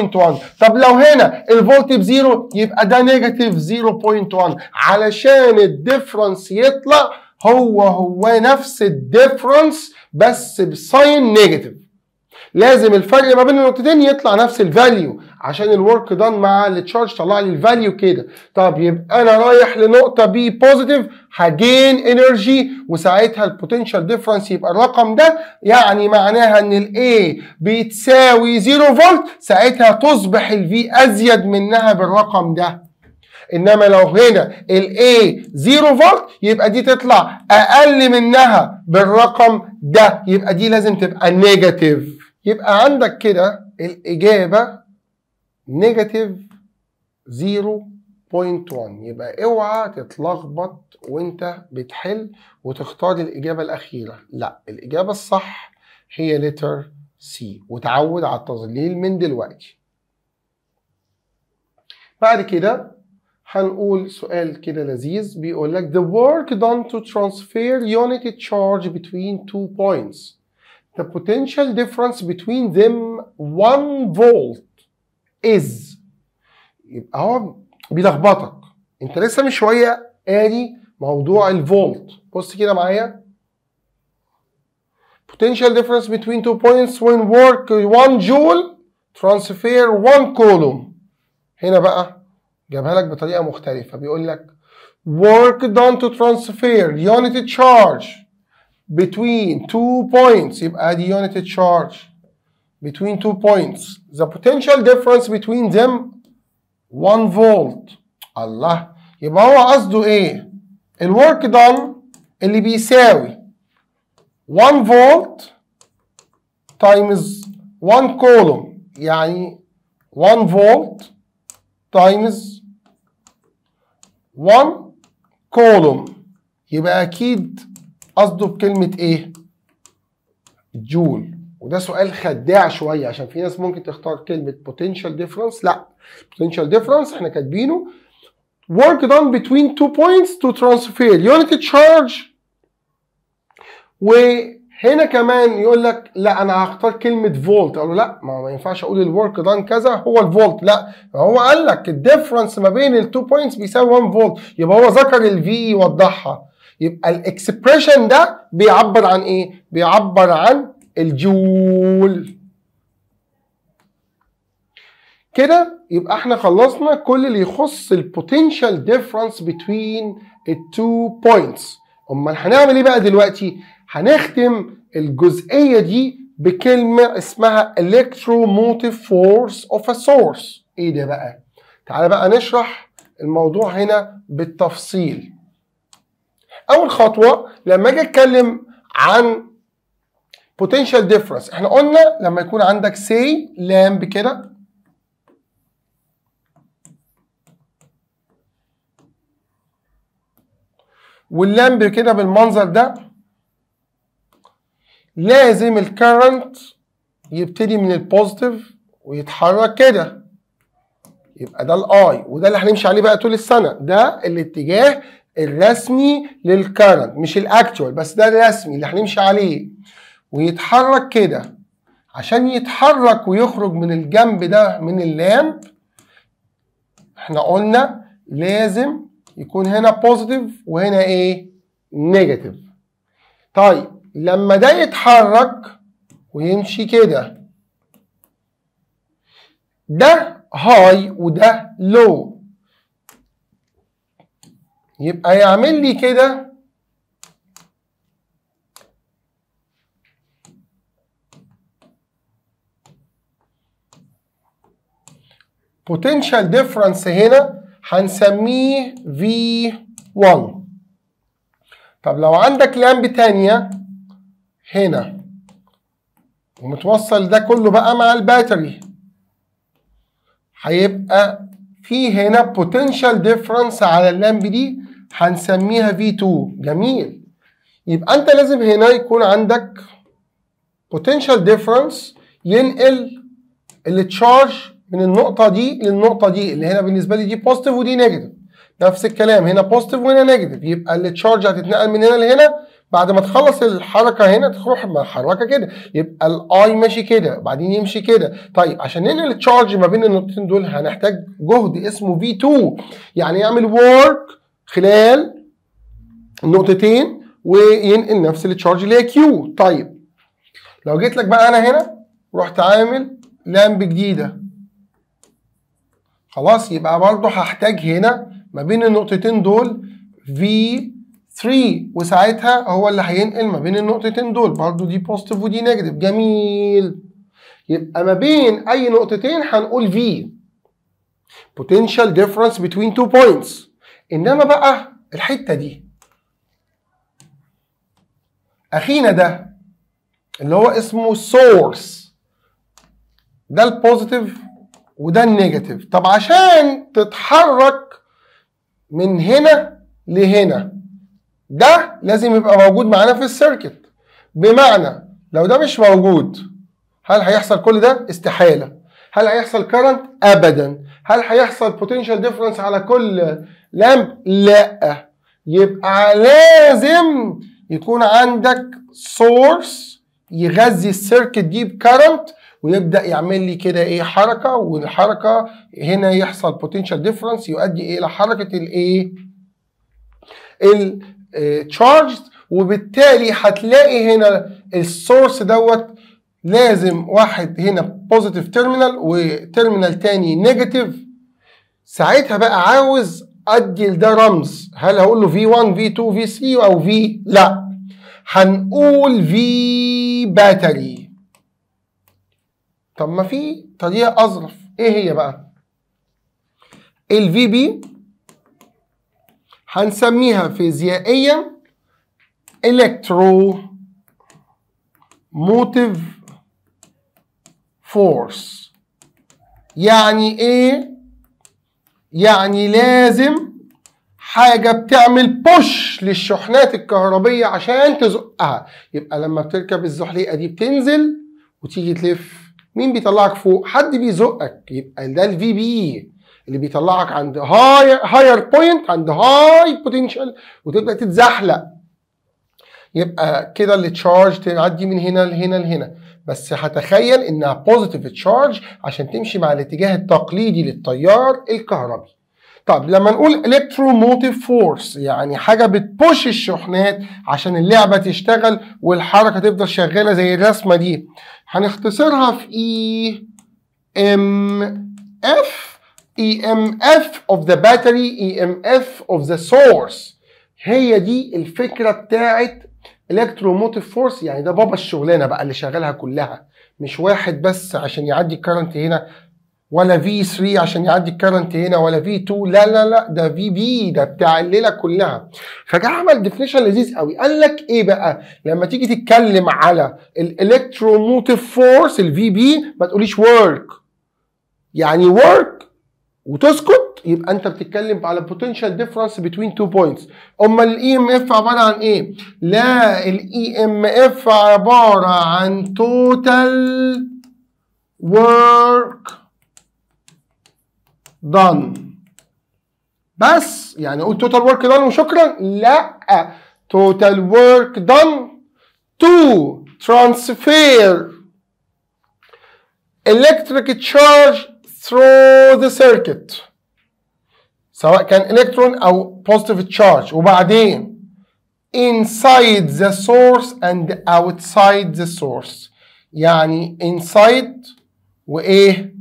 طب لو هنا الفولت بزيرو يبقى ده نيجاتيف 0.1 علشان الديفرنس يطلع هو هو نفس الديفرنس بس بساين نيجاتيف لازم الفرق ما بين النقطتين يطلع نفس الفاليو عشان الورك دان مع التشارج طلع لي الفاليو كده طب يبقى انا رايح لنقطه بي بوزيتيف هجين انرجي وساعتها البوتنشال ديفرنس يبقى الرقم ده يعني معناها ان الاي بتساوي 0 فولت ساعتها تصبح الفي ازيد منها بالرقم ده انما لو هنا الاي 0 فولت يبقى دي تطلع اقل منها بالرقم ده يبقى دي لازم تبقى نيجاتيف يبقى عندك كده الإجابة نيجاتيف 0.1 يبقى اوعى تتلخبط وانت بتحل وتختار الإجابة الأخيرة لا الإجابة الصح هي لتر سي وتعود على التظليل من دلوقتي بعد كده هنقول سؤال كده لذيذ بيقول لك the work done to transfer unit charge between two points the potential difference between them 1 volt is يبقى هو بيلخبطك انت لسه من شويه قاري موضوع الفولت بص كده معايا potential difference between two points when work 1 joule transfer 1 coulomb هنا بقى جابها لك بطريقه مختلفه بيقول لك work done to transfer unit charge between two points يبقى دي unit charge between two points the potential difference between them 1 فولت الله يبقى هو قصده ايه الورك دون اللي بيساوي 1 فولت تايمز 1 كولوم يعني 1 فولت تايمز 1 كولوم يبقى اكيد قصده بكلمه ايه جول وده سؤال خداع شويه عشان في ناس ممكن تختار كلمه potential difference لا potential difference احنا كاتبينه work done between two points to transfer unit charge وهنا كمان يقول لك لا انا هختار كلمه فولت اقول له لا ما, ما ينفعش اقول الورك دان كذا هو الفولت لا هو قال لك الديفرنس ما بين التو بوينتس بيساوي 1 فولت يبقى هو ذكر الفي يوضحها يبقى الاكسبريشن ده بيعبر عن ايه؟ بيعبر عن الجول كده يبقى احنا خلصنا كل اللي يخص البوتنشال ديفرنس بتوين التو بوينتس امال هنعمل ايه بقى دلوقتي هنختم الجزئيه دي بكلمه اسمها electromotive force of a source ايه ده بقى تعالى بقى نشرح الموضوع هنا بالتفصيل اول خطوه لما اجي اتكلم عن potential difference احنا قلنا لما يكون عندك say lamb كده واللامب كده بالمنظر ده لازم الكرنت يبتدي من البوزيتيف ويتحرك كده يبقى ده الاي وده اللي هنمشي عليه بقى طول السنه ده الاتجاه الرسمي للكرنت مش الاكتوال بس ده الرسمي اللي هنمشي عليه ويتحرك كده عشان يتحرك ويخرج من الجنب ده من اللامب احنا قلنا لازم يكون هنا بوزيتيف وهنا ايه نيجاتيف طيب لما ده يتحرك ويمشي كده ده هاي وده لو يبقى يعمل لي كده potential difference هنا هنسميه V1 طب لو عندك لامب تانية هنا ومتوصل ده كله بقى مع الباتري هيبقى في هنا potential difference على اللامب دي هنسميها V2 جميل يبقى انت لازم هنا يكون عندك potential difference ينقل التشارج من النقطة دي للنقطة دي اللي هنا بالنسبة لي دي بوزيتيف ودي نيجاتيف نفس الكلام هنا بوزيتيف وهنا نيجاتيف يبقى التشارج هتتنقل من هنا لهنا بعد ما تخلص الحركة هنا تروح محركة كده يبقى الاي ماشي كده وبعدين يمشي كده طيب عشان ننقل التشارج ما بين النقطتين دول هنحتاج جهد اسمه V2 يعني يعمل work خلال نقطتين وينقل نفس التشارج اللي هي كيو طيب لو جيت لك بقى انا هنا رحت عامل لامب جديده خلاص يبقى برضه هحتاج هنا ما بين النقطتين دول في 3 وساعتها هو اللي هينقل ما بين النقطتين دول برضه دي بوزيتيف ودي نيجاتيف جميل يبقى ما بين اي نقطتين هنقول في بوتنشال ديفرنس بتوين تو بوينتس انما بقى الحته دي اخينا ده اللي هو اسمه سورس ده البوزيتيف وده النيجاتيف طب عشان تتحرك من هنا لهنا ده لازم يبقى موجود معانا في السيركت بمعنى لو ده مش موجود هل هيحصل كل ده استحاله هل هيحصل كارنت ابدا هل هيحصل بوتنشال ديفرنس على كل لامب لا يبقى لازم يكون عندك سورس يغذي السيركت دي بكرنت ويبدا يعمل لي كده ايه حركه والحركه هنا يحصل بوتنشال ديفرنس يؤدي إيه الى حركه الايه التشارج وبالتالي هتلاقي هنا السورس دوت لازم واحد هنا بوزيتيف تيرمينال وتيرمينال تاني نيجاتيف ساعتها بقى عاوز ادي لده رمز هل هقول له في 1 في 2 في 3 او في لا هنقول في باتري طب ما في طريقه اظرف ايه هي بقى الفي بي هنسميها فيزيائيا الكترو موتيف force يعني ايه يعني لازم حاجه بتعمل بوش للشحنات الكهربيه عشان تزقها يبقى لما بتركب الزحليقه دي بتنزل وتيجي تلف مين بيطلعك فوق حد بيزقك يبقى ده الفي بي e اللي بيطلعك عند هاير هاير بوينت عند هاي بوتنشال وتبدا تتزحلق يبقى كده تشارج تعدي من هنا لهنا لهنا بس هتخيل انها بوزيتيف تشارج عشان تمشي مع الاتجاه التقليدي للتيار الكهربي طب لما نقول الكتروموتيف فورس يعني حاجه بتبوش الشحنات عشان اللعبه تشتغل والحركه تفضل شغاله زي الرسمه دي هنختصرها في اي ام اف اي ام اف اوف ذا باتري اي ام اف اوف ذا سورس هي دي الفكره بتاعت الكتروموتيف فورس يعني ده بابا الشغلانه بقى اللي شغالها كلها مش واحد بس عشان يعدي الكرنت هنا ولا في 3 عشان يعدي الكرنت هنا ولا في 2 لا لا لا ده في بي ده بتاع الليله كلها فجاء عمل ديفينيشن لذيذ قوي قال لك ايه بقى لما تيجي تتكلم على الالكتروموتيف فورس الفي بي ما تقوليش ورك يعني ورك وتسكت يبقى انت بتتكلم على potential difference between two points امال الاي EMF عباره عن ايه لا الاي EMF عباره عن total work done بس يعني اقول total work done وشكرا لا total work done to transfer electric charge through the circuit سواء كان الكترون او بوزيتيف تشارج وبعدين inside the source and outside the source يعني inside وايه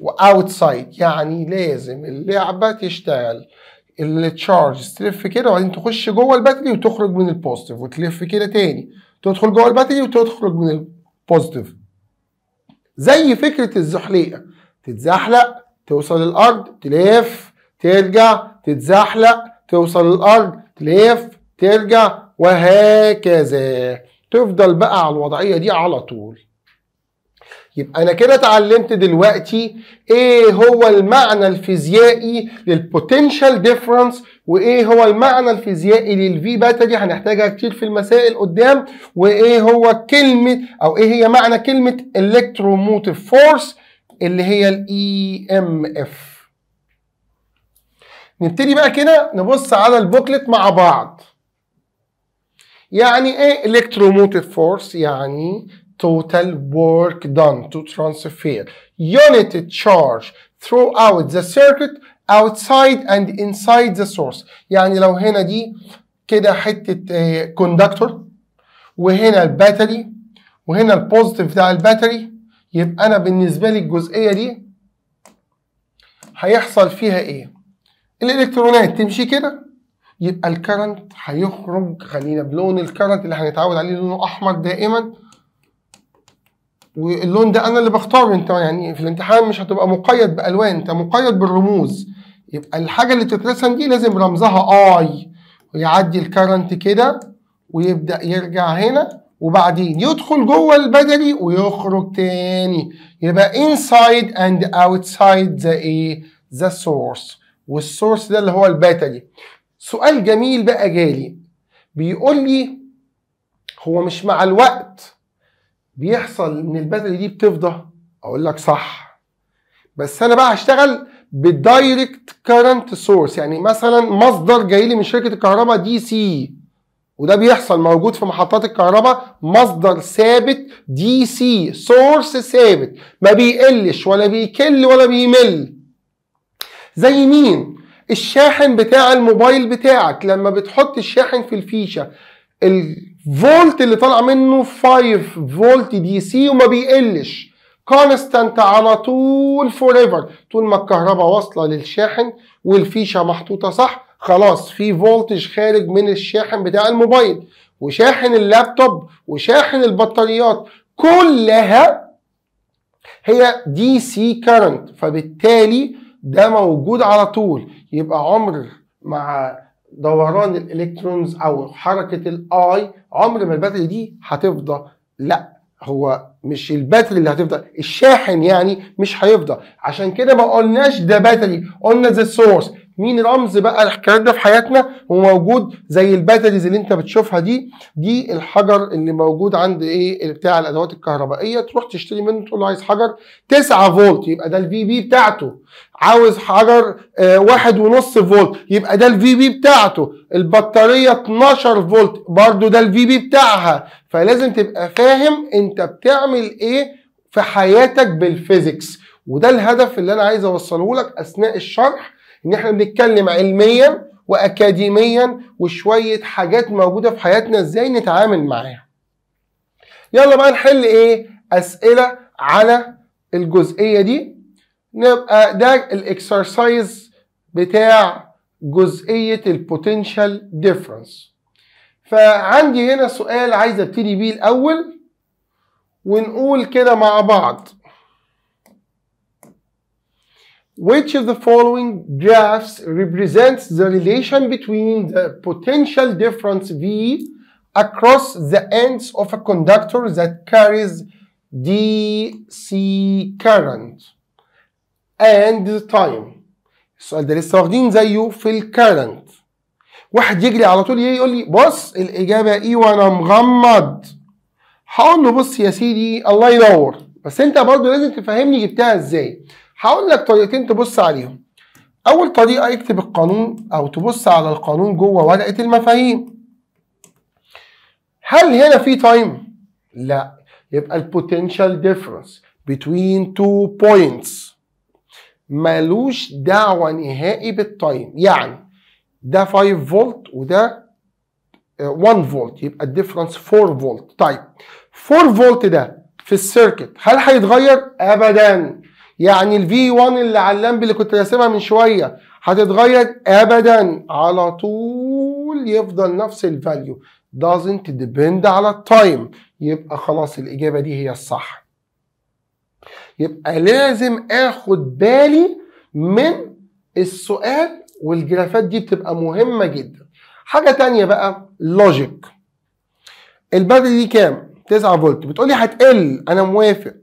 واوتسايد يعني لازم اللعبه تشتغل التشارج تلف كده وبعدين تخش جوه الباتري وتخرج من البوزيتيف وتلف كده تاني تدخل جوه الباتري وتخرج من البوزيتيف زي فكره الزحليقه تتزحلق توصل الارض تلف ترجع تتزحلق توصل الأرض تلف ترجع وهكذا تفضل بقى على الوضعية دي على طول يبقى أنا كده اتعلمت دلوقتي إيه هو المعنى الفيزيائي للبوتنشال ديفرنس وإيه هو المعنى الفيزيائي للفي باتا دي هنحتاجها كتير في المسائل قدام وإيه هو كلمة أو إيه هي معنى كلمة إلكتروموتيف فورس اللي هي الإي إم e إف نبتدي بقى كده نبص على البوكلت مع بعض يعني ايه الكتروموتيف فورس يعني total work done to transfer unit charge throughout the circuit outside and inside the source يعني لو هنا دي كده حتة كوندكتور آه، وهنا الباتري وهنا البوزيتيف بتاع الباتري يبقى انا بالنسبة لي الجزئية دي هيحصل فيها ايه الالكترونات تمشي كده يبقى الكرنت هيخرج خلينا بلون الكرنت اللي هنتعود عليه لونه احمر دائما واللون ده انا اللي بختاره انت يعني في الامتحان مش هتبقى مقيد بالوان انت مقيد بالرموز يبقى الحاجه اللي تترسم دي لازم رمزها اي ويعدي الكرنت كده ويبدا يرجع هنا وبعدين يدخل جوه البدري ويخرج تاني يبقى inside and outside the ايه the source والسورس ده اللي هو الباتا دي سؤال جميل بقى جالي بيقول لي هو مش مع الوقت بيحصل ان الباتا دي بتفضى اقول لك صح بس انا بقى هشتغل بالدايركت كارنت سورس يعني مثلا مصدر جاي لي من شركه الكهرباء دي سي وده بيحصل موجود في محطات الكهرباء مصدر ثابت دي سي سورس ثابت ما بيقلش ولا بيكل ولا بيمل زي مين الشاحن بتاع الموبايل بتاعك لما بتحط الشاحن في الفيشه الفولت اللي طالع منه 5 فولت دي سي وما بيقلش كونستانت على طول فور ايفر طول ما الكهرباء واصله للشاحن والفيشه محطوطه صح خلاص في فولتج خارج من الشاحن بتاع الموبايل وشاحن اللابتوب وشاحن البطاريات كلها هي دي سي كارنت فبالتالي ده موجود على طول يبقى عمر مع دوران الالكترونز او حركه الاي عمر ما الباتري دي هتفضى لا هو مش الباتري اللي هتفضى الشاحن يعني مش هيفضى عشان كده ما قلناش ده باتري قلنا ذا سورس مين رمز بقى الحكايات ده في حياتنا وموجود زي الباتريز اللي انت بتشوفها دي دي الحجر اللي موجود عند ايه بتاع الادوات الكهربائيه تروح تشتري منه تقول له عايز حجر 9 فولت يبقى ده الفي بي بتاعته عاوز حجر آه، واحد ونص فولت يبقى ده الفي بي بتاعته البطاريه 12 فولت برضو ده الفي بي بتاعها فلازم تبقى فاهم انت بتعمل ايه في حياتك بالفيزيكس وده الهدف اللي انا عايز اوصله لك اثناء الشرح ان احنا بنتكلم علميا واكاديميا وشويه حاجات موجوده في حياتنا ازاي نتعامل معاها يلا بقى نحل ايه اسئله على الجزئيه دي نبقى ده الاكسرسايز بتاع جزئيه البوتنشال ديفرنس فعندي هنا سؤال عايز ابتدي بيه الاول ونقول كده مع بعض Which of the following graphs represents the relation between the potential difference V across the ends of a conductor that carries DC current and the time السؤال ده لسه واخدين زيه في الكرنت واحد يجري على طول يقول لي بص الإجابة إيه وأنا مغمض هقول له بص يا سيدي الله ينور بس أنت برضه لازم تفهمني جبتها إزاي هقول لك طريقتين تبص عليهم اول طريقه اكتب القانون او تبص على القانون جوه ورقه المفاهيم هل هنا في تايم لا يبقى البوتنشال ديفرنس between two points ملوش دعوه نهائي بالتايم يعني ده 5 فولت وده 1 فولت يبقى الديفرنس 4 فولت طيب 4 فولت ده في السيركت هل هيتغير ابدا يعني الفي 1 اللي على اللمب اللي كنت راسمها من شويه هتتغير ابدا على طول يفضل نفس الفاليو doesn't depend على التايم يبقى خلاص الاجابه دي هي الصح يبقى لازم اخد بالي من السؤال والجرافات دي بتبقى مهمه جدا حاجه تانية بقى لوجيك البدل دي كام 9 فولت بتقولي هتقل انا موافق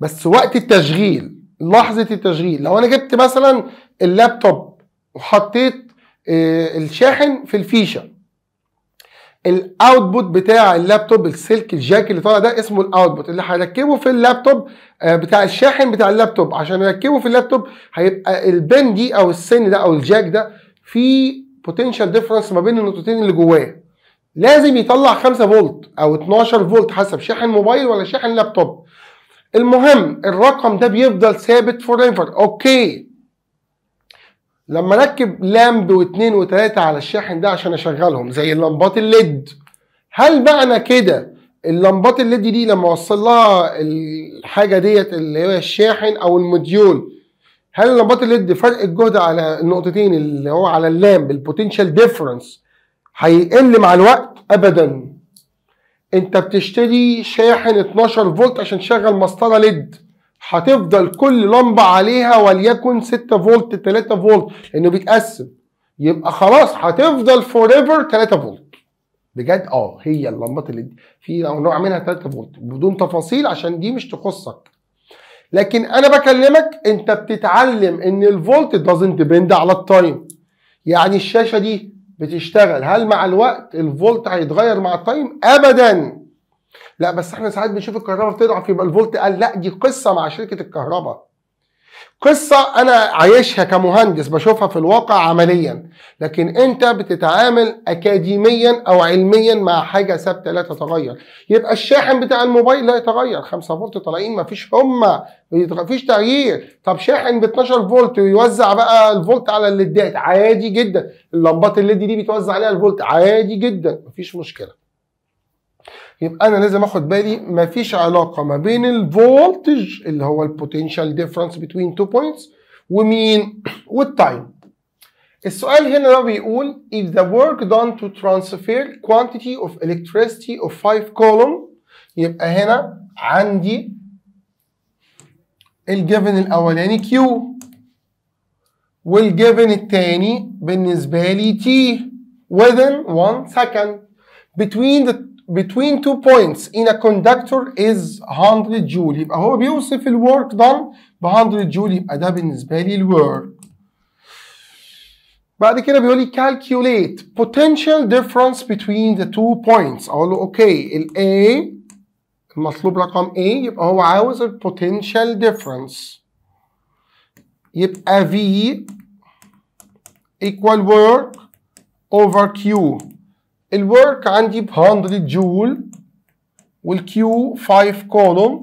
بس وقت التشغيل لحظه التشغيل لو انا جبت مثلا اللابتوب وحطيت آه، الشاحن في الفيشه الاوتبوت بتاع اللابتوب السلك الجاك اللي طالع ده اسمه الاوتبوت اللي هركبه في اللابتوب آه، بتاع الشاحن بتاع اللابتوب عشان اركبه في اللابتوب هيبقى البن دي او السن ده او الجاك ده في بوتنشال ديفرنس ما بين النقطتين اللي جواه لازم يطلع 5 فولت او 12 فولت حسب شاحن موبايل ولا شاحن لابتوب المهم الرقم ده بيفضل ثابت فور ايفر اوكي لما اركب لامب واثنين وثلاثه على الشاحن ده عشان اشغلهم زي اللمبات الليد هل بقى انا كده اللمبات الليد دي لما اوصل لها الحاجه ديت اللي هي الشاحن او الموديول هل لمبات الليد فرق الجهد على النقطتين اللي هو على اللامب البوتنشال ديفرنس هيقل مع الوقت ابدا انت بتشتري شاحن 12 فولت عشان تشغل مسطره ليد هتفضل كل لمبه عليها وليكن 6 فولت 3 فولت لانه بيتقسم يبقى خلاص هتفضل فور ايفر 3 فولت بجد اه هي اللمبات اللي في نوع منها 3 فولت بدون تفاصيل عشان دي مش تخصك لكن انا بكلمك انت بتتعلم ان الفولت دازنت ديبند على التايم يعني الشاشه دي بتشتغل هل مع الوقت الفولت هيتغير مع التايم ابدا لا بس احنا ساعات بنشوف الكهرباء بتضعف يبقى الفولت قال لا دي قصه مع شركه الكهرباء قصة أنا عايشها كمهندس بشوفها في الواقع عمليا لكن أنت بتتعامل أكاديميا أو علميا مع حاجة ثابتة لا تتغير يبقى الشاحن بتاع الموبايل لا يتغير 5 فولت طالعين مفيش هما مفيش تغيير طب شاحن ب 12 فولت ويوزع بقى الفولت على الليدات عادي جدا اللمبات الليد دي بيتوزع عليها الفولت عادي جدا مفيش مشكلة يبقى انا لازم اخد بالي مفيش علاقه ما بين الفولتج اللي هو البوتنشال ديفرنس بتوين تو بوينتس ومين والتايم السؤال هنا ده بيقول if the work done to transfer quantity of electricity of 5 column يبقى هنا عندي الجيفن الاولاني Q والجيفن الثاني بالنسبه لي T within 1 second between the between two points in a conductor is 100 جول يبقى هو بيوصف الورك done ب 100 جول يبقى ده بالنسبه لي الورك بعد كده بيقول لي calculate potential difference between the two points اقول له اوكي ال A المطلوب رقم A يبقى هو عاوز ال potential difference يبقى V equal work over Q الورك عندي ب 100 جول والكيو 5 كولوم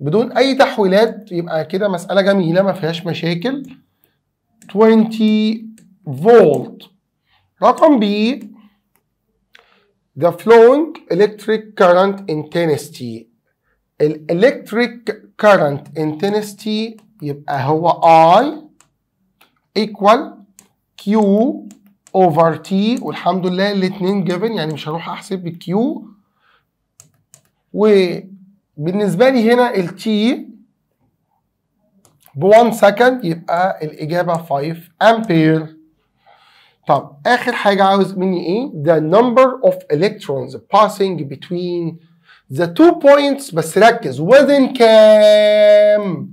بدون اي تحويلات يبقى كده مساله جميله ما فيهاش مشاكل 20 فولت رقم B the flowing electric current intensity electric current intensity يبقى هو I equal Q اوفر تي والحمد لله الاثنين جيفن يعني مش هروح احسب q وبالنسبه لي هنا التي ب 1 سكند يبقى الاجابه 5 امبير طب اخر حاجه عاوز مني ايه the number of electrons passing between the two points بس ركز within كام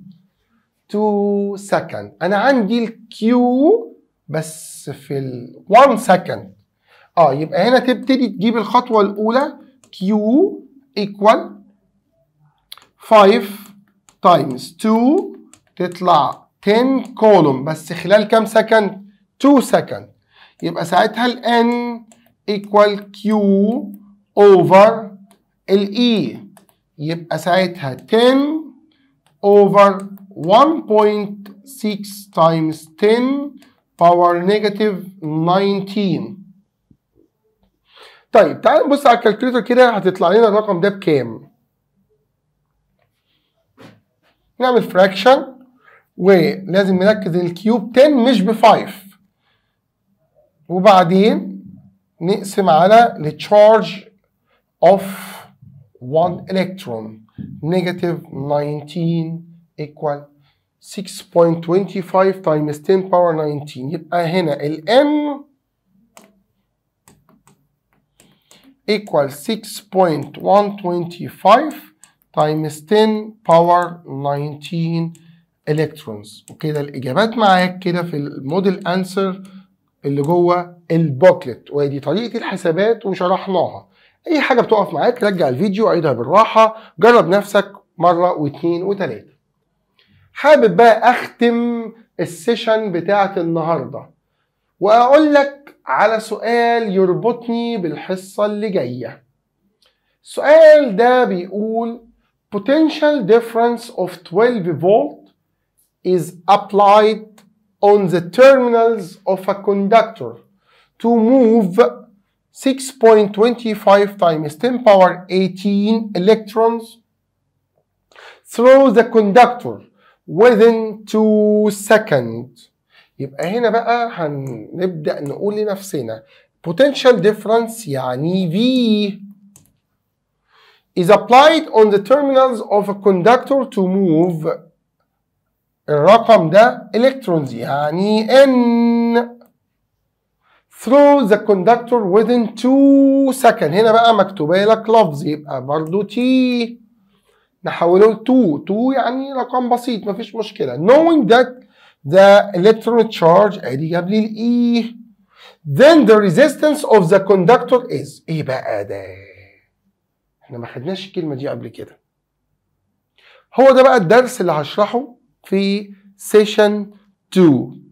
2 سكند انا عندي الكيو بس في ال 1 سكند اه يبقى هنا تبتدي تجيب الخطوه الاولى Q equal 5 times 2 تطلع 10 كولوم بس خلال كام سكند 2 سكند يبقى ساعتها ال N equal Q over ال E يبقى ساعتها 10 over 1.6 times 10 باور نيجاتيف 19 طيب تعال نبص على الكالكوليتر كده هتطلع لنا الرقم ده بكام نعمل فراكشن ولازم نركز ان الكيوب 10 مش ب 5 وبعدين نقسم على التشارج اوف 1 الكترون نيجاتيف 19 equal 6.25 times 10 power 19 يبقى هنا ال n equal 6.125 times 10 power 19 electrons وكده الإجابات معاك كده في الموديل أنسر اللي جوه البوكلت وادي طريقة الحسابات وشرحناها أي حاجة بتقف معاك رجع الفيديو عيدها بالراحة جرب نفسك مرة واتنين وتلاتة حابب بقى اختم السيشن بتاعه النهارده واقول لك على سؤال يربطني بالحصه اللي جايه السؤال ده بيقول potential difference of 12 volt is applied on the terminals of a conductor to move 6.25 times 10 power 18 electrons through the conductor within two seconds يبقى هنا بقى هنبدأ نقول لنفسنا potential difference يعني V is applied on the terminals of a conductor to move الرقم ده electrons يعني N through the conductor within 2 seconds هنا بقى مكتوبه لك لفظ يبقى برضو T نحوله ل 2 2 يعني رقم بسيط مفيش مشكله knowing that the electron charge ادي جاب لي الاي then the resistance of the conductor is ايه بقى ده احنا ما خدناش الكلمه دي قبل كده هو ده بقى الدرس اللي هشرحه في سيشن 2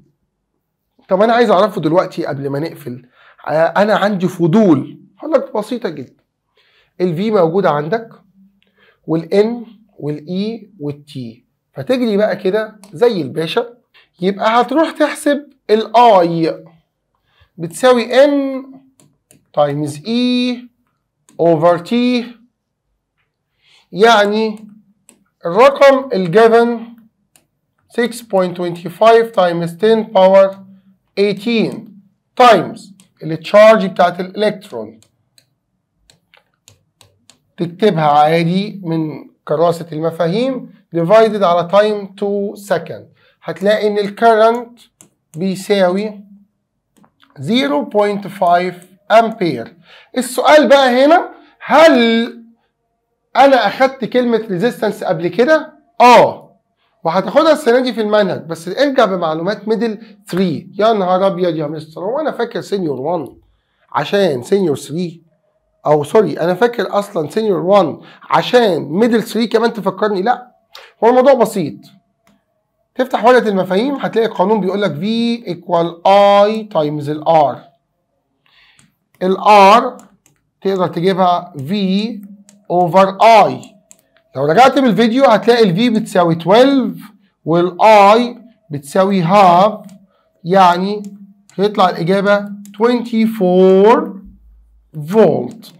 طب انا عايز اعرفه دلوقتي قبل ما نقفل آه، انا عندي فضول هقول لك بسيطه جدا الفي موجوده عندك والان والاي والتي فتجري بقى كده زي الباشا يبقى هتروح تحسب الاي بتساوي ان تايمز اي اوفر تي يعني الرقم الجيفن 6.25 تايمز 10 باور 18 تايمز التشارج بتاعت الالكترون تكتبها عادي من كراسة المفاهيم divided على time تو second هتلاقي ان الكرنت بيساوي 0.5 امبير السؤال بقى هنا هل انا اخدت كلمة ريزيستنس قبل كده؟ اه وهتاخدها السنه دي في المنهج بس ارجع بمعلومات ميدل 3 يا نهار ابيض يا مستر هو انا فاكر سينيور 1 عشان سينيور 3 او سوري انا فاكر اصلا سينيور 1 عشان ميدل 3 كمان تفكرني لا هو الموضوع بسيط تفتح ورقه المفاهيم هتلاقي القانون بيقول لك V ايكوال I تايمز الار الار تقدر تجيبها V اوفر I لو رجعت بالفيديو هتلاقي الفي V بتساوي 12 والاي I بتساوي half يعني هيطلع الاجابه 24 فولت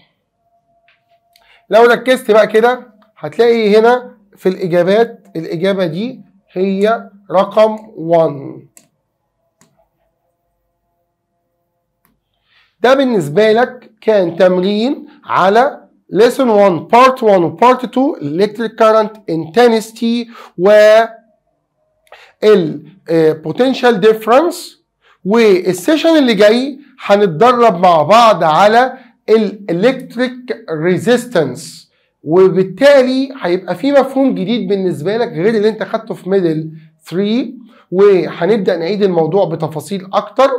لو ركزت بقى كده هتلاقي هنا في الإجابات الإجابة دي هي رقم 1 ده بالنسبة لك كان تمرين على lesson 1 part 1 وبارت 2 electric current intensity و ال eh, potential difference والسيشن اللي جاي هنتدرب مع بعض على الالكتريك ريزيستنس وبالتالي هيبقى في مفهوم جديد بالنسبه لك غير اللي انت خدته في ميدل 3 وهنبدا نعيد الموضوع بتفاصيل اكتر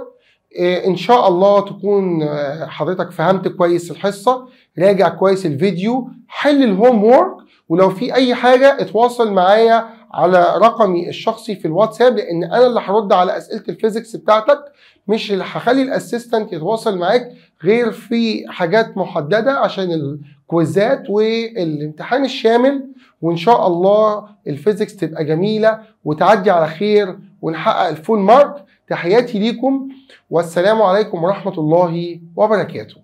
آه، ان شاء الله تكون آه، حضرتك فهمت كويس الحصه راجع كويس الفيديو حل الهوم وورك ولو في اي حاجه اتواصل معايا على رقمي الشخصي في الواتساب لان انا اللي هرد على اسئله الفيزيكس بتاعتك مش اللي هخلي الاسيستنت يتواصل معاك غير في حاجات محدده عشان الكويزات والامتحان الشامل وان شاء الله الفيزيكس تبقى جميله وتعدي على خير ونحقق الفول مارك تحياتي ليكم والسلام عليكم ورحمه الله وبركاته